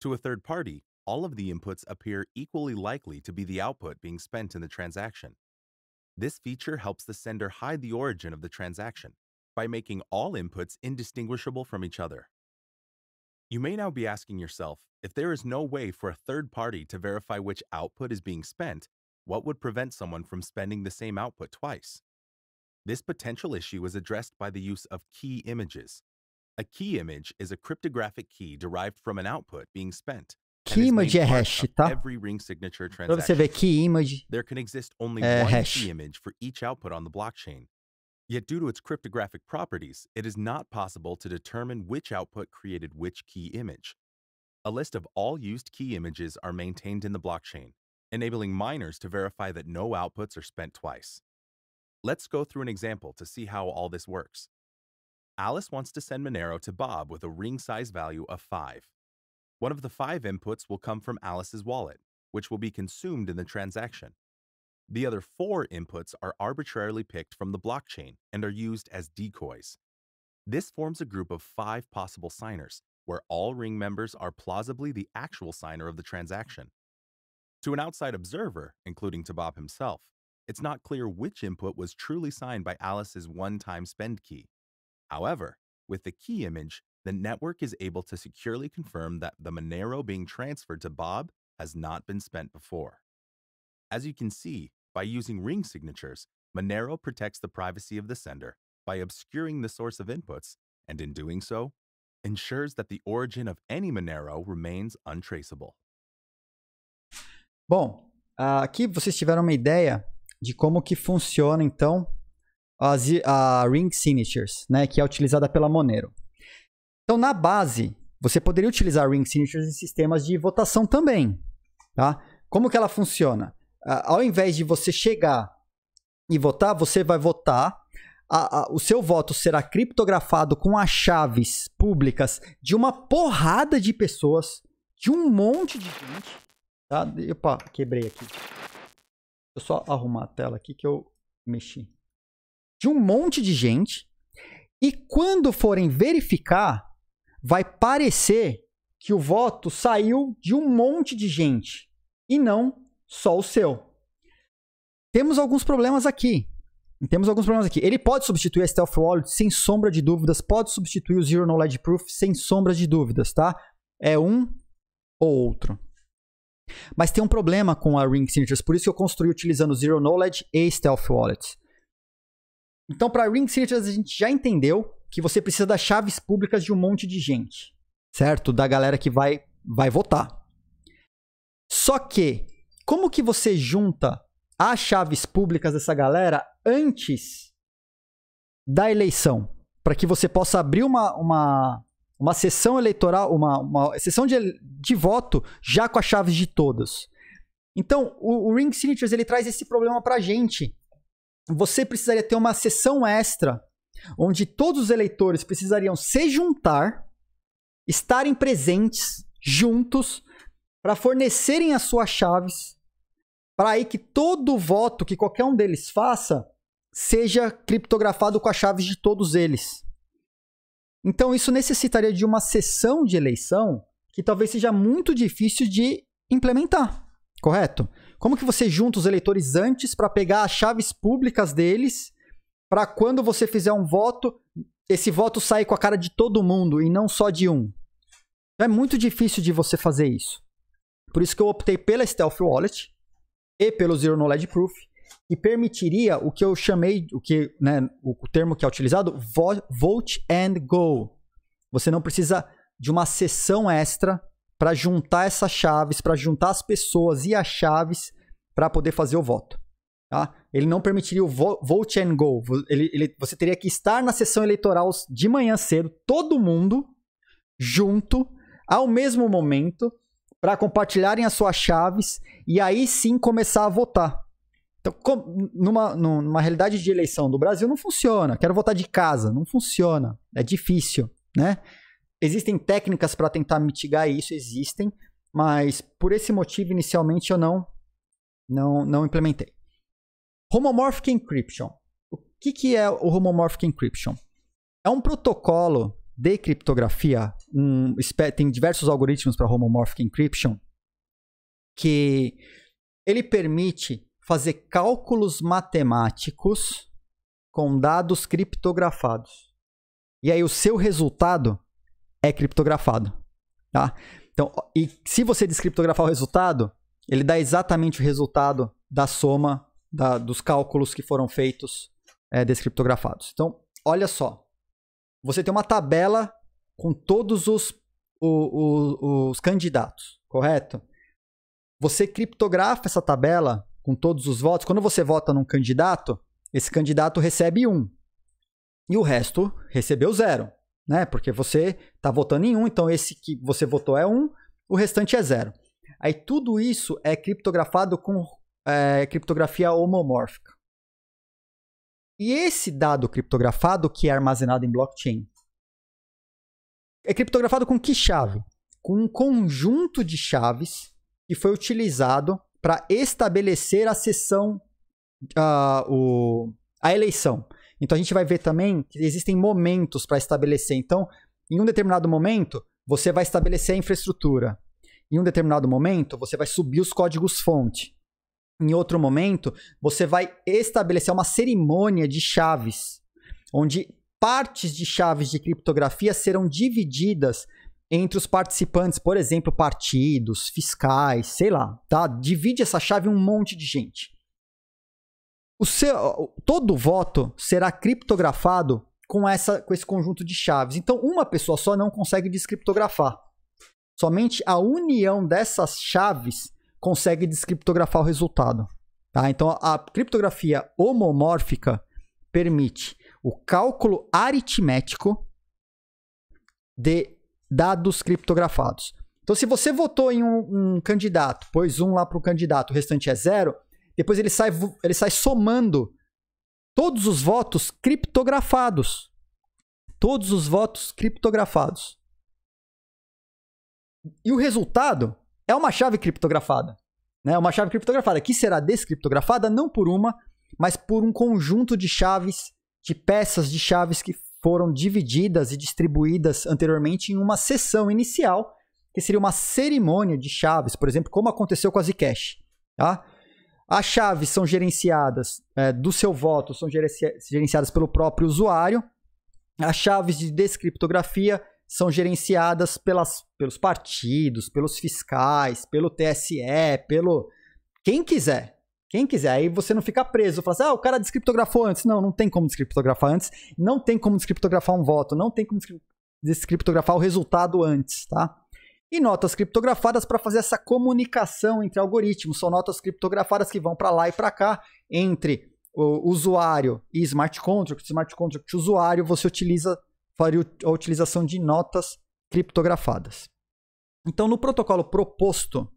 To a third party, all of the inputs appear equally likely to be the output being spent in the transaction. This feature helps the sender hide the origin of the transaction by making all inputs indistinguishable from each other. You may now be asking yourself, if there is no way for a third party to verify which output is being spent, what would prevent someone from spending the same output twice? This potential issue is addressed by the use of key images. A key image is a cryptographic key derived from an output being spent. Key é hash, tá? for você ver on é hash. Yet due to its cryptographic properties, it is not possible to determine which output created which key image. A list of all used key images are maintained in the blockchain, enabling miners to verify that no outputs are spent twice. Let's go through an example to see how all this works. Alice wants to send Monero to Bob with a ring size value of 5. One of the five inputs will come from Alice's wallet, which will be consumed in the transaction. The other four inputs are arbitrarily picked from the blockchain and are used as decoys. This forms a group of five possible signers, where all ring members are plausibly the actual signer of the transaction. To an outside observer, including to Bob himself, it's not clear which input was truly signed by Alice's one-time spend key. However, with the key image, the network is able to securely confirm that the Monero being transferred to Bob has not been spent before. As you can see, by using ring signatures, Monero protects the privacy of the sender by obscuring the source of inputs, and in doing so, ensures that the origin of any Monero remains untraceable. Bom, aqui vocês tiveram uma ideia de como que funciona então as a ring signatures, né, que é utilizada pela Monero. Então, na base, você poderia utilizar ring signatures em sistemas de votação também. Tá? Como que ela funciona? Ao invés de você chegar e votar, você vai votar. A, a, o seu voto será criptografado com as chaves públicas de uma porrada de pessoas, de um monte de gente. Tá? Opa, quebrei aqui. Deixa eu só arrumar a tela aqui que eu mexi. De um monte de gente. E quando forem verificar, vai parecer que o voto saiu de um monte de gente e não só o seu. Temos alguns problemas aqui. Temos alguns problemas aqui. Ele pode substituir a Stealth Wallet sem sombra de dúvidas, pode substituir o Zero Knowledge Proof sem sombra de dúvidas, tá? É um ou outro. Mas tem um problema com a Ring Signatures, por isso que eu construí utilizando Zero Knowledge e Stealth Wallet. Então, para Ring Signatures, a gente já entendeu que você precisa das chaves públicas de um monte de gente, certo? Da galera que vai, vai votar. Só que, como que você junta as chaves públicas dessa galera antes da eleição? Para que você possa abrir uma, uma, uma sessão eleitoral, uma, uma sessão de, de voto já com as chaves de todos. Então, o, o Ring Signatures ele traz esse problema para gente. Você precisaria ter uma sessão extra onde todos os eleitores precisariam se juntar, estarem presentes, juntos, para fornecerem as suas chaves, para aí que todo voto que qualquer um deles faça seja criptografado com as chaves de todos eles. Então, isso necessitaria de uma sessão de eleição que talvez seja muito difícil de implementar, correto? Como que você junta os eleitores antes para pegar as chaves públicas deles para quando você fizer um voto, esse voto sair com a cara de todo mundo e não só de um. Então, é muito difícil de você fazer isso. Por isso que eu optei pela Stealth Wallet e pelo Zero Knowledge Proof, que permitiria o que eu chamei, o que, né, o termo que é utilizado, vote and go. Você não precisa de uma sessão extra para juntar essas chaves, para juntar as pessoas e as chaves para poder fazer o voto, tá? ele não permitiria o vote and go. Ele, ele, você teria que estar na sessão eleitoral de manhã cedo, todo mundo junto, ao mesmo momento, para compartilharem as suas chaves e aí sim começar a votar. Então, numa, numa realidade de eleição do Brasil, não funciona. Quero votar de casa, não funciona. É difícil, né? Existem técnicas para tentar mitigar isso, existem, mas por esse motivo, inicialmente, eu não, não, não implementei. Homomorphic Encryption. O que, que é o Homomorphic Encryption? É um protocolo de criptografia, um, tem diversos algoritmos para Homomorphic Encryption, que ele permite fazer cálculos matemáticos com dados criptografados. E aí o seu resultado é criptografado, tá? Então, e se você descriptografar o resultado, ele dá exatamente o resultado da soma da, dos cálculos que foram feitos é, descriptografados. Então, olha só. Você tem uma tabela com todos os, o, o, os candidatos, correto? Você criptografa essa tabela com todos os votos. Quando você vota num candidato, esse candidato recebe um. E o resto recebeu zero, né? Porque você está votando em um, então esse que você votou é um, o restante é zero. Aí tudo isso é criptografado com é, criptografia homomórfica. E esse dado criptografado que é armazenado em blockchain é criptografado com que chave? Com um conjunto de chaves que foi utilizado para estabelecer a sessão, uh, o, a eleição. Então a gente vai ver também que existem momentos para estabelecer. Então, em um determinado momento, você vai estabelecer a infraestrutura. Em um determinado momento, você vai subir os códigos-fonte em outro momento, você vai estabelecer uma cerimônia de chaves, onde partes de chaves de criptografia serão divididas entre os participantes, por exemplo, partidos, fiscais, sei lá, tá? Divide essa chave um monte de gente. O seu, todo voto será criptografado com, essa, com esse conjunto de chaves. Então, uma pessoa só não consegue descriptografar. Somente a união dessas chaves consegue descriptografar o resultado. Tá? Então, a criptografia homomórfica permite o cálculo aritmético de dados criptografados. Então, se você votou em um, um candidato, pôs um lá para o candidato, o restante é zero, depois ele sai, ele sai somando todos os votos criptografados. Todos os votos criptografados. E o resultado é uma chave criptografada. Né? É uma chave criptografada que será descriptografada não por uma, mas por um conjunto de chaves, de peças de chaves que foram divididas e distribuídas anteriormente em uma sessão inicial, que seria uma cerimônia de chaves, por exemplo, como aconteceu com a Zcash. Tá? As chaves são gerenciadas é, do seu voto, são gerenciadas pelo próprio usuário. As chaves de descriptografia são gerenciadas pelas, pelos partidos, pelos fiscais, pelo TSE, pelo. Quem quiser. Quem quiser. Aí você não fica preso. Fala assim, ah, o cara descriptografou antes. Não, não tem como descriptografar antes. Não tem como descriptografar um voto. Não tem como descriptografar o resultado antes, tá? E notas criptografadas para fazer essa comunicação entre algoritmos. São notas criptografadas que vão para lá e para cá entre o usuário e smart contract, smart contract usuário, você utiliza faria a utilização de notas criptografadas. Então, no protocolo proposto,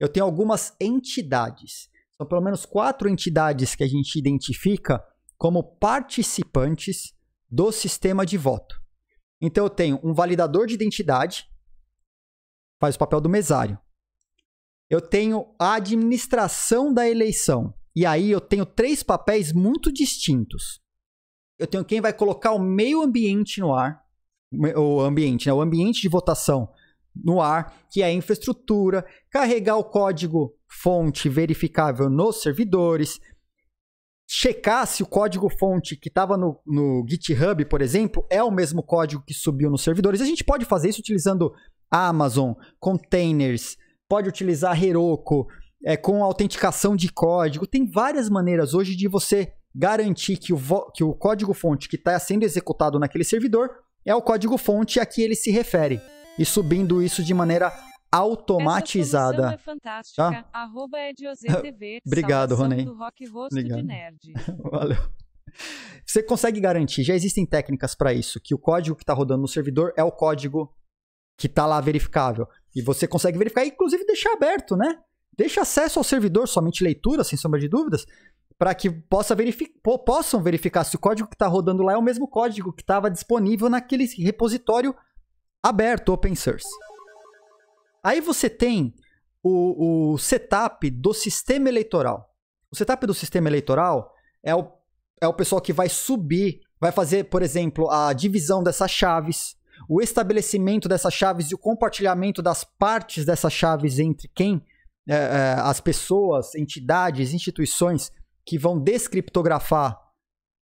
eu tenho algumas entidades. São pelo menos quatro entidades que a gente identifica como participantes do sistema de voto. Então, eu tenho um validador de identidade, faz o papel do mesário. Eu tenho a administração da eleição. E aí eu tenho três papéis muito distintos eu tenho quem vai colocar o meio ambiente no ar, o ambiente, né? o ambiente de votação no ar, que é a infraestrutura, carregar o código fonte verificável nos servidores, checar se o código fonte que estava no, no, GitHub, por exemplo, é o mesmo código que subiu nos servidores. A gente pode fazer isso utilizando Amazon, containers, pode utilizar Heroku, é, com autenticação de código. Tem várias maneiras hoje de você garantir que o, que o código-fonte que está sendo executado naquele servidor é o código-fonte a que ele se refere, e subindo isso de maneira automatizada. É tá? Obrigado, Ronei. Obrigado. Valeu. Você consegue garantir, já existem técnicas para isso, que o código que está rodando no servidor é o código que está lá verificável. E você consegue verificar, inclusive deixar aberto, né? Deixa acesso ao servidor, somente leitura, sem sombra de dúvidas, para que possa verific... possam verificar se o código que está rodando lá é o mesmo código que estava disponível naquele repositório aberto, open source. Aí você tem o, o setup do sistema eleitoral. O setup do sistema eleitoral é o, é o pessoal que vai subir, vai fazer, por exemplo, a divisão dessas chaves, o estabelecimento dessas chaves e o compartilhamento das partes dessas chaves entre quem, é, é, as pessoas, entidades, instituições que vão descriptografar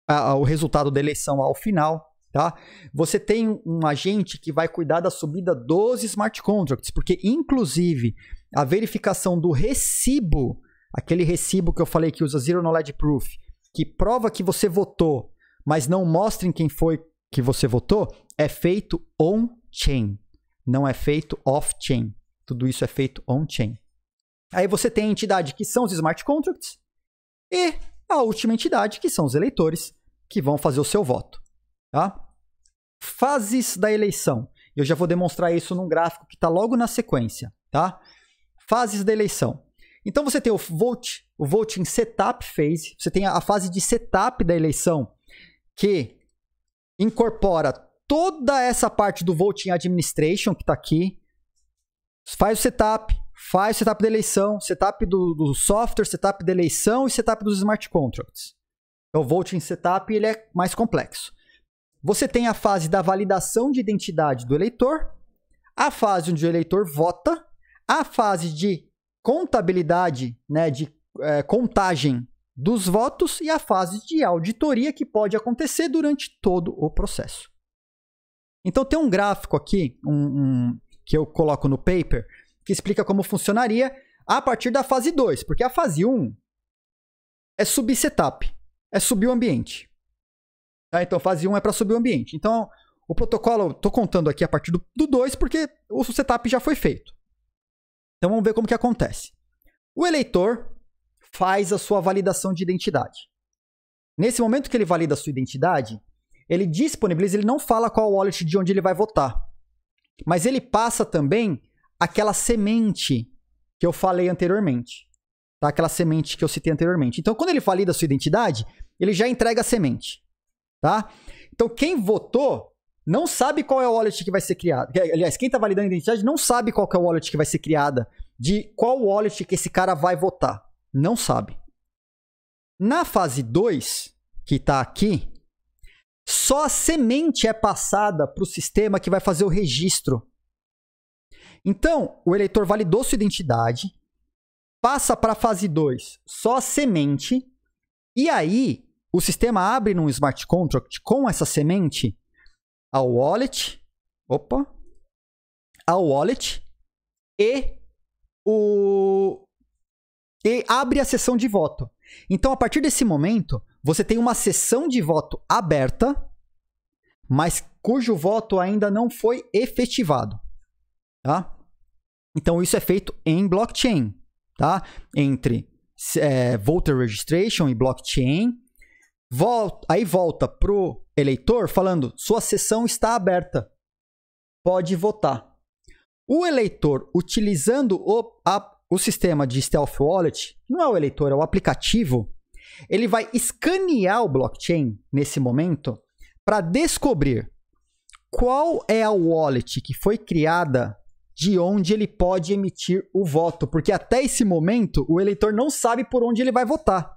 a, a, o resultado da eleição ao final. Tá? Você tem um, agente que vai cuidar da subida dos smart contracts, porque inclusive a verificação do recibo, aquele recibo que eu falei que usa Zero Knowledge Proof, que prova que você votou, mas não mostra em quem foi que você votou, é feito on-chain, não é feito off-chain. Tudo isso é feito on-chain. Aí você tem a entidade que são os smart contracts, e a última entidade, que são os eleitores, que vão fazer o seu voto. Tá? Fases da eleição. Eu já vou demonstrar isso num gráfico que está logo na sequência. Tá? Fases da eleição. Então você tem o vote, o voting setup phase, você tem a fase de setup da eleição que incorpora toda essa parte do voting administration que está aqui, faz o setup, faz o setup da eleição, setup do, do software, setup da eleição e setup dos smart contracts. Então, o voting setup ele é mais complexo. Você tem a fase da validação de identidade do eleitor, a fase onde o eleitor vota, a fase de contabilidade, né, de é, contagem dos votos e a fase de auditoria que pode acontecer durante todo o processo. Então tem um gráfico aqui um, um, que eu coloco no paper que explica como funcionaria a partir da fase 2, porque a fase 1 um é subir setup, é subir o ambiente. Tá? Então, fase 1 um é para subir o ambiente. Então, o protocolo, estou contando aqui a partir do 2, porque o setup já foi feito. Então, vamos ver como que acontece. O eleitor faz a sua validação de identidade. Nesse momento que ele valida a sua identidade, ele disponibiliza, ele não fala qual wallet de onde ele vai votar. Mas ele passa também aquela semente que eu falei anteriormente. Tá? Aquela semente que eu citei anteriormente. Então, quando ele fala da sua identidade, ele já entrega a semente. Tá? Então, quem votou não sabe qual é o wallet que vai ser criado. Aliás, quem está validando a identidade não sabe qual é o wallet que vai ser criada, de qual wallet que esse cara vai votar. Não sabe. Na fase 2, que está aqui, só a semente é passada para o sistema que vai fazer o registro então, o eleitor validou sua identidade, passa para a fase 2 só semente, e aí o sistema abre num smart contract com essa semente a wallet, opa, a wallet e o e abre a sessão de voto. Então, a partir desse momento, você tem uma sessão de voto aberta, mas cujo voto ainda não foi efetivado, tá? Então, isso é feito em blockchain, tá? Entre é, voter registration e blockchain. Volta, aí volta pro eleitor falando: sua sessão está aberta, pode votar. O eleitor utilizando o, a, o sistema de Stealth Wallet, não é o eleitor, é o aplicativo, ele vai escanear o blockchain nesse momento para descobrir qual é a wallet que foi criada de onde ele pode emitir o voto, porque até esse momento o eleitor não sabe por onde ele vai votar.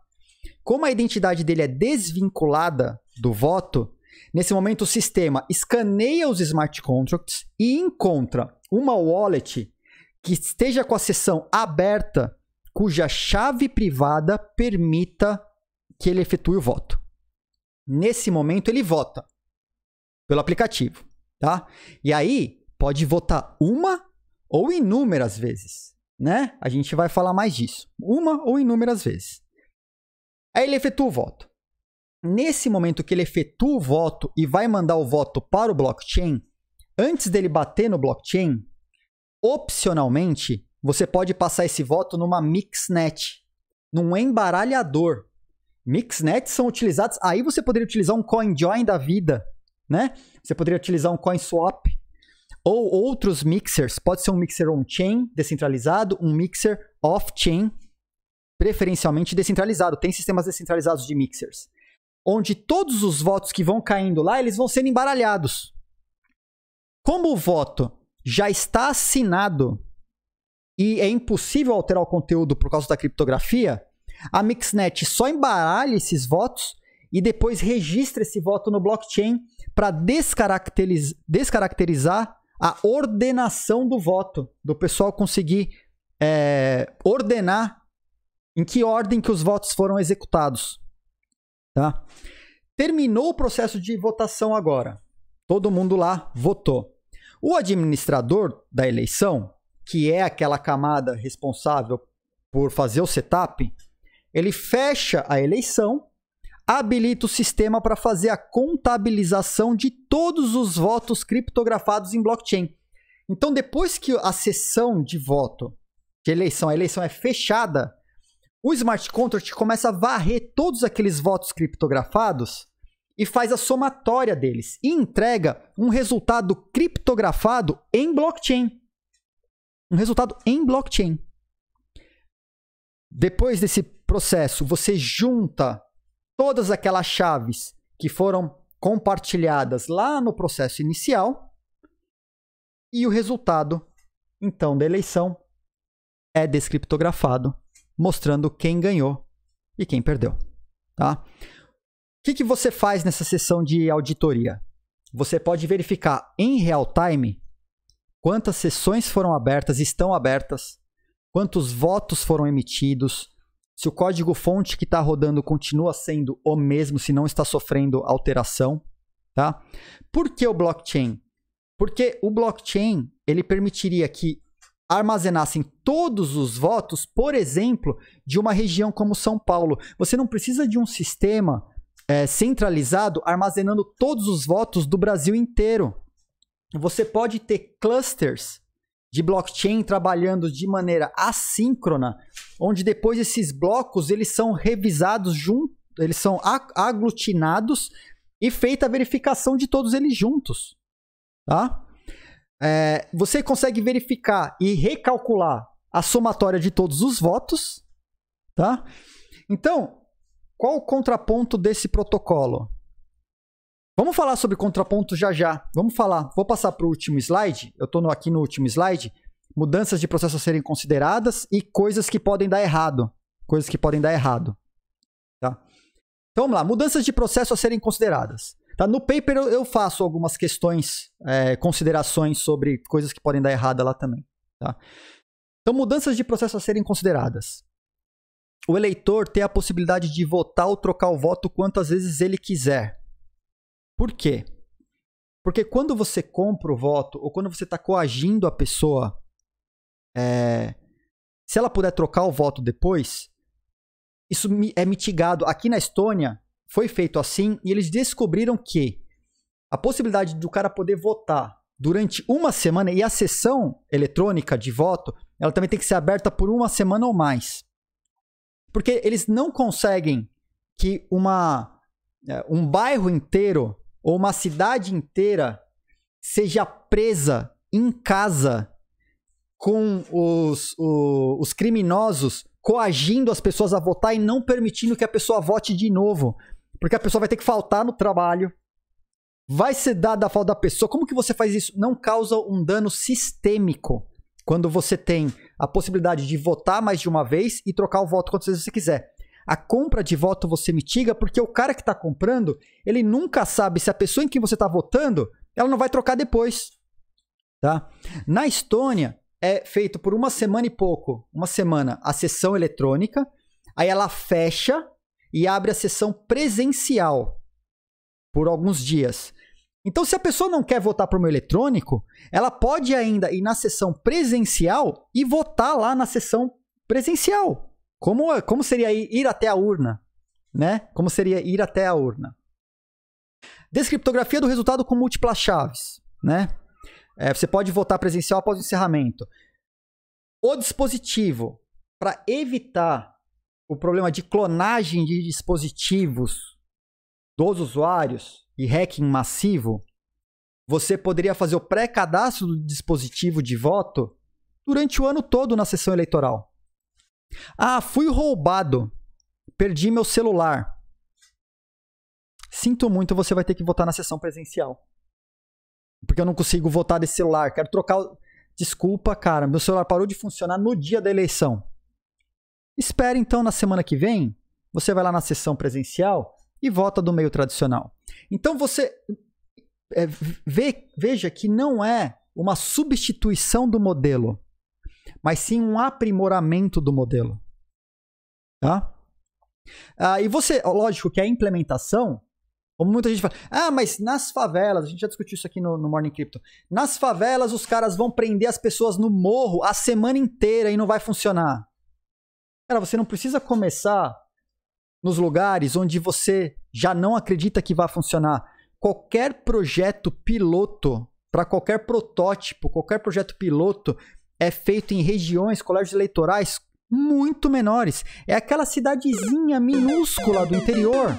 Como a identidade dele é desvinculada do voto, nesse momento o sistema escaneia os smart contracts e encontra uma wallet que esteja com a sessão aberta, cuja chave privada permita que ele efetue o voto. Nesse momento ele vota pelo aplicativo, tá? E aí pode votar uma ou inúmeras vezes, né? A gente vai falar mais disso, uma ou inúmeras vezes. Aí ele efetua o voto. Nesse momento que ele efetua o voto e vai mandar o voto para o blockchain, antes dele bater no blockchain, opcionalmente, você pode passar esse voto numa mixnet, num embaralhador. Mixnets são utilizados. Aí você poderia utilizar um CoinJoin da vida, né? Você poderia utilizar um CoinSwap, ou outros mixers. Pode ser um mixer on-chain descentralizado, um mixer off-chain, preferencialmente descentralizado. Tem sistemas descentralizados de mixers, onde todos os votos que vão caindo lá, eles vão sendo embaralhados. Como o voto já está assinado e é impossível alterar o conteúdo por causa da criptografia, a Mixnet só embaralha esses votos e depois registra esse voto no blockchain para descaracterizar a ordenação do voto, do pessoal conseguir é, ordenar em que ordem que os votos foram executados. Tá? Terminou o processo de votação agora. Todo mundo lá votou. O administrador da eleição, que é aquela camada responsável por fazer o setup, ele fecha a eleição habilita o sistema para fazer a contabilização de todos os votos criptografados em blockchain. Então, depois que a sessão de voto, de eleição, a eleição é fechada, o smart contract começa a varrer todos aqueles votos criptografados e faz a somatória deles e entrega um resultado criptografado em blockchain. Um resultado em blockchain. Depois desse processo, você junta todas aquelas chaves que foram compartilhadas lá no processo inicial e o resultado então da eleição é descriptografado, mostrando quem ganhou e quem perdeu, tá? O que, que você faz nessa sessão de auditoria? Você pode verificar em real time quantas sessões foram abertas, estão abertas, quantos votos foram emitidos, se o código-fonte que está rodando continua sendo o mesmo, se não está sofrendo alteração, tá? Por que o blockchain? Porque o blockchain ele permitiria que armazenassem todos os votos, por exemplo, de uma região como São Paulo. Você não precisa de um sistema é, centralizado armazenando todos os votos do Brasil inteiro. Você pode ter clusters de blockchain trabalhando de maneira assíncrona, onde depois esses blocos eles são revisados juntos, eles são aglutinados e feita a verificação de todos eles juntos, tá? É, você consegue verificar e recalcular a somatória de todos os votos, tá? Então, qual o contraponto desse protocolo? Vamos falar sobre contraponto já já. Vamos falar. Vou passar para o último slide. Eu estou aqui no último slide. Mudanças de processo a serem consideradas e coisas que podem dar errado. Coisas que podem dar errado. Tá? Então vamos lá. Mudanças de processo a serem consideradas. Tá? No paper eu, eu faço algumas questões, é, considerações sobre coisas que podem dar errado lá também. Tá? Então, mudanças de processo a serem consideradas. O eleitor tem a possibilidade de votar ou trocar o voto quantas vezes ele quiser por quê? Porque quando você compra o voto, ou quando você está coagindo a pessoa, é, se ela puder trocar o voto depois, isso é mitigado. Aqui na Estônia, foi feito assim e eles descobriram que a possibilidade do cara poder votar durante uma semana e a sessão eletrônica de voto, ela também tem que ser aberta por uma semana ou mais. Porque eles não conseguem que uma é, um bairro inteiro ou uma cidade inteira seja presa em casa com os, o, os criminosos coagindo as pessoas a votar e não permitindo que a pessoa vote de novo. Porque a pessoa vai ter que faltar no trabalho. Vai ser dada a falta da pessoa. Como que você faz isso? Não causa um dano sistêmico. Quando você tem a possibilidade de votar mais de uma vez e trocar o voto quantas vezes você quiser. A compra de voto você mitiga porque o cara que está comprando, ele nunca sabe se a pessoa em quem você está votando, ela não vai trocar depois. Tá? Na Estônia, é feito por uma semana e pouco, uma semana, a sessão eletrônica, aí ela fecha e abre a sessão presencial por alguns dias. Então, se a pessoa não quer votar o meu eletrônico, ela pode ainda ir na sessão presencial e votar lá na sessão presencial. Como, como seria ir até a urna? Né? Como seria ir até a urna? Descriptografia do resultado com múltiplas chaves. Né? É, você pode votar presencial após o encerramento. O dispositivo, para evitar o problema de clonagem de dispositivos dos usuários e hacking massivo, você poderia fazer o pré-cadastro do dispositivo de voto durante o ano todo na sessão eleitoral. Ah, fui roubado. Perdi meu celular. Sinto muito, você vai ter que votar na sessão presencial. Porque eu não consigo votar desse celular. Quero trocar. Desculpa, cara, meu celular parou de funcionar no dia da eleição. Espere então na semana que vem. Você vai lá na sessão presencial e vota do meio tradicional. Então você é, veja que não é uma substituição do modelo mas sim um aprimoramento do modelo. Tá? Ah, e você, lógico que a implementação, como muita gente fala, ah, mas nas favelas, a gente já discutiu isso aqui no, no Morning Crypto, nas favelas os caras vão prender as pessoas no morro a semana inteira e não vai funcionar. Cara, você não precisa começar nos lugares onde você já não acredita que vai funcionar. Qualquer projeto piloto, para qualquer protótipo, qualquer projeto piloto, é feito em regiões, colégios eleitorais muito menores. É aquela cidadezinha minúscula do interior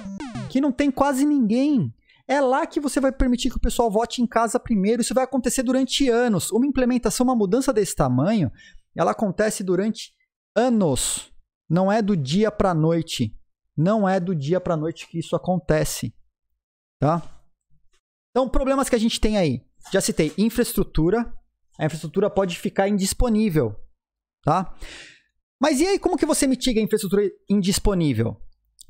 que não tem quase ninguém. É lá que você vai permitir que o pessoal vote em casa primeiro. Isso vai acontecer durante anos. Uma implementação, uma mudança desse tamanho, ela acontece durante anos. Não é do dia para a noite. Não é do dia para a noite que isso acontece. Tá? Então, problemas que a gente tem aí. Já citei infraestrutura, a infraestrutura pode ficar indisponível, tá? Mas e aí como que você mitiga a infraestrutura indisponível?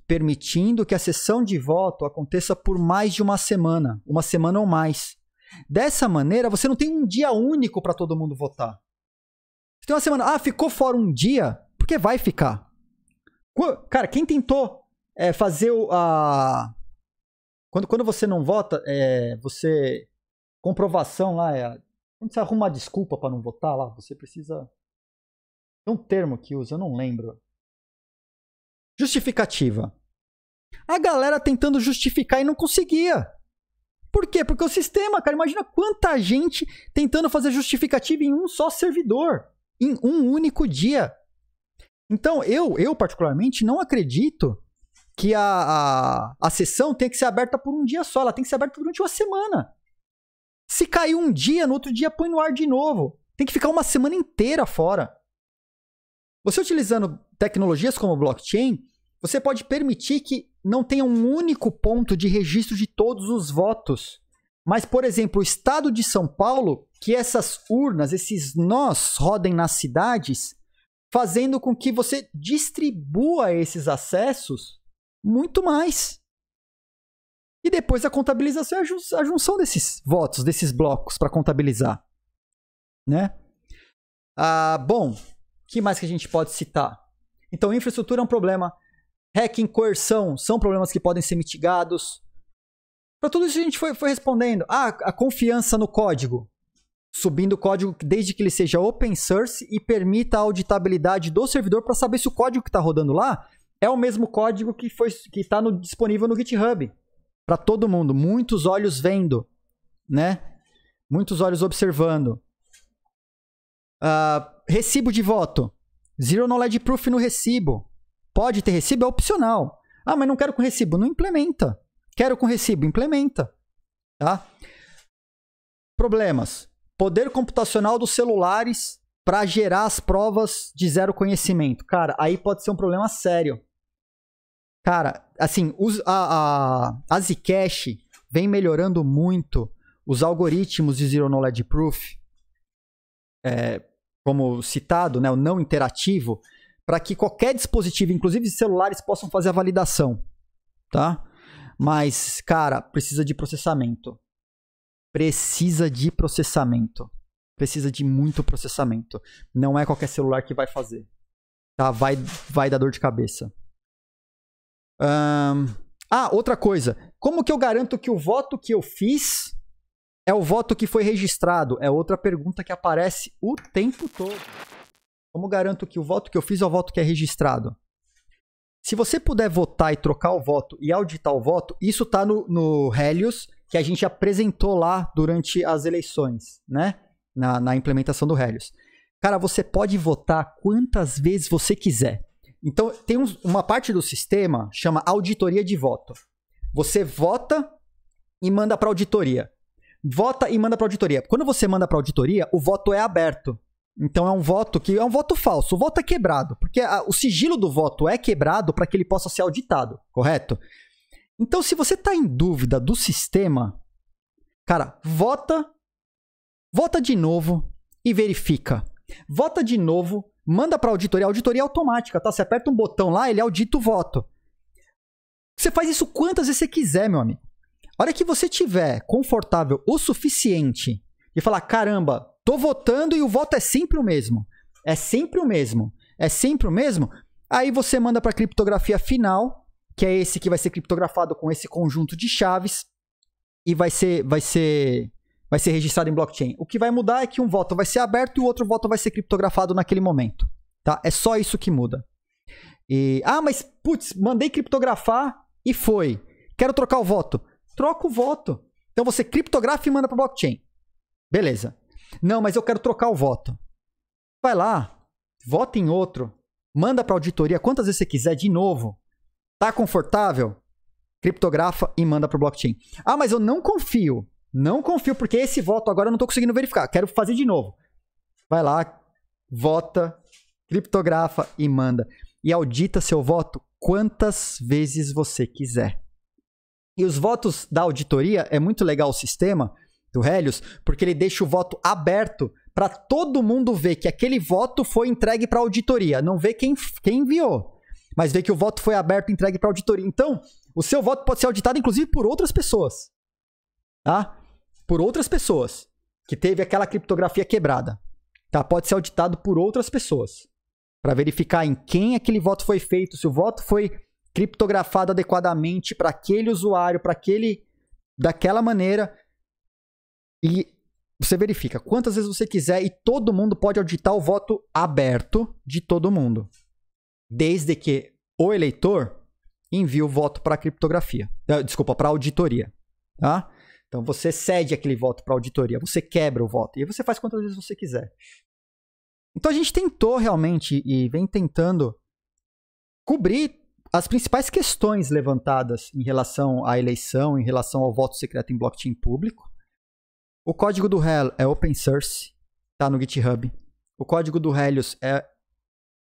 Permitindo que a sessão de voto aconteça por mais de uma semana, uma semana ou mais. Dessa maneira, você não tem um dia único para todo mundo votar. Você tem uma semana, ah, ficou fora um dia, porque vai ficar. Cara, quem tentou é, fazer o, a quando, quando você não vota, é, você comprovação lá é quando você arruma uma desculpa para não votar lá, você precisa. Tem um termo que usa, eu não lembro. Justificativa. A galera tentando justificar e não conseguia. Por quê? Porque o sistema, cara, imagina quanta gente tentando fazer justificativa em um só servidor, em um único dia. Então, eu, eu particularmente, não acredito que a, a, a sessão tenha que ser aberta por um dia só, ela tem que ser aberta durante uma semana. Se caiu um dia, no outro dia põe no ar de novo. Tem que ficar uma semana inteira fora. Você utilizando tecnologias como blockchain, você pode permitir que não tenha um único ponto de registro de todos os votos. Mas, por exemplo, o estado de São Paulo, que essas urnas, esses nós rodem nas cidades, fazendo com que você distribua esses acessos muito mais. E depois a contabilização é a junção desses votos, desses blocos para contabilizar. Né? Ah, bom, que mais que a gente pode citar? Então, infraestrutura é um problema. Hacking, coerção são problemas que podem ser mitigados. Para tudo isso a gente foi, foi respondendo. Ah, a confiança no código. Subindo o código desde que ele seja open source e permita a auditabilidade do servidor para saber se o código que está rodando lá é o mesmo código que está disponível no GitHub para todo mundo, muitos olhos vendo, né? Muitos olhos observando. Uh, recibo de voto. Zero knowledge proof no recibo. Pode ter recibo, é opcional. Ah, mas não quero com recibo. Não implementa. Quero com recibo, implementa. Tá? Problemas. Poder computacional dos celulares para gerar as provas de zero conhecimento. Cara, aí pode ser um problema sério. Cara, assim, os, a, a, a Zcash vem melhorando muito os algoritmos de Zero Knowledge Proof, é, como citado, né, o não interativo, para que qualquer dispositivo, inclusive celulares, possam fazer a validação, tá? Mas, cara, precisa de processamento. Precisa de processamento. Precisa de muito processamento. Não é qualquer celular que vai fazer. Tá? Vai, vai dar dor de cabeça. Ah, outra coisa. Como que eu garanto que o voto que eu fiz é o voto que foi registrado? É outra pergunta que aparece o tempo todo. Como garanto que o voto que eu fiz é o voto que é registrado? Se você puder votar e trocar o voto e auditar o voto, isso está no, no Helios, que a gente apresentou lá durante as eleições, né? Na, na implementação do Helios. Cara, você pode votar quantas vezes você quiser. Então, tem um, uma parte do sistema chama auditoria de voto. Você vota e manda para auditoria. Vota e manda para auditoria. Quando você manda para auditoria, o voto é aberto. Então é um voto que é um voto falso, o voto é quebrado, porque a, o sigilo do voto é quebrado para que ele possa ser auditado, correto? Então, se você está em dúvida do sistema, cara, vota, vota de novo e verifica vota de novo, manda para auditoria, auditoria é automática, tá? Você aperta um botão lá, ele audita o voto. Você faz isso quantas vezes você quiser, meu amigo. A hora que você tiver confortável o suficiente e falar, caramba, tô votando e o voto é sempre o mesmo. É sempre o mesmo. É sempre o mesmo. Aí você manda para criptografia final, que é esse que vai ser criptografado com esse conjunto de chaves e vai ser vai ser vai ser registrado em blockchain. O que vai mudar é que um voto vai ser aberto e o outro voto vai ser criptografado naquele momento. Tá? É só isso que muda. E, ah, mas putz, mandei criptografar e foi. Quero trocar o voto. Troca o voto. Então você criptografa e manda para blockchain. Beleza. Não, mas eu quero trocar o voto. Vai lá, vota em outro, manda para auditoria quantas vezes você quiser de novo. Tá confortável? Criptografa e manda para blockchain. Ah, mas eu não confio. Não confio, porque esse voto agora eu não estou conseguindo verificar. Quero fazer de novo. Vai lá, vota, criptografa e manda. E audita seu voto quantas vezes você quiser. E os votos da auditoria é muito legal o sistema do Helios, porque ele deixa o voto aberto para todo mundo ver que aquele voto foi entregue para auditoria, não vê quem, quem enviou, mas vê que o voto foi aberto e entregue para auditoria. Então, o seu voto pode ser auditado inclusive por outras pessoas. Tá? por outras pessoas, que teve aquela criptografia quebrada, tá? Pode ser auditado por outras pessoas, para verificar em quem aquele voto foi feito, se o voto foi criptografado adequadamente para aquele usuário, para aquele daquela maneira. E você verifica quantas vezes você quiser e todo mundo pode auditar o voto aberto de todo mundo, desde que o eleitor envie o voto para criptografia, eh, desculpa, para auditoria, tá? Então você cede aquele voto para auditoria, você quebra o voto e aí você faz quantas vezes você quiser. Então a gente tentou realmente e vem tentando cobrir as principais questões levantadas em relação à eleição, em relação ao voto secreto em blockchain público. O código do Hell é open source, tá no GitHub. O código do Helios é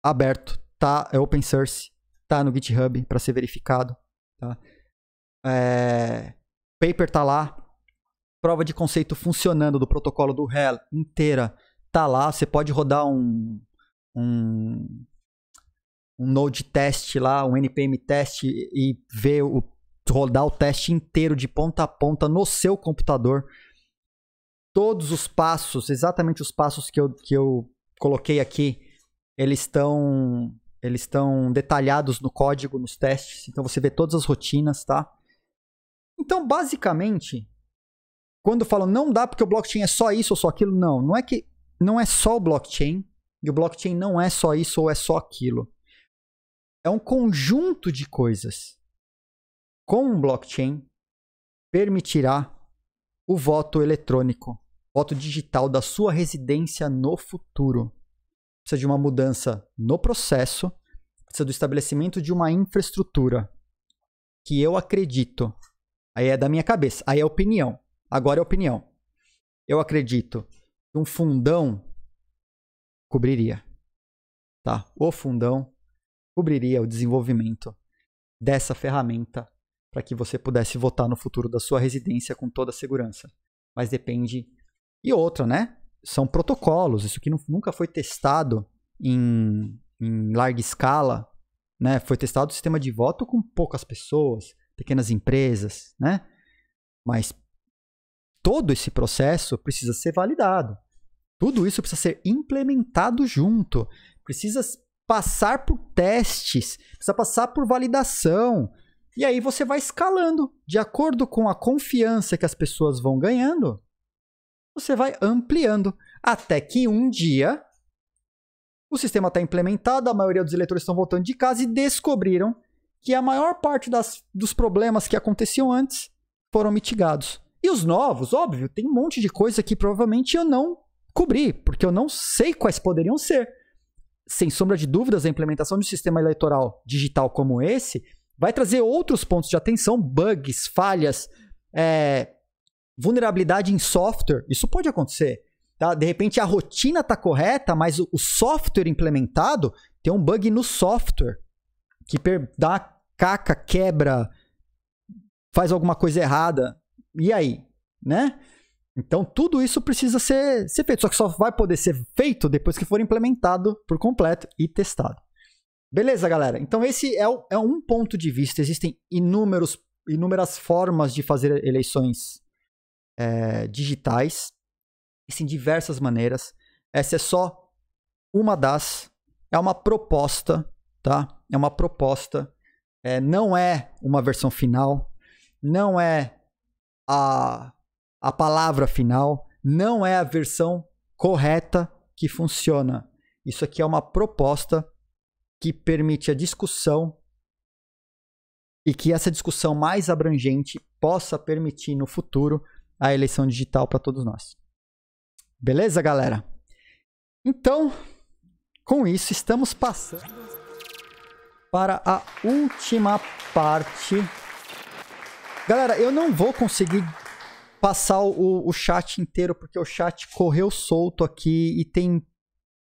aberto, tá? É open source, tá no GitHub para ser verificado, tá? É... Paper tá lá prova de conceito funcionando do protocolo do RHEL inteira tá lá. Você pode rodar um, um, um node test lá, um npm test e ver o rodar o teste inteiro de ponta a ponta no seu computador. Todos os passos, exatamente os passos que eu, que eu coloquei aqui, eles estão eles estão detalhados no código, nos testes. Então você vê todas as rotinas, tá? Então, basicamente, quando falam não dá porque o blockchain é só isso ou só aquilo, não. Não é que não é só o blockchain e o blockchain não é só isso ou é só aquilo. É um conjunto de coisas. Com um blockchain permitirá o voto eletrônico, voto digital da sua residência no futuro. Precisa de uma mudança no processo, precisa do estabelecimento de uma infraestrutura que eu acredito. Aí é da minha cabeça, aí é opinião. Agora é opinião. Eu acredito que um fundão cobriria. Tá? O fundão cobriria o desenvolvimento dessa ferramenta para que você pudesse votar no futuro da sua residência com toda a segurança. Mas depende. E outra, né? São protocolos. Isso que nunca foi testado em, em larga escala. Né? Foi testado o sistema de voto com poucas pessoas, pequenas empresas, né? Mas todo esse processo precisa ser validado. Tudo isso precisa ser implementado junto. Precisa passar por testes, precisa passar por validação. E aí você vai escalando. De acordo com a confiança que as pessoas vão ganhando, você vai ampliando. Até que um dia o sistema está implementado, a maioria dos eleitores estão voltando de casa e descobriram que a maior parte das, dos problemas que aconteciam antes foram mitigados. E os novos, óbvio, tem um monte de coisa que provavelmente eu não cobri, porque eu não sei quais poderiam ser. Sem sombra de dúvidas, a implementação de um sistema eleitoral digital como esse vai trazer outros pontos de atenção, bugs, falhas, é, vulnerabilidade em software. Isso pode acontecer. Tá? De repente a rotina está correta, mas o, o, software implementado tem um bug no software que dá caca, quebra, faz alguma coisa errada. E aí? Né? Então tudo isso precisa ser, ser feito, só que só vai poder ser feito depois que for implementado por completo e testado. Beleza, galera? Então esse é, o, é um ponto de vista. Existem inúmeros, inúmeras formas de fazer eleições é, digitais. Existem diversas maneiras. Essa é só uma das. É uma proposta, tá? É uma proposta. É, não é uma versão final. Não é a, a palavra final, não é a versão correta que funciona. Isso aqui é uma proposta que permite a discussão e que essa discussão mais abrangente possa permitir no futuro a eleição digital para todos nós. Beleza, galera? Então, com isso, estamos passando para a última parte Galera, eu não vou conseguir passar o, o chat inteiro, porque o chat correu solto aqui e tem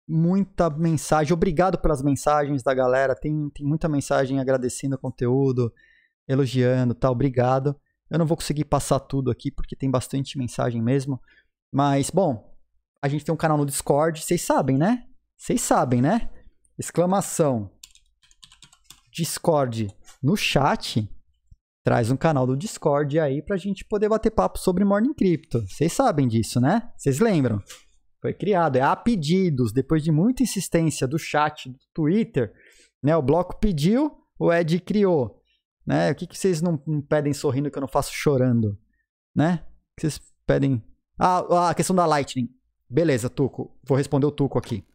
muita mensagem. Obrigado pelas mensagens da galera. Tem, tem muita mensagem agradecendo o conteúdo, elogiando, tá? Obrigado. Eu não vou conseguir passar tudo aqui porque tem bastante mensagem mesmo. Mas, bom, a gente tem um canal no Discord, vocês sabem, né? Vocês sabem, né? Exclamação Discord no chat traz um canal do Discord aí pra gente poder bater papo sobre Morning Crypto. Vocês sabem disso, né? Vocês lembram? Foi criado, é a pedidos, depois de muita insistência do chat do Twitter, né? O bloco pediu, o Ed criou, né? O que, que vocês não, não pedem sorrindo que eu não faço chorando, né? O que vocês pedem? Ah, ah a questão da Lightning. Beleza, Tuco. Vou responder o Tuco aqui.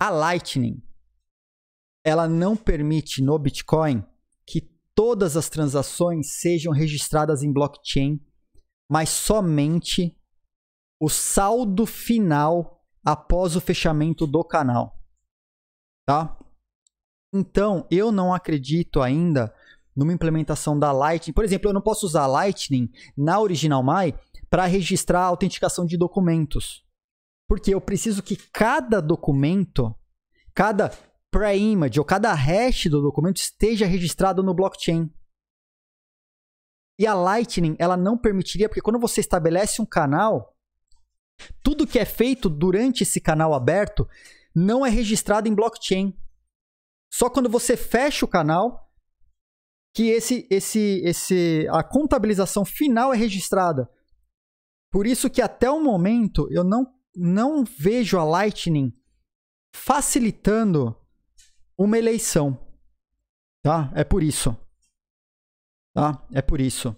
A Lightning, ela não permite no Bitcoin todas as transações sejam registradas em blockchain, mas somente o saldo final após o fechamento do canal. Tá? Então, eu não acredito ainda numa implementação da Lightning. Por exemplo, eu não posso usar Lightning na Original My para registrar a autenticação de documentos. Porque eu preciso que cada documento, cada a image ou cada hash do documento esteja registrado no blockchain. E a Lightning, ela não permitiria, porque quando você estabelece um canal, tudo que é feito durante esse canal aberto não é registrado em blockchain. Só quando você fecha o canal que esse esse esse a contabilização final é registrada. Por isso que até o momento eu não não vejo a Lightning facilitando uma eleição. Tá? É por isso. Tá? É por isso.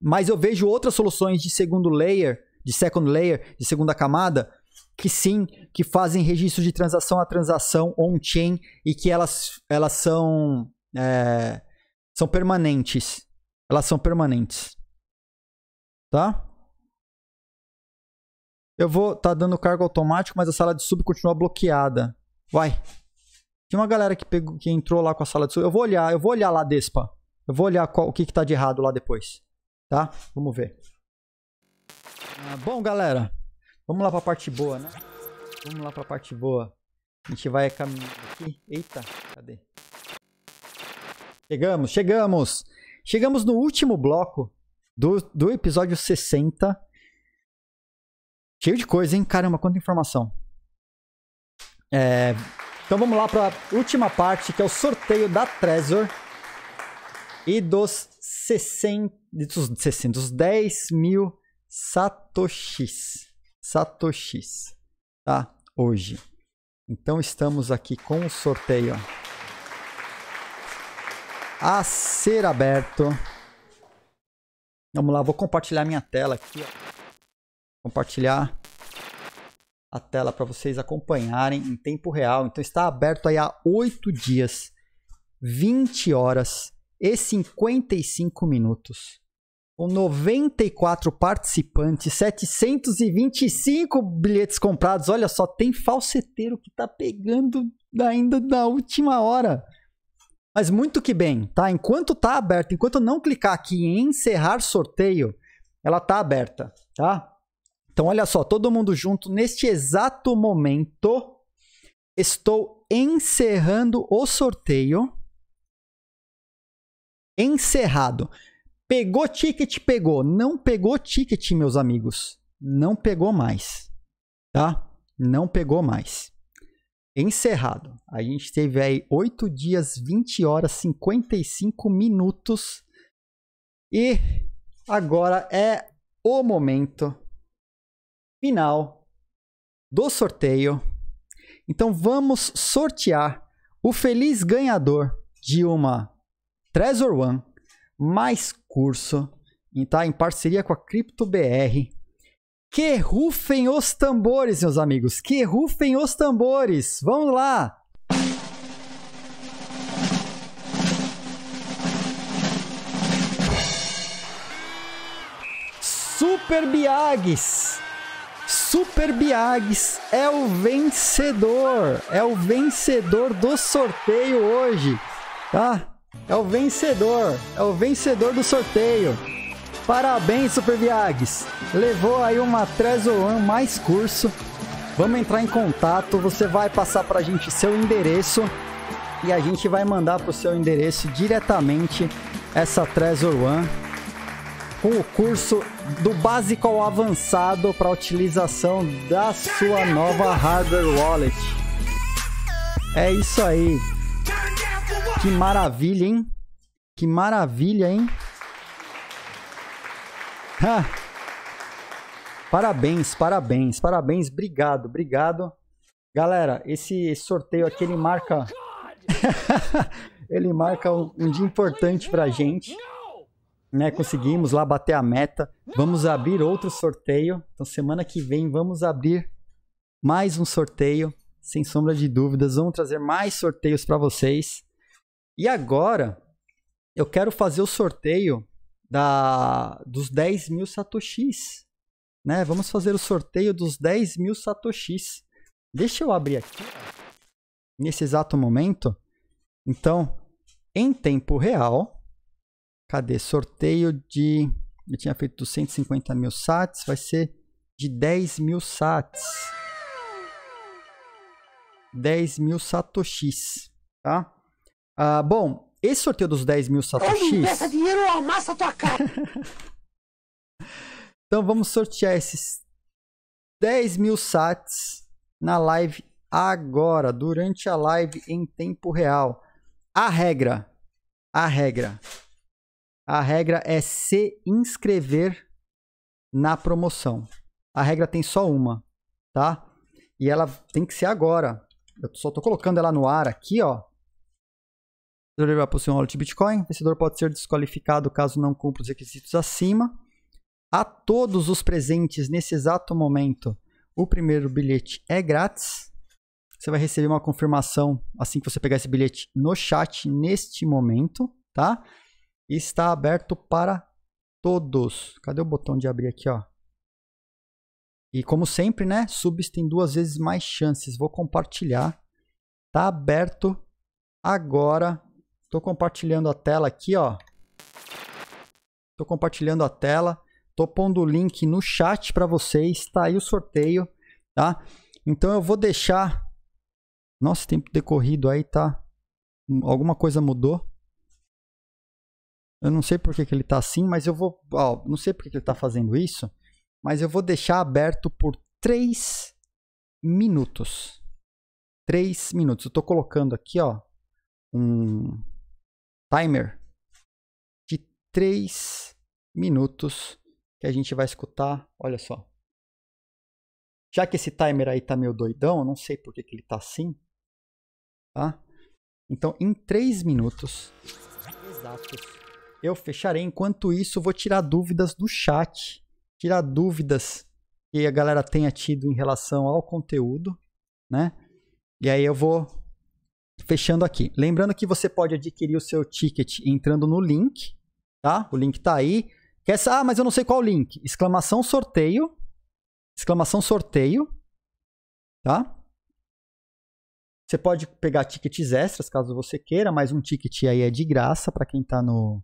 Mas eu vejo outras soluções de segundo layer, de second layer, de segunda camada, que sim, que fazem registro de transação a transação on-chain e que elas, elas são, é, são permanentes. Elas são permanentes. Tá? Eu vou tá dando cargo automático, mas a sala de sub continua bloqueada. Vai. Tinha uma galera que, pegou, que entrou lá com a sala de Eu vou olhar, eu vou olhar lá, Despa. Eu vou olhar qual, o que, que tá de errado lá depois. Tá? Vamos ver. Ah, bom, galera. Vamos lá pra parte boa, né? Vamos lá pra parte boa. A gente vai caminhando aqui. Eita, cadê? Chegamos, chegamos. Chegamos no último bloco do, do episódio 60. Cheio de coisa, hein? Caramba, quanta informação. É, então vamos lá para a última parte, que é o sorteio da Trezor e dos 60, dos, 60, dos 10 mil satoshis. Satoshis, tá? Hoje. Então estamos aqui com o sorteio a ser aberto. Vamos lá, vou compartilhar minha tela aqui. Compartilhar a tela para vocês acompanharem em tempo real. Então está aberto aí há oito dias, 20 horas e 55 minutos. Com 94 participantes, 725 bilhetes comprados. Olha só, tem falseteiro que está pegando ainda na última hora. Mas muito que bem, tá? Enquanto tá aberto, enquanto eu não clicar aqui em encerrar sorteio, ela tá aberta, tá? Então, olha só, todo mundo junto, neste exato momento, estou encerrando o sorteio. Encerrado. Pegou ticket, pegou. Não pegou ticket, meus amigos. Não pegou mais. Tá? Não pegou mais. Encerrado. A gente teve aí 8 dias, 20 horas, 55 minutos. E agora é o momento final do sorteio. Então vamos sortear o feliz ganhador de uma Trezor One mais curso, tá? Em parceria com a CryptoBR. Que rufem os tambores, meus amigos. Que rufem os tambores. Vamos lá. Super Biagues Super Biags é o vencedor. É o vencedor do sorteio hoje, tá? É o vencedor. É o vencedor do sorteio. Parabéns, Super Biags. Levou aí uma Trezor One mais curso. Vamos entrar em contato. Você vai passar para a gente seu endereço e a gente vai mandar para o seu endereço diretamente essa Trezor One com o curso do básico ao avançado para utilização da sua nova hardware wallet. É isso aí. Que maravilha, hein? Que maravilha, hein? Ha! Parabéns, parabéns, parabéns. Obrigado, obrigado. Galera, esse sorteio aqui ele marca ele marca um, um dia importante pra gente né, conseguimos lá bater a meta. Vamos abrir outro sorteio. Então, semana que vem, vamos abrir mais um sorteio. Sem sombra de dúvidas, vamos trazer mais sorteios para vocês. E agora, eu quero fazer o sorteio da, dos 10 mil satoshis. Né? Vamos fazer o sorteio dos 10 mil satoshis. Deixa eu abrir aqui, nesse exato momento. Então, em tempo real, Cadê? Sorteio de. Eu tinha feito 150 mil sats, vai ser de 10 mil sats. 10 mil satoshis, tá? Ah, bom, esse sorteio dos 10 mil satoshis... Ou investe tá dinheiro ou amassa tua cara. então vamos sortear esses 10 mil sats na live agora, durante a live em tempo real. A regra, a regra, a regra é se inscrever na promoção. A regra tem só uma, tá? E ela tem que ser agora. Eu só tô colocando ela no ar aqui, ó. Deverá possuir um wallet Bitcoin. O vencedor pode ser desqualificado caso não cumpra os requisitos acima. A todos os presentes nesse exato momento, o primeiro bilhete é grátis. Você vai receber uma confirmação assim que você pegar esse bilhete no chat neste momento, tá? e está aberto para todos. Cadê o botão de abrir aqui, ó? E como sempre, né? Subs tem duas vezes mais chances. Vou compartilhar. Tá aberto agora. Estou compartilhando a tela aqui, ó. Estou compartilhando a tela. Estou pondo o link no chat para vocês. Está aí o sorteio, tá? Então eu vou deixar. Nossa, tempo decorrido aí tá. Alguma coisa mudou. Eu não sei por que, que ele tá assim, mas eu vou. Ó, não sei por que, que ele tá fazendo isso, mas eu vou deixar aberto por 3 minutos. 3 minutos. Eu tô colocando aqui, ó, um timer de 3 minutos que a gente vai escutar. Olha só. Já que esse timer aí tá meio doidão, eu não sei por que, que ele tá assim, tá? Então, em 3 minutos exatos, eu fecharei. Enquanto isso, vou tirar dúvidas do chat. Tirar dúvidas que a galera tenha tido em relação ao conteúdo, né? E aí eu vou fechando aqui. Lembrando que você pode adquirir o seu ticket entrando no link, tá? O link tá aí. Quer ah, mas eu não sei qual link. Exclamação sorteio. Exclamação sorteio. Tá? Você pode pegar tickets extras, caso você queira, mas um ticket aí é de graça para quem está no,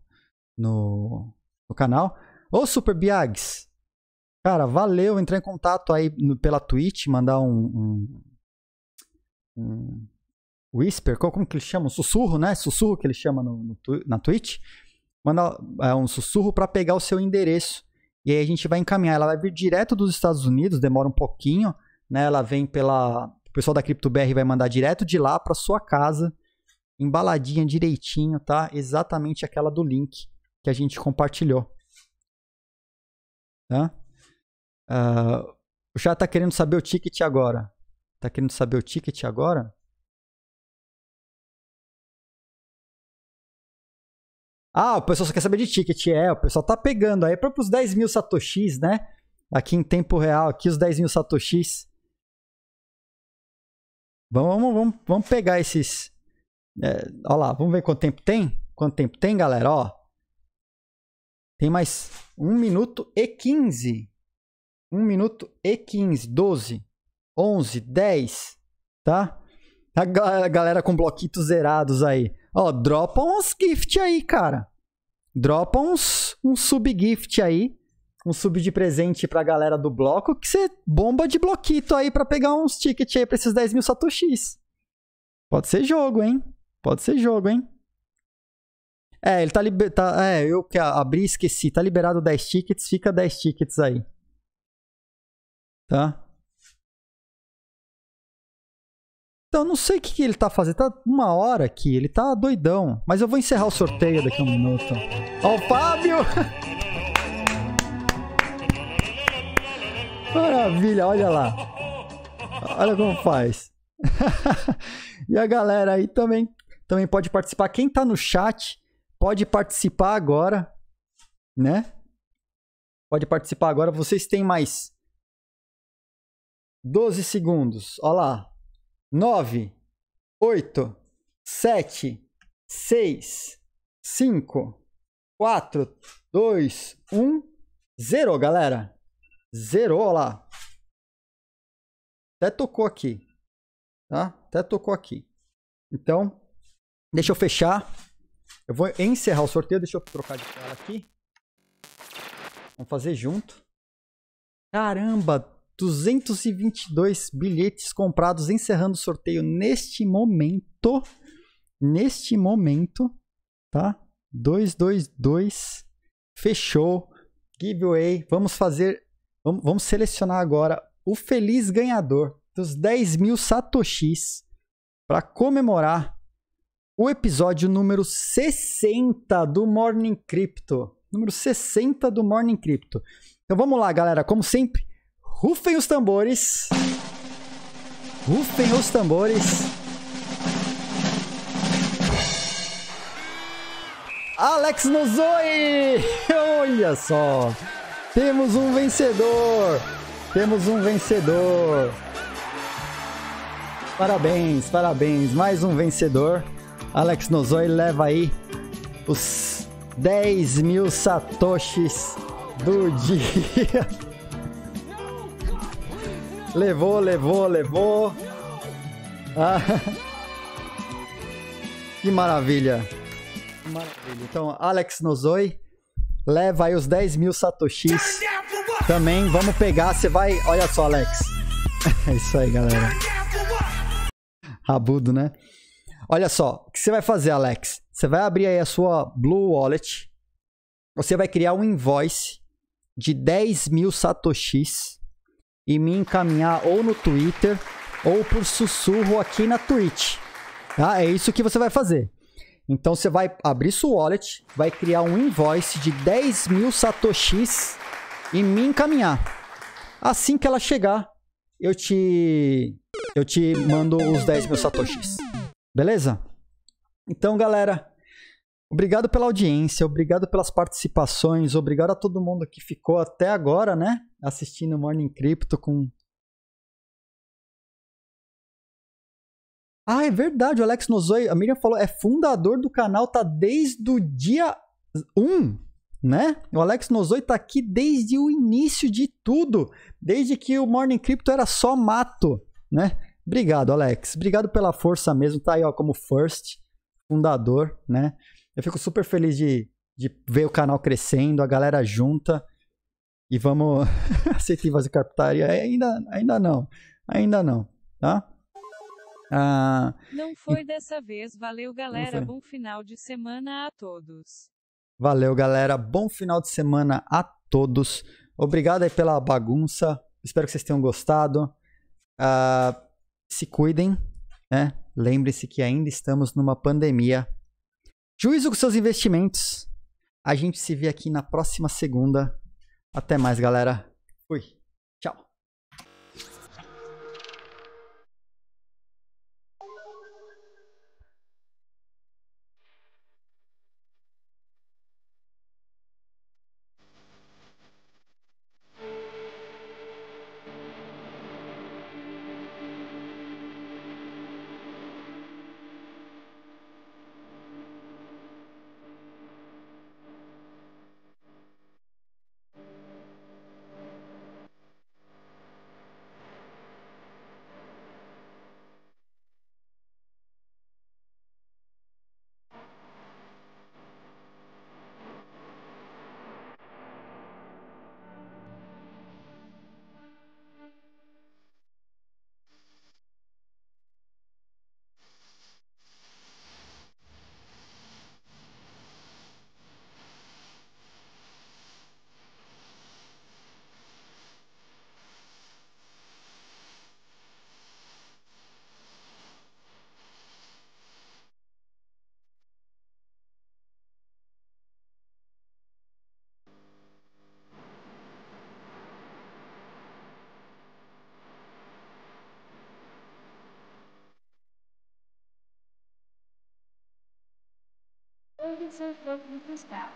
no, no canal. Ô, Super Biags! Cara, valeu entrar em contato aí no, pela Twitch, mandar um, um, um whisper, como, como que eles chamam? Sussurro, né? Sussurro que ele chama no, no, na Twitch. Manda é, um sussurro para pegar o seu endereço. E aí a gente vai encaminhar. Ela vai vir direto dos Estados Unidos, demora um pouquinho, né? Ela vem pela. O pessoal da CryptoBR vai mandar direto de lá para sua casa, embaladinha direitinho, tá? Exatamente aquela do link que a gente compartilhou. Tá? Uh, ah, já tá querendo saber o ticket agora? Tá querendo saber o ticket agora? Ah, o pessoal só quer saber de ticket. É, o pessoal tá pegando aí é para os 10 mil satoshis, né? Aqui em tempo real, aqui os 10 mil satoshis. Vamos, vamos, vamos pegar esses. É, ó lá, vamos ver quanto tempo tem? Quanto tempo tem, galera? Ó, tem mais 1 minuto e 15. 1 minuto e 15, 12, 11, 10, tá? A galera com bloquitos zerados aí. Ó, dropa uns gift aí, cara. Dropa uns, um sub-gift aí. Um sub de presente pra galera do bloco que você bomba de bloquito aí pra pegar uns tickets aí pra esses 10 mil satoshis. Pode ser jogo, hein? Pode ser jogo, hein? É, ele tá liberado. Tá, é, eu que abri esqueci. Tá liberado 10 tickets, fica 10 tickets aí. Tá? Então, não sei o que, que ele tá fazendo. Tá uma hora aqui, ele tá doidão. Mas eu vou encerrar o sorteio daqui a um minuto. Ó, o Fábio! Maravilha, olha lá. Olha como faz. e a galera aí também, também pode participar. Quem tá no chat pode participar agora, né? Pode participar agora. Vocês têm mais 12 segundos. Olha lá. 9, 8, 7, 6, 5, 4, 2, 1. Zerou, galera. Zerou, olha lá. Até tocou aqui. Tá? Até tocou aqui. Então, deixa eu fechar. Eu vou encerrar o sorteio, deixa eu trocar de tela aqui. Vamos fazer junto. Caramba, 222 bilhetes comprados, encerrando o sorteio neste momento. Neste momento, tá? 222. Fechou. Giveaway. Vamos fazer. Vamos, vamos selecionar agora o feliz ganhador dos 10 mil satoshis para comemorar o episódio número 60 do Morning Crypto. Número 60 do Morning Crypto. Então vamos lá, galera. Como sempre, rufem os tambores. Rufem os tambores. Alex Nozoi! Olha só! Temos um vencedor! Temos um vencedor! Parabéns, parabéns! Mais um vencedor! Alex Nozoi leva aí os 10 mil satoshis do dia. levou, levou, levou. Ah. Que maravilha. Que maravilha. Então, Alex Nozoi leva aí os 10 mil satoshis. Também vamos pegar, você vai... Olha só, Alex. É isso aí, galera. Rabudo, né? Olha só, o que você vai fazer, Alex? Você vai abrir aí a sua Blue Wallet. Você vai criar um invoice de 10 mil satoshis e me encaminhar ou no Twitter ou por sussurro aqui na Twitch. Tá? É isso que você vai fazer. Então você vai abrir sua wallet, vai criar um invoice de 10 mil satoshis e me encaminhar. Assim que ela chegar, eu te eu te mando os 10 mil satoshis. Beleza? Então, galera, obrigado pela audiência, obrigado pelas participações, obrigado a todo mundo que ficou até agora, né? Assistindo Morning Crypto com. Ah, é verdade, o Alex Nozoi, a Miriam falou, é fundador do canal, tá desde o dia 1, né? O Alex Nozoi tá aqui desde o início de tudo, desde que o Morning Crypto era só mato, né? Obrigado, Alex. Obrigado pela força mesmo. Tá aí, ó, como first, fundador, né? Eu fico super feliz de, de ver o canal crescendo, a galera junta. E vamos aceitar fazer captaria. É, ainda, ainda não. Ainda não, tá? Ah, não foi e... dessa vez. Valeu, galera. Bom final de semana a todos. Valeu, galera. Bom final de semana a todos. Obrigado aí pela bagunça. Espero que vocês tenham gostado. Ah, se cuidem, né? Lembre-se que ainda estamos numa pandemia. Juízo com seus investimentos. A gente se vê aqui na próxima segunda. Até mais, galera. Fui. this map.